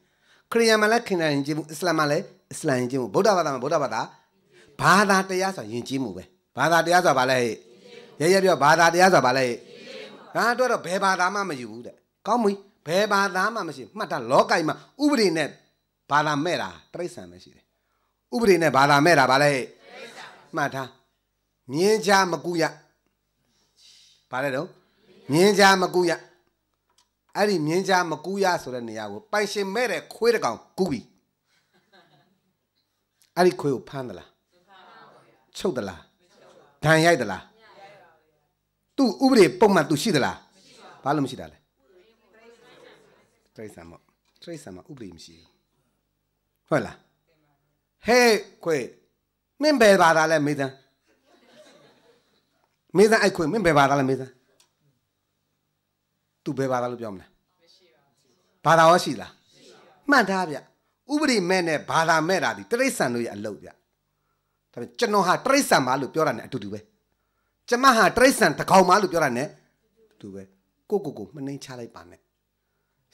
ခရိယာမှာလည်းခရိယာယဉ်ကျေးမှုအစ္စလာမ်မှာလည်းအစ္စလာမ်ယဉ်ကျေးမှုဗုဒ္ဓဘာသာမှာဗုဒ္ဓဘာသာဘာသာတရားဆိုတာယဉ်ကျေးမှုပဲဘာသာတရားဆိုတာဘာလဲဟဲ့ရဲရဲပြောဘာသာတရားဆိုတာဘာလဲဟာတို့တော့ဘယ်ဘာသာမှမယူဘူးတဲ့ကောင်းပြီဘယ်ဘာသာမှမရှိမှတ်တာလောကိုင်မှာဥပဒေနဲ့ဘာသာမဲ့တာတိရစ္ဆာန်ပဲရှိတယ်ဥပဒေနဲ့ဘာသာမဲ့တာဘာလဲမှတ်ထားမြင်းချမကူရဘာလဲတော့မြင်းချမကူရအဲ့ဒီမြင်းချမကူရဆိုတဲ့နေရာကိုပိုင်ရှင်မဲ့တဲ့ခွေးတကောင်ကူပြီအဲ့ဒီခွေးကိုဖမ်းသလားချုပ်သလားဒဏ်ရိုက်သလားသူ့ဥပဒေပုံမှန်သူရှိသလားမရှိပါဘူးဘာလို့မရှိတာလဲတိရစ္ဆာန်ပေါ့တိရစ္ဆာန်မှာဥပဒေမရှိဘူးဟုတ်လားဟဲ့ခွေမင်းဘယ်ဘာသာလဲမေးသန်းမေးသန်းအဲ့ခွေမင်းဘယ်ဘာသာလဲမေးသန်းသူဘယ်ဘာသာလို့ပြောမလဲမရှိပါဘူးဘာသာရောရှိလားမရှိပါဘူးမှတ်ထားဗျဥပဒေမဲ့နဲ့ဘာသာမဲ့တာဒီတိရစ္ဆာန်တို့ရဲ့အလုပ်ဗျဒါပေမဲ့ကျွန်တော်ဟာတိရစ္ဆာန်ပါလို့ပြောတာနဲ့အတူတူပဲကျမဟာတရိတ်ဆန်တကောင်မလို့ပြောတာ ਨੇ သူပဲကိုကိုကိုမနှိမ်ချလိုက်ပါနဲ့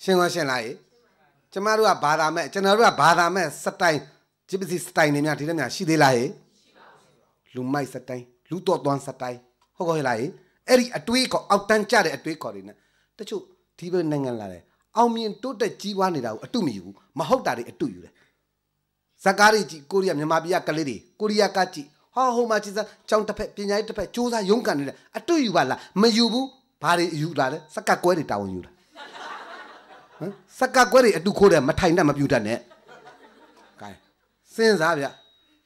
ရှင်းလားရှင်းလားရေကျမတို့ကဘာသာမဲ့ကျွန်တော်တို့ကဘာသာမဲ့စတိုင်ဂျစ်ပစီစတိုင်တွေများဒီလိုများရှိသေးလားရေလူမိုက်စတိုင်လူတော်သွန်းစတိုင်ဟုတ်ကောဟဲ့လားရေအဲ့ဒီအတွေးခေါ်အောက်တန်းကျတဲ့အတွေးခေါ်တွေ ਨੇ တချို့ဒီဘက်နိုင်ငံလာတယ်အောင်မြင်တိုးတက်ကြီးပွားနေတာကိုအတုမယူဘူးမဟုတ်တာတွေအတုယူတယ်ဇက်ကားတွေကြည့်ကိုရီးယားမြန်မာပြည်ကကလေးတွေကိုရီးယားကကြည့်ဟာဟိုမှာကြီးစားကြောင်းတစ်ဖက်ပညာရေးတစ်ဖက်စူးစမ်းရုန်းကန်နေတယ်အတူယူပါလားမယူဘူးဘာတွေယူလာလဲစကတ်ကွဲတွေတာဝန်ယူလာဟမ်စကတ်ကွဲတွေအတူခိုးတယ်မထိုင်တတ်မပြူတတ်နဲ့ကဲစဉ်းစားဗျ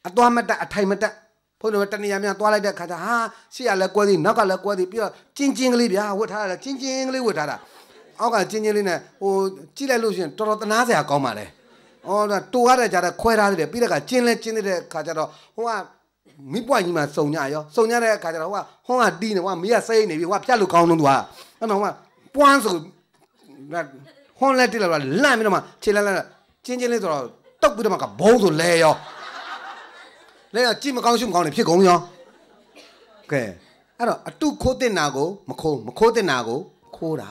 အသွားမတက်အထိုင်မတက်ဖုန်းတော်တနေရမြန်သွားလိုက်တဲ့ခါကျဟာရှေ့ကလည်းကွဲသေးနောက်ကလည်းကွဲသေးပြီးတော့ကျင်းကျင်းကလေးဗျာဝတ်ထားတာကျင်းကျင်းကလေးဝတ်ထားတာအောက်ကကျင်းကျင်းလေးနဲ့ဟိုကြည့်လိုက်လို့ရှိရင်တော်တော်တနာစရာကောင်းပါလေ။အော်တူရတဲ့ကြတာခွဲထားသေးတယ်ပြီးတဲ့ကကျင်းလဲကျင်းသေးတဲ့ခါကျတော့ဟိုကမိပွားကြီးမှာစုံညရောစုံညတဲ့အခါကျတော့ဟိုကဟွန်းကတီးနေဟိုကမိကစိတ်နေပြီဟိုကဖြတ်လို့ကောင်းလုံးသူကအဲ့တော့ဟိုကပွန်းဆိုဟွန်းလက်တိလာလန့်ပြီးတော့မှခြေလန့်လန့်ချင်းချင်းလေးဆိုတော့တုတ်ပြီးတော့မှကဘုံဆိုလဲရောလဲရောကြည့်မကောင်းရှုမကောင်းနေဖြစ်ကုန်ရောကဲအဲ့တော့အတုခိုးတင်တာကိုမခိုးမခိုးတင်တာကိုခိုးတာ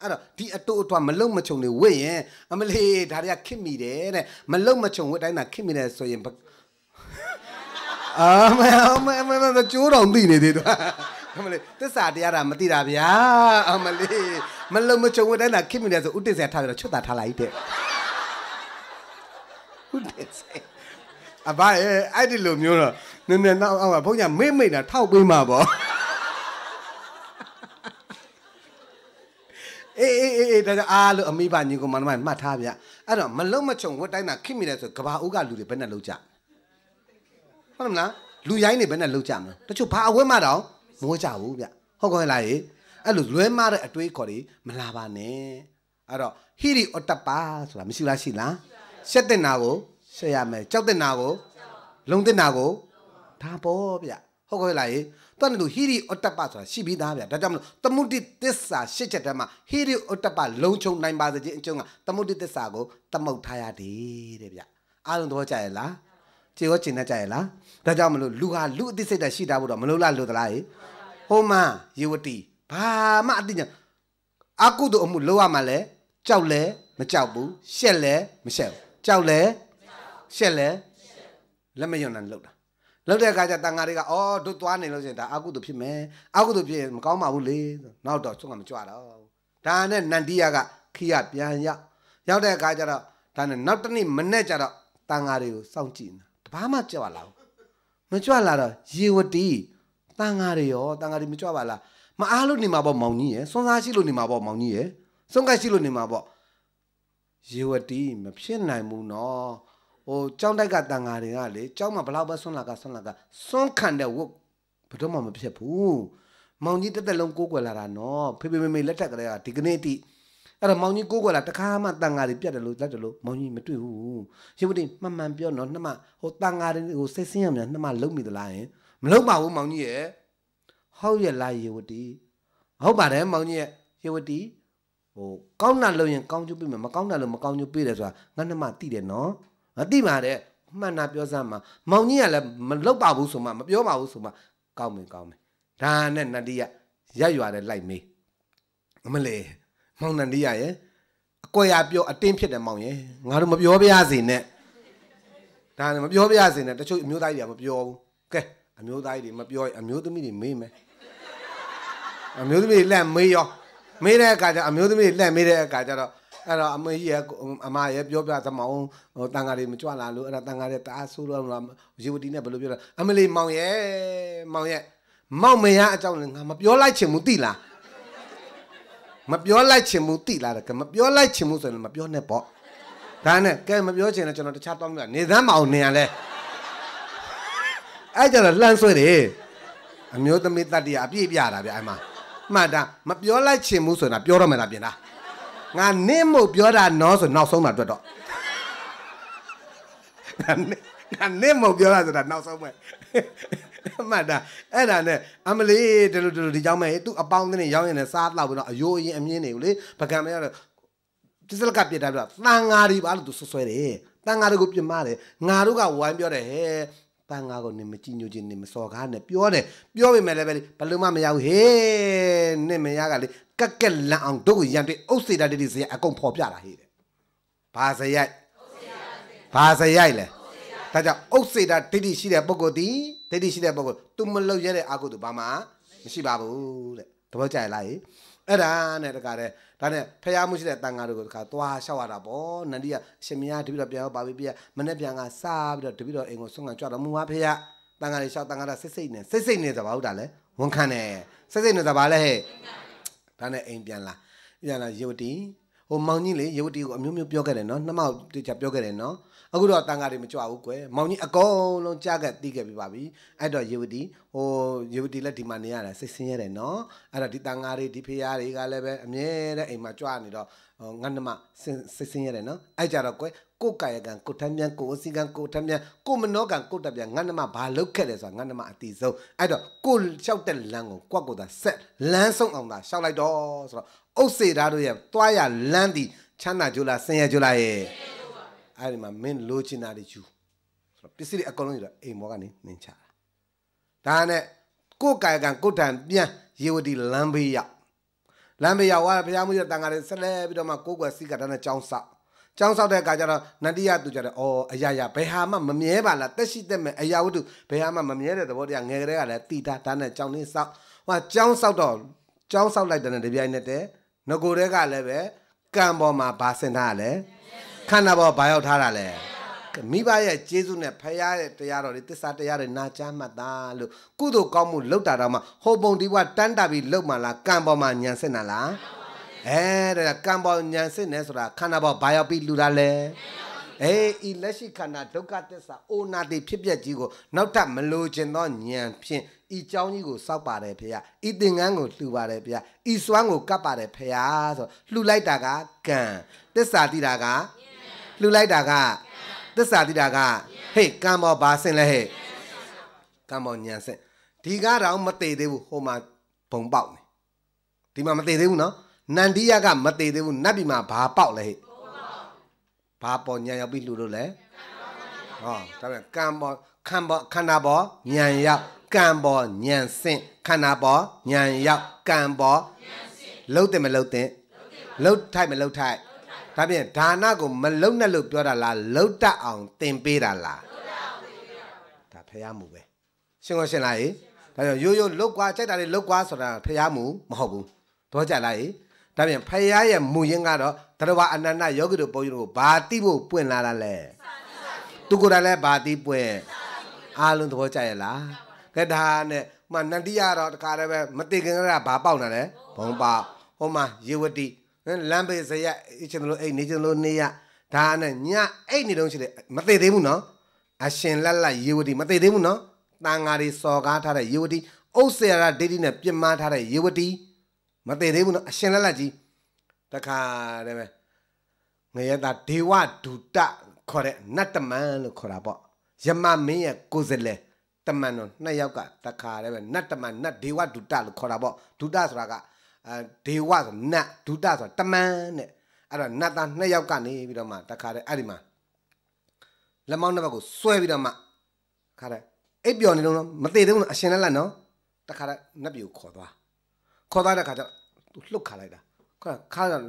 အဲ့တော့ဒီအတုအတွားမလုံမချုံတွေဝစ်ရင်အမလေးဒါတွေကခစ်မိတယ်တဲ့မလုံမချုံဝစ်တိုင်းတာခစ်မိတယ်ဆိုရင်အာမဲမဲမဲမဲကျိုးတော်သိနေသေးသူအမလေးတစ္ဆာတရားတာမသိတာဗျာအမလေးမလုံမချုံဝတိုင်းတာခင်မိနေဆိုဥတ္တဆေထားတယ်ချွတ်တာထားလိုက်တဲ့ဥတ္တဆေအဘရဲ့အဲ့ဒီလိုမျိုးတော့နည်းနည်းတော့အောင်ပါဘုန်းကြီးမေ့မိတ်တာထောက်ပေးမှာပေါ့အေးအေးအေးဒါကြောင့်အားလို့အမိဘညီကောင်မတို့မှတ်ထားဗျအဲ့တော့မလုံမချုံဝတ်တိုင်းတာခင်မိနေဆိုကဘာဦးကလူတွေဘယ်နဲ့လောက်ကြဟုတ်မလားလူရိုင်းနေဘယ်နဲ့လောက်ကြမလဲတချို့ဘာအဝဲမတောင်မိုးကြဘူးဗျဟုတ်ကောင်းလားရေအဲ့လိုလွဲမတဲ့အတွေးခေါ်တွေမလာပါနဲ့အဲ့တော့ဟီရီအတ္တပါဆိုတာမရှိလားရှိလားရှက်တဲ့နာကိုရှက်ရမယ်ကြောက်တဲ့နာကိုလုံတဲ့နာကိုဒါပေါ့ဗျဟုတ်ကောင်းလားရေတန်လို့ဟီရီအတ္တပဆိုတာရှိပြီးသားဗျဒါကြောင့်မလို့သမုဒိသစ္စာရှစ်ချက်တည်းမှာဟီရီအတ္တပလုံခြုံနိုင်ပါစေခြင်းအကျုံးကသမုဒိသစ္စာကိုသမုတ်ထားရသည်တဲ့ဗျအားလုံးသဘောကျရဲ့လားကျေရောကျင်တတ်ကြရဲ့လားဒါကြောင့်မလို့လူဟာလူအသိစိတ်ဓာတ်ရှိတာဘို့တော့မလို့လားလို့သလားဟေးဟုတ်မှယေဝတီဘာမှအသိညာအကုသို့အမှုလောက်ရမှာလဲကြောက်လဲမကြောက်ဘူးရှက်လဲမရှက်ဘူးကြောက်လဲရှက်လဲလက်မယွန်းနဲ့လှုပ်တာလှုပ်တဲ့အခါကျတန်ဃာတွေကအော်တို့သွားနေလို့ရှိရင်ဒါအကုသို့ဖြစ်မယ်အကုသို့ဖြစ်ရင်မကောင်းပါဘူးလေနောက်တော့သူကမကြွတော့ဒါနဲ့နန္ဒီယကခိယပြန်ရောက်ရောက်တဲ့အခါကျတော့ဒါနဲ့နောက်တစ်နေ့မနေ့ကျတော့တန်ဃာတွေကိုစောင့်ကြည့်နေဘာမှကြွလာဘူးမကြွလာတော့ရေဝတီတန်ဃာတွေရောတန်ဃာတွေမကြွပါလားမအားလို့နေမှာပေါ့မောင်ကြီးရယ်စွန်းစားရှိလို့နေမှာပေါ့မောင်ကြီးရယ်စွန်းကရှိလို့နေမှာပေါ့ရေဝတီမဖြစ်နိုင်ဘူးနော်ဟိုကြောင်းတိုက်ကတန်ဃာတွေကလေကြောင်းမှာဘလောက်ပဲစွန်းလာကစွန်းလာကစွန်းခံတဲ့ဝတ်ဘယ်တော့မှမဖြစ်ဘူးမောင်ကြီးတက်တက်လုံးကိုးကွယ်လာတာနော်ဖေဖေမေမေလက်ထက်ကလေးကဒီကနေ့အထိအဲ့တော့မောင်ကြီးကိုးကွယ်လာတခါမှတန်ဃာတွေပြတ်တယ်လို့လက်တယ်လို့မောင်ကြီးမတွေ့ဘူးရှင်ဘုရင်မှန်မှန်ပြောတော့နှမဟိုတန်ဃာတွေကိုစိတ်ဆင်းရမြန်နှမလုံမိသလားယင်မလုံပါဘူးမောင်ကြီးရဲ့ဟုတ်ရဲ့လားယေဝတီဟုတ်ပါတယ်မောင်ကြီးရဲ့ယေဝတီဟိုကောင်းတာလုပ်ရင်ကောင်းကျိုးပေးမယ်မကောင်းတာလို့မကောင်းကျိုးပေးတယ်ဆိုတာငါနှမသိတယ်နော်မသိပါတဲ့မှန်တာပြောစမ်းမှာမောင်ကြီးကလည်းမလုပ်ပါဘူးဆိုမှမပြောပါဘူးဆိုမှကောင်းမယ်ကောင်းမယ်ဒါနဲ့နတ္တိယရက်ရွာတဲ့လိုက်မေးအမလေးမောင်နှံလေးရရဲ့အကွက်ရပြောအတင်းဖြစ်တယ်မောင်ရဲ့ငါတို့မပြောပြရစေနဲ့ဒါမပြောပြရစေနဲ့တချို့အမျိုးသားတွေကမပြောဘူးကဲအမျိုးသားတွေမပြောအမျိုးသမီးတွေမေးမယ်အမျိုးသမီးတွေလက်မေးရောမေးတဲ့အခါကျအမျိုးသမီးတွေလက်မေးတဲ့အခါကျတော့အဲ့တော့အမကြီးရဲ့အမရဲ့ပြောပြသမအောင်ဟိုတန်ဃာတွေမကြွလာလို့အဲ့ဒါတန်ဃာတွေတအားဆိုးလို့လားရေဝတီနဲ့ဘယ်လိုပြောလဲအမလေးမောင်ရဲ့မောင်ရဲ့မောင်မရအကြောင်းလည်းငါမပြောလိုက်ချင်ဘူးသိလားမပြောလိုက်ချင်ဘူးတိလာတယ်ကမပြောလိုက်ချင်ဘူးဆိုရင်မပြောနဲ့ပေါ့ဒါနဲ့ကဲမပြောချင်တယ်ကျွန်တော်တခြားတောင်းပြနေသမ်းမအောင်နေရလဲအဲ့ကြတော့လှမ်းဆွဲတယ်အမျိုးသမီးတတ္တရာအပြည့်ပြတာဗျအဲ့မှာမှန်တာ မပြောလိုက်ချင်ဘူးဆိုတာပြောတော့မှလားပြင်တာငါနင့်မို့ပြောတာနော်ဆိုနောက်ဆုံးတာတွေ့တော့ငါနင့်မို့ပြောတာဆိုတာနောက်ဆုံးပဲအမှတ်တာအဲ့ဒါနဲ့အမလေးတလူတလူဒီကြောင်းမဲ့သူ့အပေါင်းနဲ့ရောင်းရင်လည်းစားတော့ပြီးတော့အယိုးအရင်အမြင့်တွေကိုလေပကံမရတော့ပစ္စလကပြစ်တာပြီးတော့တန်ငါတွေပါလို့သူဆွဆွဲတယ်တန်ငါတွေကိုပြမတယ်ငါတို့ကဝိုင်းပြောတယ်ဟဲ့တန်ငါကိုနေမကြည့်ညိုခြင်းနေမစော်ကားနဲ့ပြောတယ်ပြောပေမဲ့လည်းပဲဘလို့မှမရဘူးဟေးနေမရကလေကက်ကက်လန်အောင်တို့ကိုရန်တွေအုပ်စေတာတိတိစရအကုန်ဖော်ပြတာဟေးတယ်ဘာစရိုက်ဘာစရိုက်လဲဒါကြောင့်အုပ်စေတာတိတိရှိတဲ့ပုဂ္ဂိုလ်ဒီဒိဋ္ဌိရှိတဲ့ပုဂ္ဂိုလ်သူမလုပ်ရတဲ့အကုသို့ဘာမှမရှိပါဘူးတဲ့တဘောကြရလားအဲ့ဒါနဲ့တခါတည်းဒါနဲ့ဖျားမှုရှိတဲ့တန်ဃာတို့ကတခါသွားလျှောက်ရတာပေါ့နန္ဒီကအရှင်မယားတပိတော့ပြန်တော့ပါပြီပြမနဲ့ပြန်ကစားပြီးတော့တပိတော့အိမ်ကိုဆုံးကကြွတော့မူဝါဖျားတန်ဃာတွေလျှောက်တန်ဃာတာစိတ်စိတ်နဲ့စိတ်စိတ်နဲ့သဘာဝတာလဲဝန်ခံတယ်စိတ်စိတ်နဲ့သဘာလဲဟဲ့ဒါနဲ့အိမ်ပြန်လာပြန်လာရေဝတီဟိုမောင်ကြီးလေရုပ်တီကိုအမျိုးမျိုးပြောခဲ့တယ်နော်နှမောက်တေချာပြောခဲ့တယ်နော်အခုတော့တန်ခါတွေမကြွဘူးကွယ်မောင်ကြီးအကုန်လုံးကြားကတီးခဲ့ပြပါပြီအဲ့တော့ရုပ်တီဟိုရုပ်တီလည်းဒီမှာနေရတာစိတ်ဆင်းရဲတယ်နော်အဲ့တော့ဒီတန်ခါတွေဒီဖရားတွေကလည်းပဲအမြဲတမ်းအိမ်မှာကြွနေတော့ငါနှမစိတ်ဆင်းရဲတယ်နော်အဲ့ကြတော့ကွယ်ကိုကာယကံကိုထမ်းမြန်ကိုအစီကံကိုထမ်းမြန်ကိုမနောကံကိုတက်ပြန်ငန္ဓမဘာလောက်ခဲ့လဲဆိုတာငန္ဓမအတိဆုံးအဲ့တော့ကိုလျှောက်တဲ့လမ်းကိုကွက်ကိုသာဆက်လမ်းဆုံးအောင်သာလျှောက်လိုက်တော့ဆိုတော့အုပ်စေသားတို့ရဲ့တွားရလမ်းဒီချမ်းသာကြိုးလားဆင်းရဲကြိုးလားရဲ့အဲ့ဒီမှာမင်းလိုချင်တာတွေယူဆိုတော့ပစ္စည်းတွေအကုန်လုံးယူတော့အိမ်မောကနေနင်းချတာဒါနဲ့ကိုကာယကံကိုထံပြန်ရေဝတီလမ်းဘေးရောက်လမ်းဘေးရောက်သွားဘုရားမှုရတန်ခါတွေဆက်လဲပြီးတော့မှကိုကွယ်စီကတန်းနဲ့ចောင်းဆောက်ចောင်းဆောက်တဲ့အခါကျတော့နန္တိယသူကြတယ်အော်အရာရာဘယ်ဟာမှမမြဲပါလားတက်ရှိတက်မဲ့အရာဝတ္ထုဘယ်ဟာမှမမြဲတဲ့သဘောတရားငယ်ကလေးကလည်းတိတာဒါနဲ့ကြောင်းနေဆောက်ဟိုကြောင်းဆောက်တော့ကြောင်းဆောက်လိုက်တဲ့တပြိုင်နက်တည်းငကိုတွေကလည်းပဲကံပေါ်မှာဘာစင်ထားရလဲခန္ဓာပေါ်ဘာရောက်ထားတာလဲမိဘရဲ့ကျေးဇူးနဲ့ဖရာရဲ့တရားတော်တွေတစ္ဆာတရားတွေနာကြားမှတ်တာလို့ကုသိုလ်ကောင်းမှုလုပ်တာတော့မှဟိုပုံဒီဘဝတန်းတာပြီးလုပ်မှလားကံပေါ်မှာညံစင်တာလားအဲဒါကံပေါ်ဉာဏ်စစ်နေဆိုတာခန္ဓာပေါ်ဘာရောက်ပြီးလူတာလဲအေးဤလက်ရှိခန္ဓာဒုက္ခသစ္စာအိုနာတိဖြစ်ပျက်ကြီးကိုနောက်ထပ်မလိုချင်သောဉာဏ်ဖြင့်ဤเจ้าကြီးကိုစောက်ပါတယ်ဖေယဤသင်္ကန်းကိုလှူပါတယ်ဖေယဤစွမ်းကိုကပ်ပါတယ်ဖေယဆိုလှူလိုက်တာကကံသစ္စာတိတာကလှူလိုက်တာကသစ္စာတိတာကဟေ့ကံပေါ်ဘာဆင်လဲဟေ့ကံပေါ်ညံဆင်ဒီကတော့မတည်သေးဘူးဟိုမှာဘုံပေါက်နေဒီမှာမတည်သေးဘူးနော်နန္ဒီယကမသေးသေးဘူးနတ်ပြည်မှာဘာပေါက်လဲဟဲ့ဘာပေါ်ညာရောက်ပြီးလူတို့လဲဟောဒါပေမဲ့ကံပေါ်ခံပေါ်ခန္ဓာပေါ်ညံရောက်ကံပေါ်ညံစင့်ခန္ဓာပေါ်ညံရောက်ကံပေါ်ညံစင့်လှုပ်တယ်မလှုပ်တယ်လှုပ်ထိုက်မလှုပ်ထိုက်ဒါပြင်ဒါနကိုမလှုပ်နဲ့လို့ပြောတာလားလှုပ်တတ်အောင်သင်ပေးတာလားဒါဖះမှုပဲရှင်းလို့ရှင်းလားဟေ့ဒါကြောင့်ရိုးရိုးလှုပ်ကွာကြိုက်တာတွေလှုပ်ကွာဆိုတာဖះမှုမဟုတ်ဘူးတော့ကြလားဟေ့ဒါပြန်ဖယားရဲ့မူရင်းကတော့တရဝအနန္တယောဂီတို့ဘုန်းကြီးတို့ဘာတိဖို့ပွင့်လာတာလဲသူကိုယ်တိုင်လည်းဘာတိပွင့်အားလုံးသဘောကျရဲ့လားကဲဒါနဲ့မှနန္တိရတော့တခါတည်းပဲမသိခင်ကဘာပေါက်နေလဲဘုံပေါက်ဟိုမှာရေဝတိလမ်းပေစရက်ချင်းလို့အိတ်နေချင်းလို့နေရဒါနဲ့ညအိတ်နေတုန်းရှိတယ်မသိသေးဘူးနော်အရှင်လက်လက်ရေဝတိမသိသေးဘူးနော်တန်ဃာတွေစော်ကားထားတဲ့ရေဝတိအုပ်ဆရာဒိဋ္ဌိနဲ့ပြင်းမာထားတဲ့ရေဝတိမတည်သေးဘူးနော်အရှင်လက်လက်ကြီးတခါတည်းပဲငရဲသားဒေဝဒုတခေါ်တဲ့နတ်တမန်လို့ခေါ်တာပေါ့ယမမင်းရဲ့ကိုယ်စလဲတမန်တော်နှစ်ယောက်ကတခါတည်းပဲနတ်တမန်နတ်ဒေဝဒုတလို့ခေါ်တာပေါ့ဒုတဆိုတာကအဲဒေဝဆိုနတ်ဒုတဆိုတာတမန်နဲ့အဲ့တော့နတ်သားနှစ်ယောက်ကနေပြီးတော့မှတခါတည်းအဲ့ဒီမှာလက်မောင်းတစ်ဘက်ကိုဆွဲပြီးတော့မှခါတည်းအိပ်ပျော်နေလုံးတော့မသေးသေးဘူးနော်အရှင်လက်လက်နော်တခါတည်းနတ်ပြည်ကိုခေါ်သွားခေါ်သွားတဲ့ခါကျသူလှုပ်ခါလိုက်တာခါခါလက်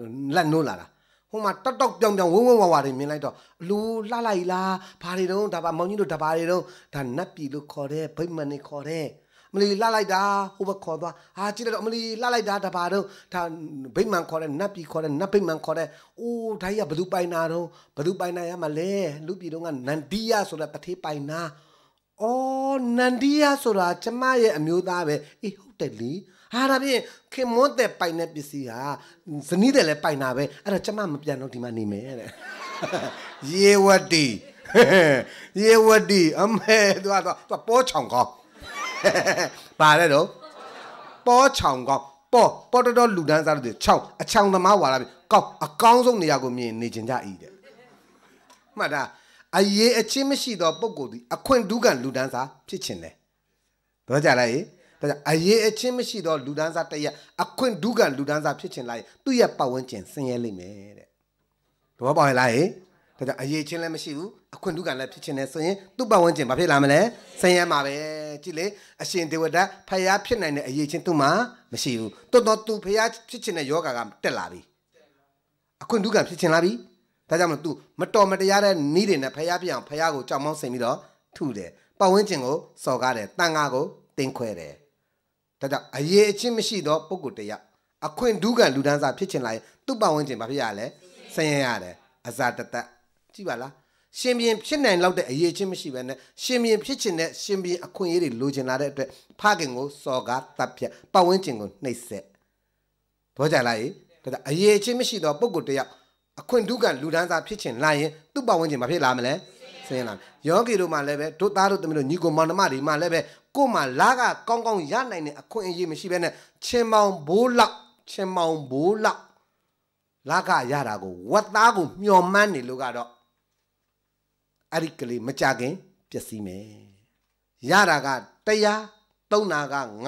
နိုးလာတာဟိုမှာတောက်တောက်ပြောင်ပြောင်ဝုန်းဝုန်းဝါဝါတွေမြင်လိုက်တော့လူလှလိုက်လားဘာတွေတုံးဒါပါမောင်ကြီးတို့ဒါပါတွေတုံးဒါနတ်ပြည်လို့ခေါ်တယ်ဗိမ္မာန်တွေခေါ်တယ်မလီလှလိုက်တာဟိုဘက်ခေါ်သွားဟာကြည့်လိုက်တော့မလီလှလိုက်တာတပါတော့ဒါဗိမ္မာန်ခေါ်တဲ့နတ်ပြည်ခေါ်တဲ့နတ်ဗိမ္မာန်ခေါ်တဲ့အိုးဒါကြီးကဘသူပိုင်နာတော့ဘသူပိုင်နာရမှာလဲလူပြည်တော့ကနန္ဒီယဆိုတဲ့တထေးပိုင်နာအော်နန္ဒီယဆိုတာကျမရဲ့အမျိုးသားပဲအေးဟုတ်တယ်လीဟာဒါဖြင့်ခင်မွန်းတဲ့ပိုင်တဲ့ပစ္စည်းဟာဇနီးတယ်လည်းပိုင်တာပဲအဲ့တော့ကျမမပြန်တော့ဒီမှာနေမယ်တဲ့ရေဝတီရေဝတီအမေသူကသူပိုးချောင်ကောင်းပါတယ်တော့ပိုးချောင်ကောင်းပေါ်ပေါ်တော်တော်လူတန်းစားတဲ့ချောင်းအချောင်းသမားဝါလာပြီကောက်အကောင်းဆုံးနေရာကိုမြင်နေကြကြဤတဲ့မှတ်တာအရေးအချင်းမရှိသောပုံကိုယ်သည်အခွင့်ဒုက္ခလူတန်းစားဖြစ်ခြင်းတယ်တော့ကြလိုက်ဒါကြောင့်အရေးအချင်းမရှိသောလူဒန်းစားတရက်အခွင့်ဒုက္ခလူဒန်းစားဖြစ်ချင်လိုက်သူ့ရဲ့ပတ်ဝန်းကျင်ဆင်းရဲလိမ့်မယ်တဲ့။သဘောပေါက်ရဲ့လားဟေ့။ဒါကြောင့်အရေးချင်းလည်းမရှိဘူးအခွင့်ဒုက္ခလည်းဖြစ်ချင်တယ်ဆိုရင်သူ့ပတ်ဝန်းကျင်ဘာဖြစ်လာမလဲ။ဆင်းရဲမှာပဲ။ကြည့်လေအရှင်ဒေဝဒတ်ဖျားဖြစ်နိုင်တဲ့အရေးချင်းသူ့မှာမရှိဘူး။တော်တော်သူဖျားဖြစ်ချင်တဲ့ယောဂါကတက်လာပြီ။အခွင့်ဒုက္ခဖြစ်ချင်လာပြီ။ဒါကြောင့်မလို့ तू မတော်မတရားတဲ့နီးတွေနဲ့ဖျားပြအောင်ဖျားကိုကြောက်မောင်းဆင်ပြီးတော့ထုတယ်။ပတ်ဝန်းကျင်ကိုစော်ကားတယ်။တန်ခါကိုတင်းခွဲတယ်ဒါကြောင့်အရေးအချင်းမရှိသောပုဂ္ဂိုလ်တယောက်အခွင့်ဒုက္ခလူဒန်းစာဖြစ်ချင်လာရင်သူ့ပတ်ဝန်းကျင်ဘာဖြစ်ရလဲဆင်းရဲရတယ်အစာတသက်ကြည့်ပါလားရှင်ပြန်ဖြစ်နိုင်လောက်တဲ့အရေးချင်းမရှိပဲနဲ့ရှင်ပြန်ဖြစ်ချင်တဲ့ရှင်ပြန်အခွင့်အရေးတွေလိုချင်လာတဲ့အတွက်ဖခင်ကိုစော်ကားတပ်ဖြတ်ပတ်ဝန်းကျင်ကိုနှိပ်စက်ဘောကြလားဒါကြောင့်အရေးချင်းမရှိသောပုဂ္ဂိုလ်တယောက်အခွင့်ဒုက္ခလူဒန်းစာဖြစ်ချင်လာရင်သူ့ပတ်ဝန်းကျင်ဘာဖြစ်လာမလဲဆင်းရဲလာယောဂီတို့မှလည်းပဲတို့သားတို့သမီးတို့ညီကိုမောင်နှမတွေမှလည်းပဲကို့မှာလာကကောင်းကောင်းရနိုင်တဲ့အခွင့်အရေးမရှိဘဲနဲ့ချင်းမောင်ဘိုးလောက်ချင်းမောင်ဘိုးလောက်လာကရတာကိုဝတ်သားကိုမျော်မှန်းနေလို့ကတော့အဲ့ဒီကလေးမကြခင်ပျက်စီးမယ်ရတာက100သုံးတာက900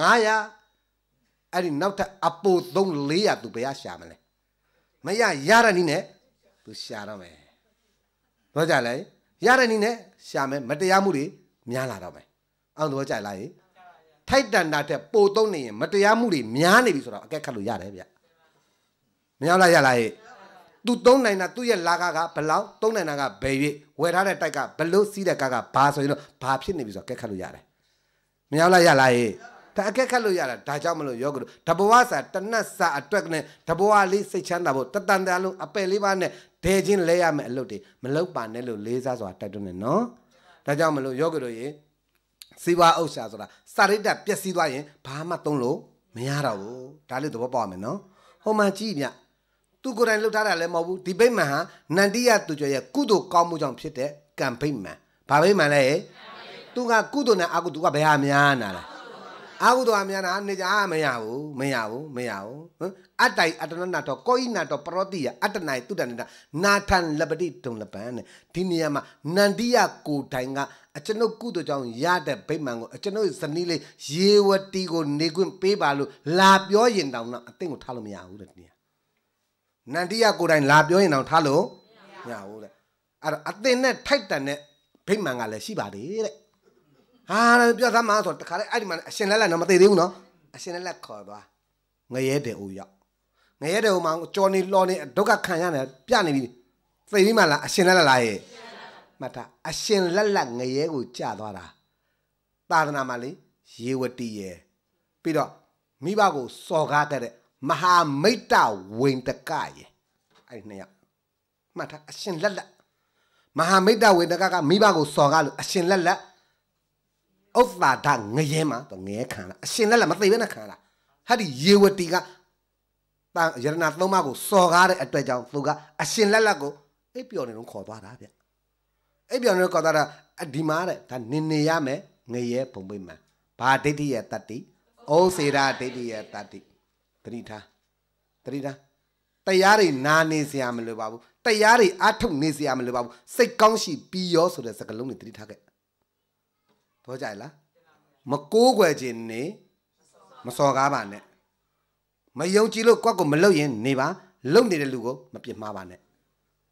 အဲ့ဒီနောက်ထပ်အပိုသုံး400သူဘယ်ရရှာမလဲမရရတဲ့နည်းနဲ့သူရှာတော့မယ်တော့ကြလဲရတဲ့နည်းနဲ့ရှာမယ်မတရားမှုတွေများလာတော့မယ်အောင်တော့ကြိုက်လိုက်ထိုက်တန်တာတဲ့ပိုသုံးနေရင်မတရားမှုတွေများနေပြီဆိုတော့အကက်ခတ်လို့ရတယ်ဗျမရောက်လားရလားဟဲ့သူသုံးနိုင်တာသူ့ရဲ့လာကကဘလောက်သုံးနိုင်တာကဘယ်၍ဝယ်ထားတဲ့တိုက်ကဘလို့စီးတဲ့ကကဘာဆိုရင်တော့ဘာဖြစ်နေပြီဆိုတော့အကက်ခတ်လို့ရတယ်မရောက်လားရလားဟဲ့ဒါအကက်ခတ်လို့ရတာဒါကြောင့်မလို့ယောဂတို့တဘဝစာတနတ်စာအတွက်နဲ့တဘဝလေးစိတ်ချမ်းသာဖို့တတန်တန်လုံးအပယ်လေးပါးနဲ့ဒဲချင်းလဲရမယ်အလုပ်တွေမလောက်ပါနဲ့လို့လေးစားစွာတိုက်တွန်းနေနော်ဒါကြောင့်မလို့ယောဂတို့ရေစီဝါဥစ္စာဆိုတာစာရိတ္တပျက်စီးသွားရင်ဘာမှသုံးလို့မရတော့ဘူးဒါလေးသဘောပေါက်ရမယ်နော်ဟိုမှာကြည့်မြသူကိုယ်တိုင်လှုပ်ထားတာလည်းမဟုတ်ဘူးဒီဗိမာန်ဟာနန္တိယသူကျော်ရဲ့ကုသိုလ်ကောင်းမှုကြောင့်ဖြစ်တဲ့ကံဗိမာန်ဘာဗိမာန်လဲသူကကုသိုလ်နဲ့အကုသိုလ်ကဘယ်ဟာများနာလားအာဟုတောအမြန်နာနေကြမရဘူးမရဘူးမရဘူးဟမ်အတ္တိုင်အတ္တနာတောကိုဤနာတောပရောတိယအတ္တနိုင်တုတ္တနတာနာထံလပတိတုံလပံတဲ့ဒီနေရာမှာနန္တိယကိုတိုင်က အကျွန်ုပ်ကုသိုလ်ကြောင့်ရတဲ့ဗိမာန်ကိုအကျွန်ုပ်ဇနီးလေးရေဝတီကိုနေခွင့်ပေးပါလို့လာပြောရင်တောင်တော့အသင်ကိုထားလို့မရဘူးတဲ့ဒီနေရာနန္တိယကိုတိုင်လာပြောရင်တောင်ထားလို့မရဘူးတဲ့အဲ့တော့အသင်နဲ့ထိုက်တန်တဲ့ဗိမာန်ကလည်းရှိပါတယ်တဲ့ဟာပြောသမှာဆိုတခါလေအဲ့ဒီမှာအရှင်လက်လက်တော့မသေးသေးဘူးနော်အရှင်လက်လက်ခေါ်သွားငရဲတယ်ဦးရောက်ငရဲတယ်ဦးမှာကြော်နေလော်နေဒုက္ခခံရတယ်ပြနေပြီသိပြီမလားအရှင်လက်လက်လားရဲ့မတာအရှင်လက်လက်ငရဲကိုကြာသွားတာသာသနာမှာလေရေဝတိရဲ့ပြီးတော့မိဘကိုစော်ကားတဲ့မဟာမိတ်တဝိန္တကရဲ့အဲ့နှစ်ယောက်မှတ်ထားအရှင်လက်လက်မဟာမိတ်တဝိန္တကကမိဘကိုစော်ကားလို့အရှင်လက်လက်ဥသဒငရဲမှာသူငရဲခံလာအရှင်လက်လက်မသိဘဲနဲ့ခံလာဟာဒီယေဝတီကတန်ယရနာသုံးပါးကိုစော်ကားတဲ့အတွက်ကြောင့်သူကအရှင်လက်လက်ကိုအိပ်ပျော်နေတော့ခေါ်သွားတာဗျအိပ်ပျော်နေတော့ခေါ်သွားတာအဒီမားတဲ့ဒါနင်နေရမယ်ငရဲဘုံပိမှန်ဘာဒိဋ္ဌိယတတ္တိဩစေရာဒိဋ္ဌိယတတ္တိတတိထားတတိထားတရားတွေနာနေစရာမလိုပါဘူးတရားတွေအထုတ်နေစရာမလိုပါဘူးစိတ်ကောင်းရှိပြီးရောဆိုတဲ့စကားလုံးတွေတတိထားခဲ့တော့ကြိုက်လားမကိုးကွယ်ခြင်းနေမစော်ကားပါနဲ့မယုံကြည်လို့ကိုယ့်ကိုမလုပ်ရင် နေပါ လုံနေတဲ့လူကိုမပြစ်မှားပါနဲ့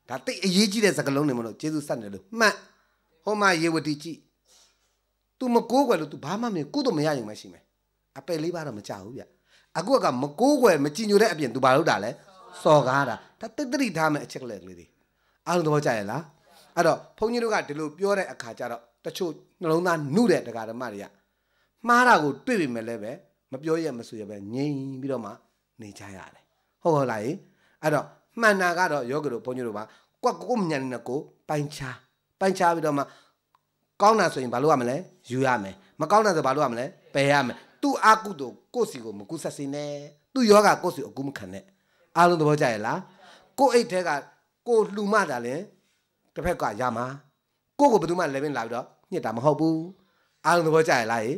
ဒါတိတ်အရေးကြီးတဲ့စကားလုံးတွေမလို့ကျေးဇူးဆက်နေလို့မှတ်ဟောမရေဝတီကြည့် तू မကိုးကွယ်လို့ तू ဘာမှမကုတော့မရရင်မရှိမယ်အပယ်လေးပါတော့မကြဘူးဗျအခုကမကိုးကွယ်မကြည်ညိုတဲ့အပြင် तू ဘာလုပ်တာလဲစော်ကားတာဒါတိတ်တိထားမဲ့အချက်ကလေးတွေအားလုံးသဘောကျရဲ့လားအဲ့တော့ဘုန်းကြီးတို့ကဒီလိုပြောတဲ့အခါကျတော့တချို့နှလုံးသားနုတဲ့တရားဓမ္မတွေကမှားတာကိုတွေ့ပြီမဲ့လည်းပဲမပြောရမဆိုရပဲငြိမ်ပြီးတော့မှနေကြရတယ်ဟုတ်ဟုတ်လားယအဲ့တော့မှန်တာကတော့ယောဂတို့ဘုန်းကြီးတို့ပါကွက်ကိုမြန်နေကိုပိုင်းခြားပိုင်းခြားပြီးတော့မှကောင်းတာဆိုရင်ဘာလို့ရမလဲယူရမယ်မကောင်းတာဆိုဘာလို့ရမလဲပယ်ရမယ်သူ့အကုသို့ကိုယ့်စီကိုမကူဆက်စင်းနဲ့သူ့ယောဂကိုယ့်စီအကူမခံနဲ့အားလုံးသဘောကျရဲ့လားကိုယ့်အိတ်ထဲကကိုလှူမှတာလဲတစ်ဖက်ကရမှာကိုယ့်ကိုဘယ်သူမှလည်းပင်လာပြီးတော့ညစ်တာမဟုတ်ဘူးအားလုံးသဘောကျရလားဟေ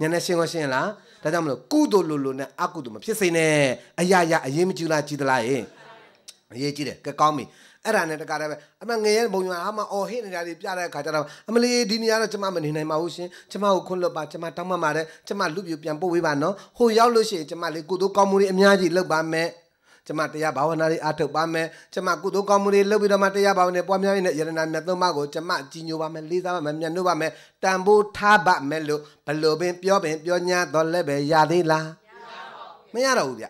ညာနဲ့ရှင်းကောရှင်းလားဒါကြောင့်မလို့ကုသိုလ်လိုလိုနဲ့အကုသိုလ်မဖြစ်စေနဲ့အရာရာအရေးမကြီးလားကြီးသလားဟေအရေးကြီးတယ်ကဲကောင်းပြီအဲ့ဒါနဲ့တကားတယ်ပဲအမငရဲဘုံရွာအမအော်ဟစ်နေတာတွေပြတဲ့အခါကျတော့အမလေးဒီနေရာတော့ကျမမနေနိုင်ပါဘူးရှင်ကျမကိုခွန့်လွတ်ပါကျမတောင်းပန်ပါတယ်ကျမလူပြပြန်ပို့ပေးပါနော်ဟိုရောက်လို့ရှိရင်ကျမလေးကိုတို့ကောင်းမှုတွေအများကြီးလုပ်ပါမယ်ကျမတရားဘာဝနာတွေအားထုတ်ပါမယ်ကျမကုသိုလ်ကောင်းမှုတွေလုပ်ပြီးတော့မှတရားဘာဝနာပွားများရင်းနဲ့ယရဏမြတ်သုံးပါးကိုကျမကြီးညိုပါမယ်လေးစားပါမယ်မြတ်နိုးပါမယ်တန်ဖိုးထားပါမယ်လို့ဘလို့ပင် ပြောပင်ပြောညာတော့လည်းပဲရသေးလားမရတော့ဘူးဗျ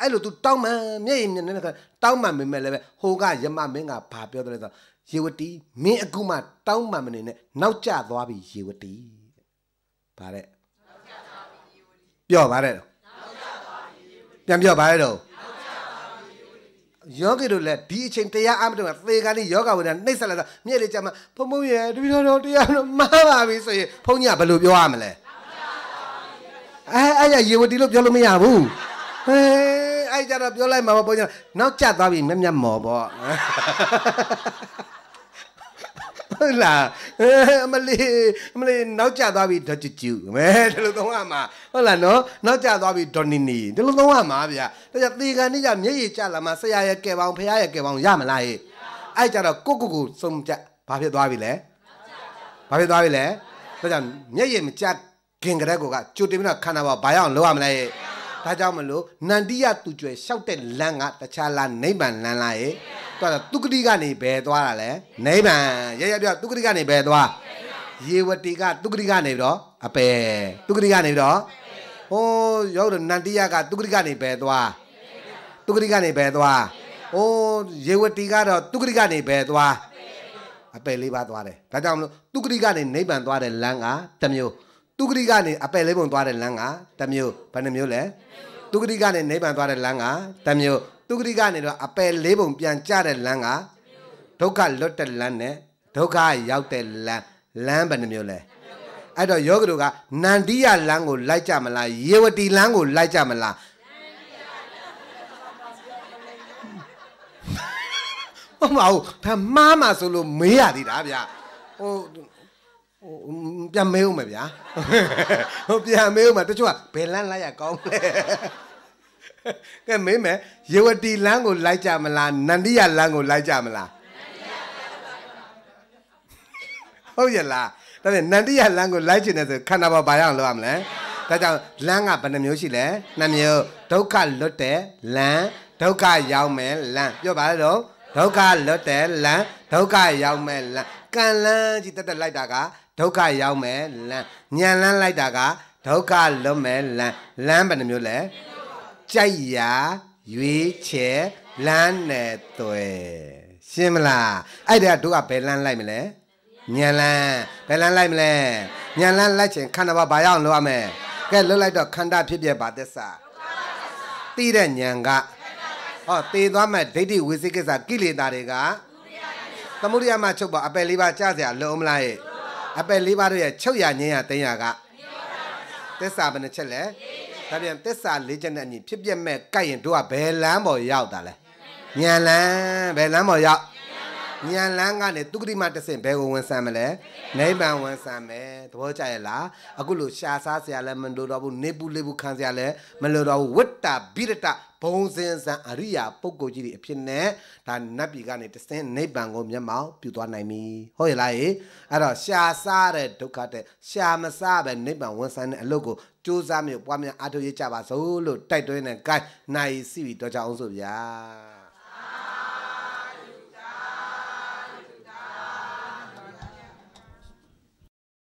အဲ့လို तू တောင်းမှန်မျက်ရည်မျက်နှာတောင်းမှန်မိမယ်လည်းပဲဟိုကယမမင်းကဘာပြောတယ်လဲဆိုရေဝတီမင်းအခုမှတောင်းမှန်မနေနဲ့နောက်ကျသွားပြီရေဝတီဗါတဲ့ပြောပါတဲ့ပြန်ပြောပါတဲ့တော့ယောဂီတို့လည်းဒီအချိန်တရားအားမတော်သေကလေးယောဂဝိညာဉ်နှိမ့်ဆက်လာတာမြဲလေကြမှာဘုံဘုံရတပိတော်တော်တရားတော်မှားပါပြီဆိုရင်ဘုန်းကြီးကဘယ်လိုပြောရမလဲအဲအဲ့ရရေဝတီလို့ပြောလို့မရဘူးဟဲအဲ့ကြတော့ပြောလိုက်မှာပေါ့ဘုန်းကြီးနောက်ကျသွားပြီမျက်မျက်မော်ပေါ့ဟုတ်လားအမလေးအမလေးနောက်ကျသွားပြီဒေါ်ကျူကျူမဲဒီလိုသုံးရမှာဟုတ်လားနော်နောက်ကျသွားပြီဒေါ်နီနီဒီလိုသုံးရမှာဗျာဒါကြောင့်တေကန်နေ့ကျမျက်ရည်ကျလာမှာဆရာရဲ့ကဲပေါင်းဖရာရဲ့ကဲပေါင်းရမလားဟေ့အဲ့ကြတော့ကိုကိုကိုစုံကြဘာဖြစ်သွားပြီလဲဘာဖြစ်သွားပြီလဲဒါကြောင့်မျက်ရည်မကျခင်ကရက်ကိုကကြိုတင်ပြီးတော့ခန္ဓာပေါ်ဘာရအောင်လုပ်ရမလဲဟေ့ဒါကြောင့်မလို့နန္တိယသူကျွယ်လျှောက်တဲ့လမ်းကတခြားလားနိဗ္ဗာန်လမ်းလားဟေ့သွားတာသူကတိကနေဘယ်သွားတာလဲနိဗ္ဗာန်ရရပြသူကတိကနေဘယ်သွားရေဝတိကသူကတိကနေပြီးတော့အပယ်သူကတိကနေပြီးတော့ဟိုးရောက်တော့နန္တိယကသူကတိကနေဘယ်သွားသူကတိကနေဘယ်သွားဟိုးရေဝတိကတော့သူကတိကနေဘယ်သွားအပယ်လေးပါသွားတယ်ဒါကြောင့်မလို့သူကတိကနေနိဗ္ဗာန်သွားတဲ့လမ်းကတစ်မျိုးသူကတိကနေအပယ်လေးပုံသွားတဲ့လမ်းကတစ်မျိုးဘယ်နှမျိုးလဲသူကတိကနေနိဗ္ဗာန်သွားတဲ့လမ်းကတစ်မျိုးသူဂတိကနေတော့အပယ်လေးပုံပြန်ကြတဲ့လမ်းကဒုက္ခလွတ်တဲ့လမ်းနဲ့ဒုက္ခရောက်တဲ့လမ်းလမ်းဘယ်နှမျိုးလဲအဲ့တော့ယောဂတို့ကနန္တိယလမ်းကိုလိုက်ကြမလားယေဝတီလမ်းကိုလိုက်ကြမလားဟုတ်မဟုတ်ဒါမှားမှာဆိုလို့မေးရသေးတာဗျဟိုပြန်မေးဦးမယ်ဗျာဟိုပြန်မေးဦးမှာတချို့ကဘယ်လမ်းလိုက်ရကောင်းလဲကဲမေးမယ်ရေဝတီလမ်းကိုလိုက်ကြမလားနန္ဒီယလမ်းကိုလိုက်ကြမလားဟုတ်ရလားဒါပြန်နန္ဒီယလမ်းကိုလိုက်ကျင်တယ်ဆိုခန္ဓာဘာဘာရအောင်လုပ်ရမလဲဒါကြောင့်လမ်းကဘယ်နှမျိုးရှိလဲနှစ်မျိုးဒုက္ခလွတ်တယ်လမ်းဒုက္ခရောက်မယ်လမ်းပြောပါလေတော့ဒုက္ခလွတ်တယ်လမ်းဒုက္ခရောက်မယ်လမ်းကံလမ်းကြီးတက်တက်လိုက်တာကဒုက္ခရောက်မယ်လမ်းညံလမ်းလိုက်တာကဒုက္ခလွတ်မယ်လမ်းလမ်းဘယ်နှမျိုးလဲကြိုက်ရာရွေးချယ်လမ်းနဲ့သွဲရှင်းမလားအဲ့ဒါတို့ကဘယ်လမ်းလိုက်မလဲညံလန်းဘယ်လန်းလိုက်မလဲညံလန်းလိုက်ချင်ခန္ဓာဘာဘာရအောင်လုပ်ရမယ်ကဲလွတ်လိုက်တော့ခန္ဓာဖြစ်ပြပါသစ္စာတိတဲ့ညံကဟောတေသွားမဲ့ဒိဋ္ဌိဝိသိကိစ္စကိလေသာတွေကသမုဒိယမှာချုပ်ပါအပယ်လေးပါးကြားเสียလုံးမလားရဲ့အပယ်လေးပါးတို့ရဲ့ချုပ်ရညင်းရတင်းရကသစ္စာဘယ်နှချက်လဲဒါပြန်သစ္စာလေးချက်နဲ့အညီဖြစ်ပြမဲ့ကြိုက်ရင်တို့ကဘယ်လမ်းပေါ်ရောက်တာလဲညံလန်းဘယ်လမ်းပေါ်ရောက်ညံလန်းကနေသူကတိမတဆင့်ဘယ်ကိုဝန်ဆံမလဲနိဗ္ဗာန်ဝန်ဆံမယ်သဘောကျရဲ့လားအခုလို့ရှာစားစရာလည်းမလိုတော့ဘူးနေပူလေးဘူးခံစရာလည်းမလိုတော့ဘူးဝိတ္တဗိရတဘုံစင်စံအရိယာပုဂ္ဂိုလ်ကြီးတွေအဖြစ်နဲ့ဒါနတ်ပြည်ကနေတဆင့်နိဗ္ဗာန်ကိုမျက်မှောက်ပြုသွားနိုင်ပြီဟုတ်ရဲ့လားအဲ့တော့ရှာစားတဲ့ဒုက္ခတဲ့ရှာမစားပဲနိဗ္ဗာန်ဝန်ဆံတဲ့အလုပ်ကိုစူးစမ်းမျိုးပွားများအားထုတ်ရကြပါစို့လို့တိုက်တွန်းတဲ့ gain နိုင်စီပြီးတော့ကြအောင်ဆိုဗျာ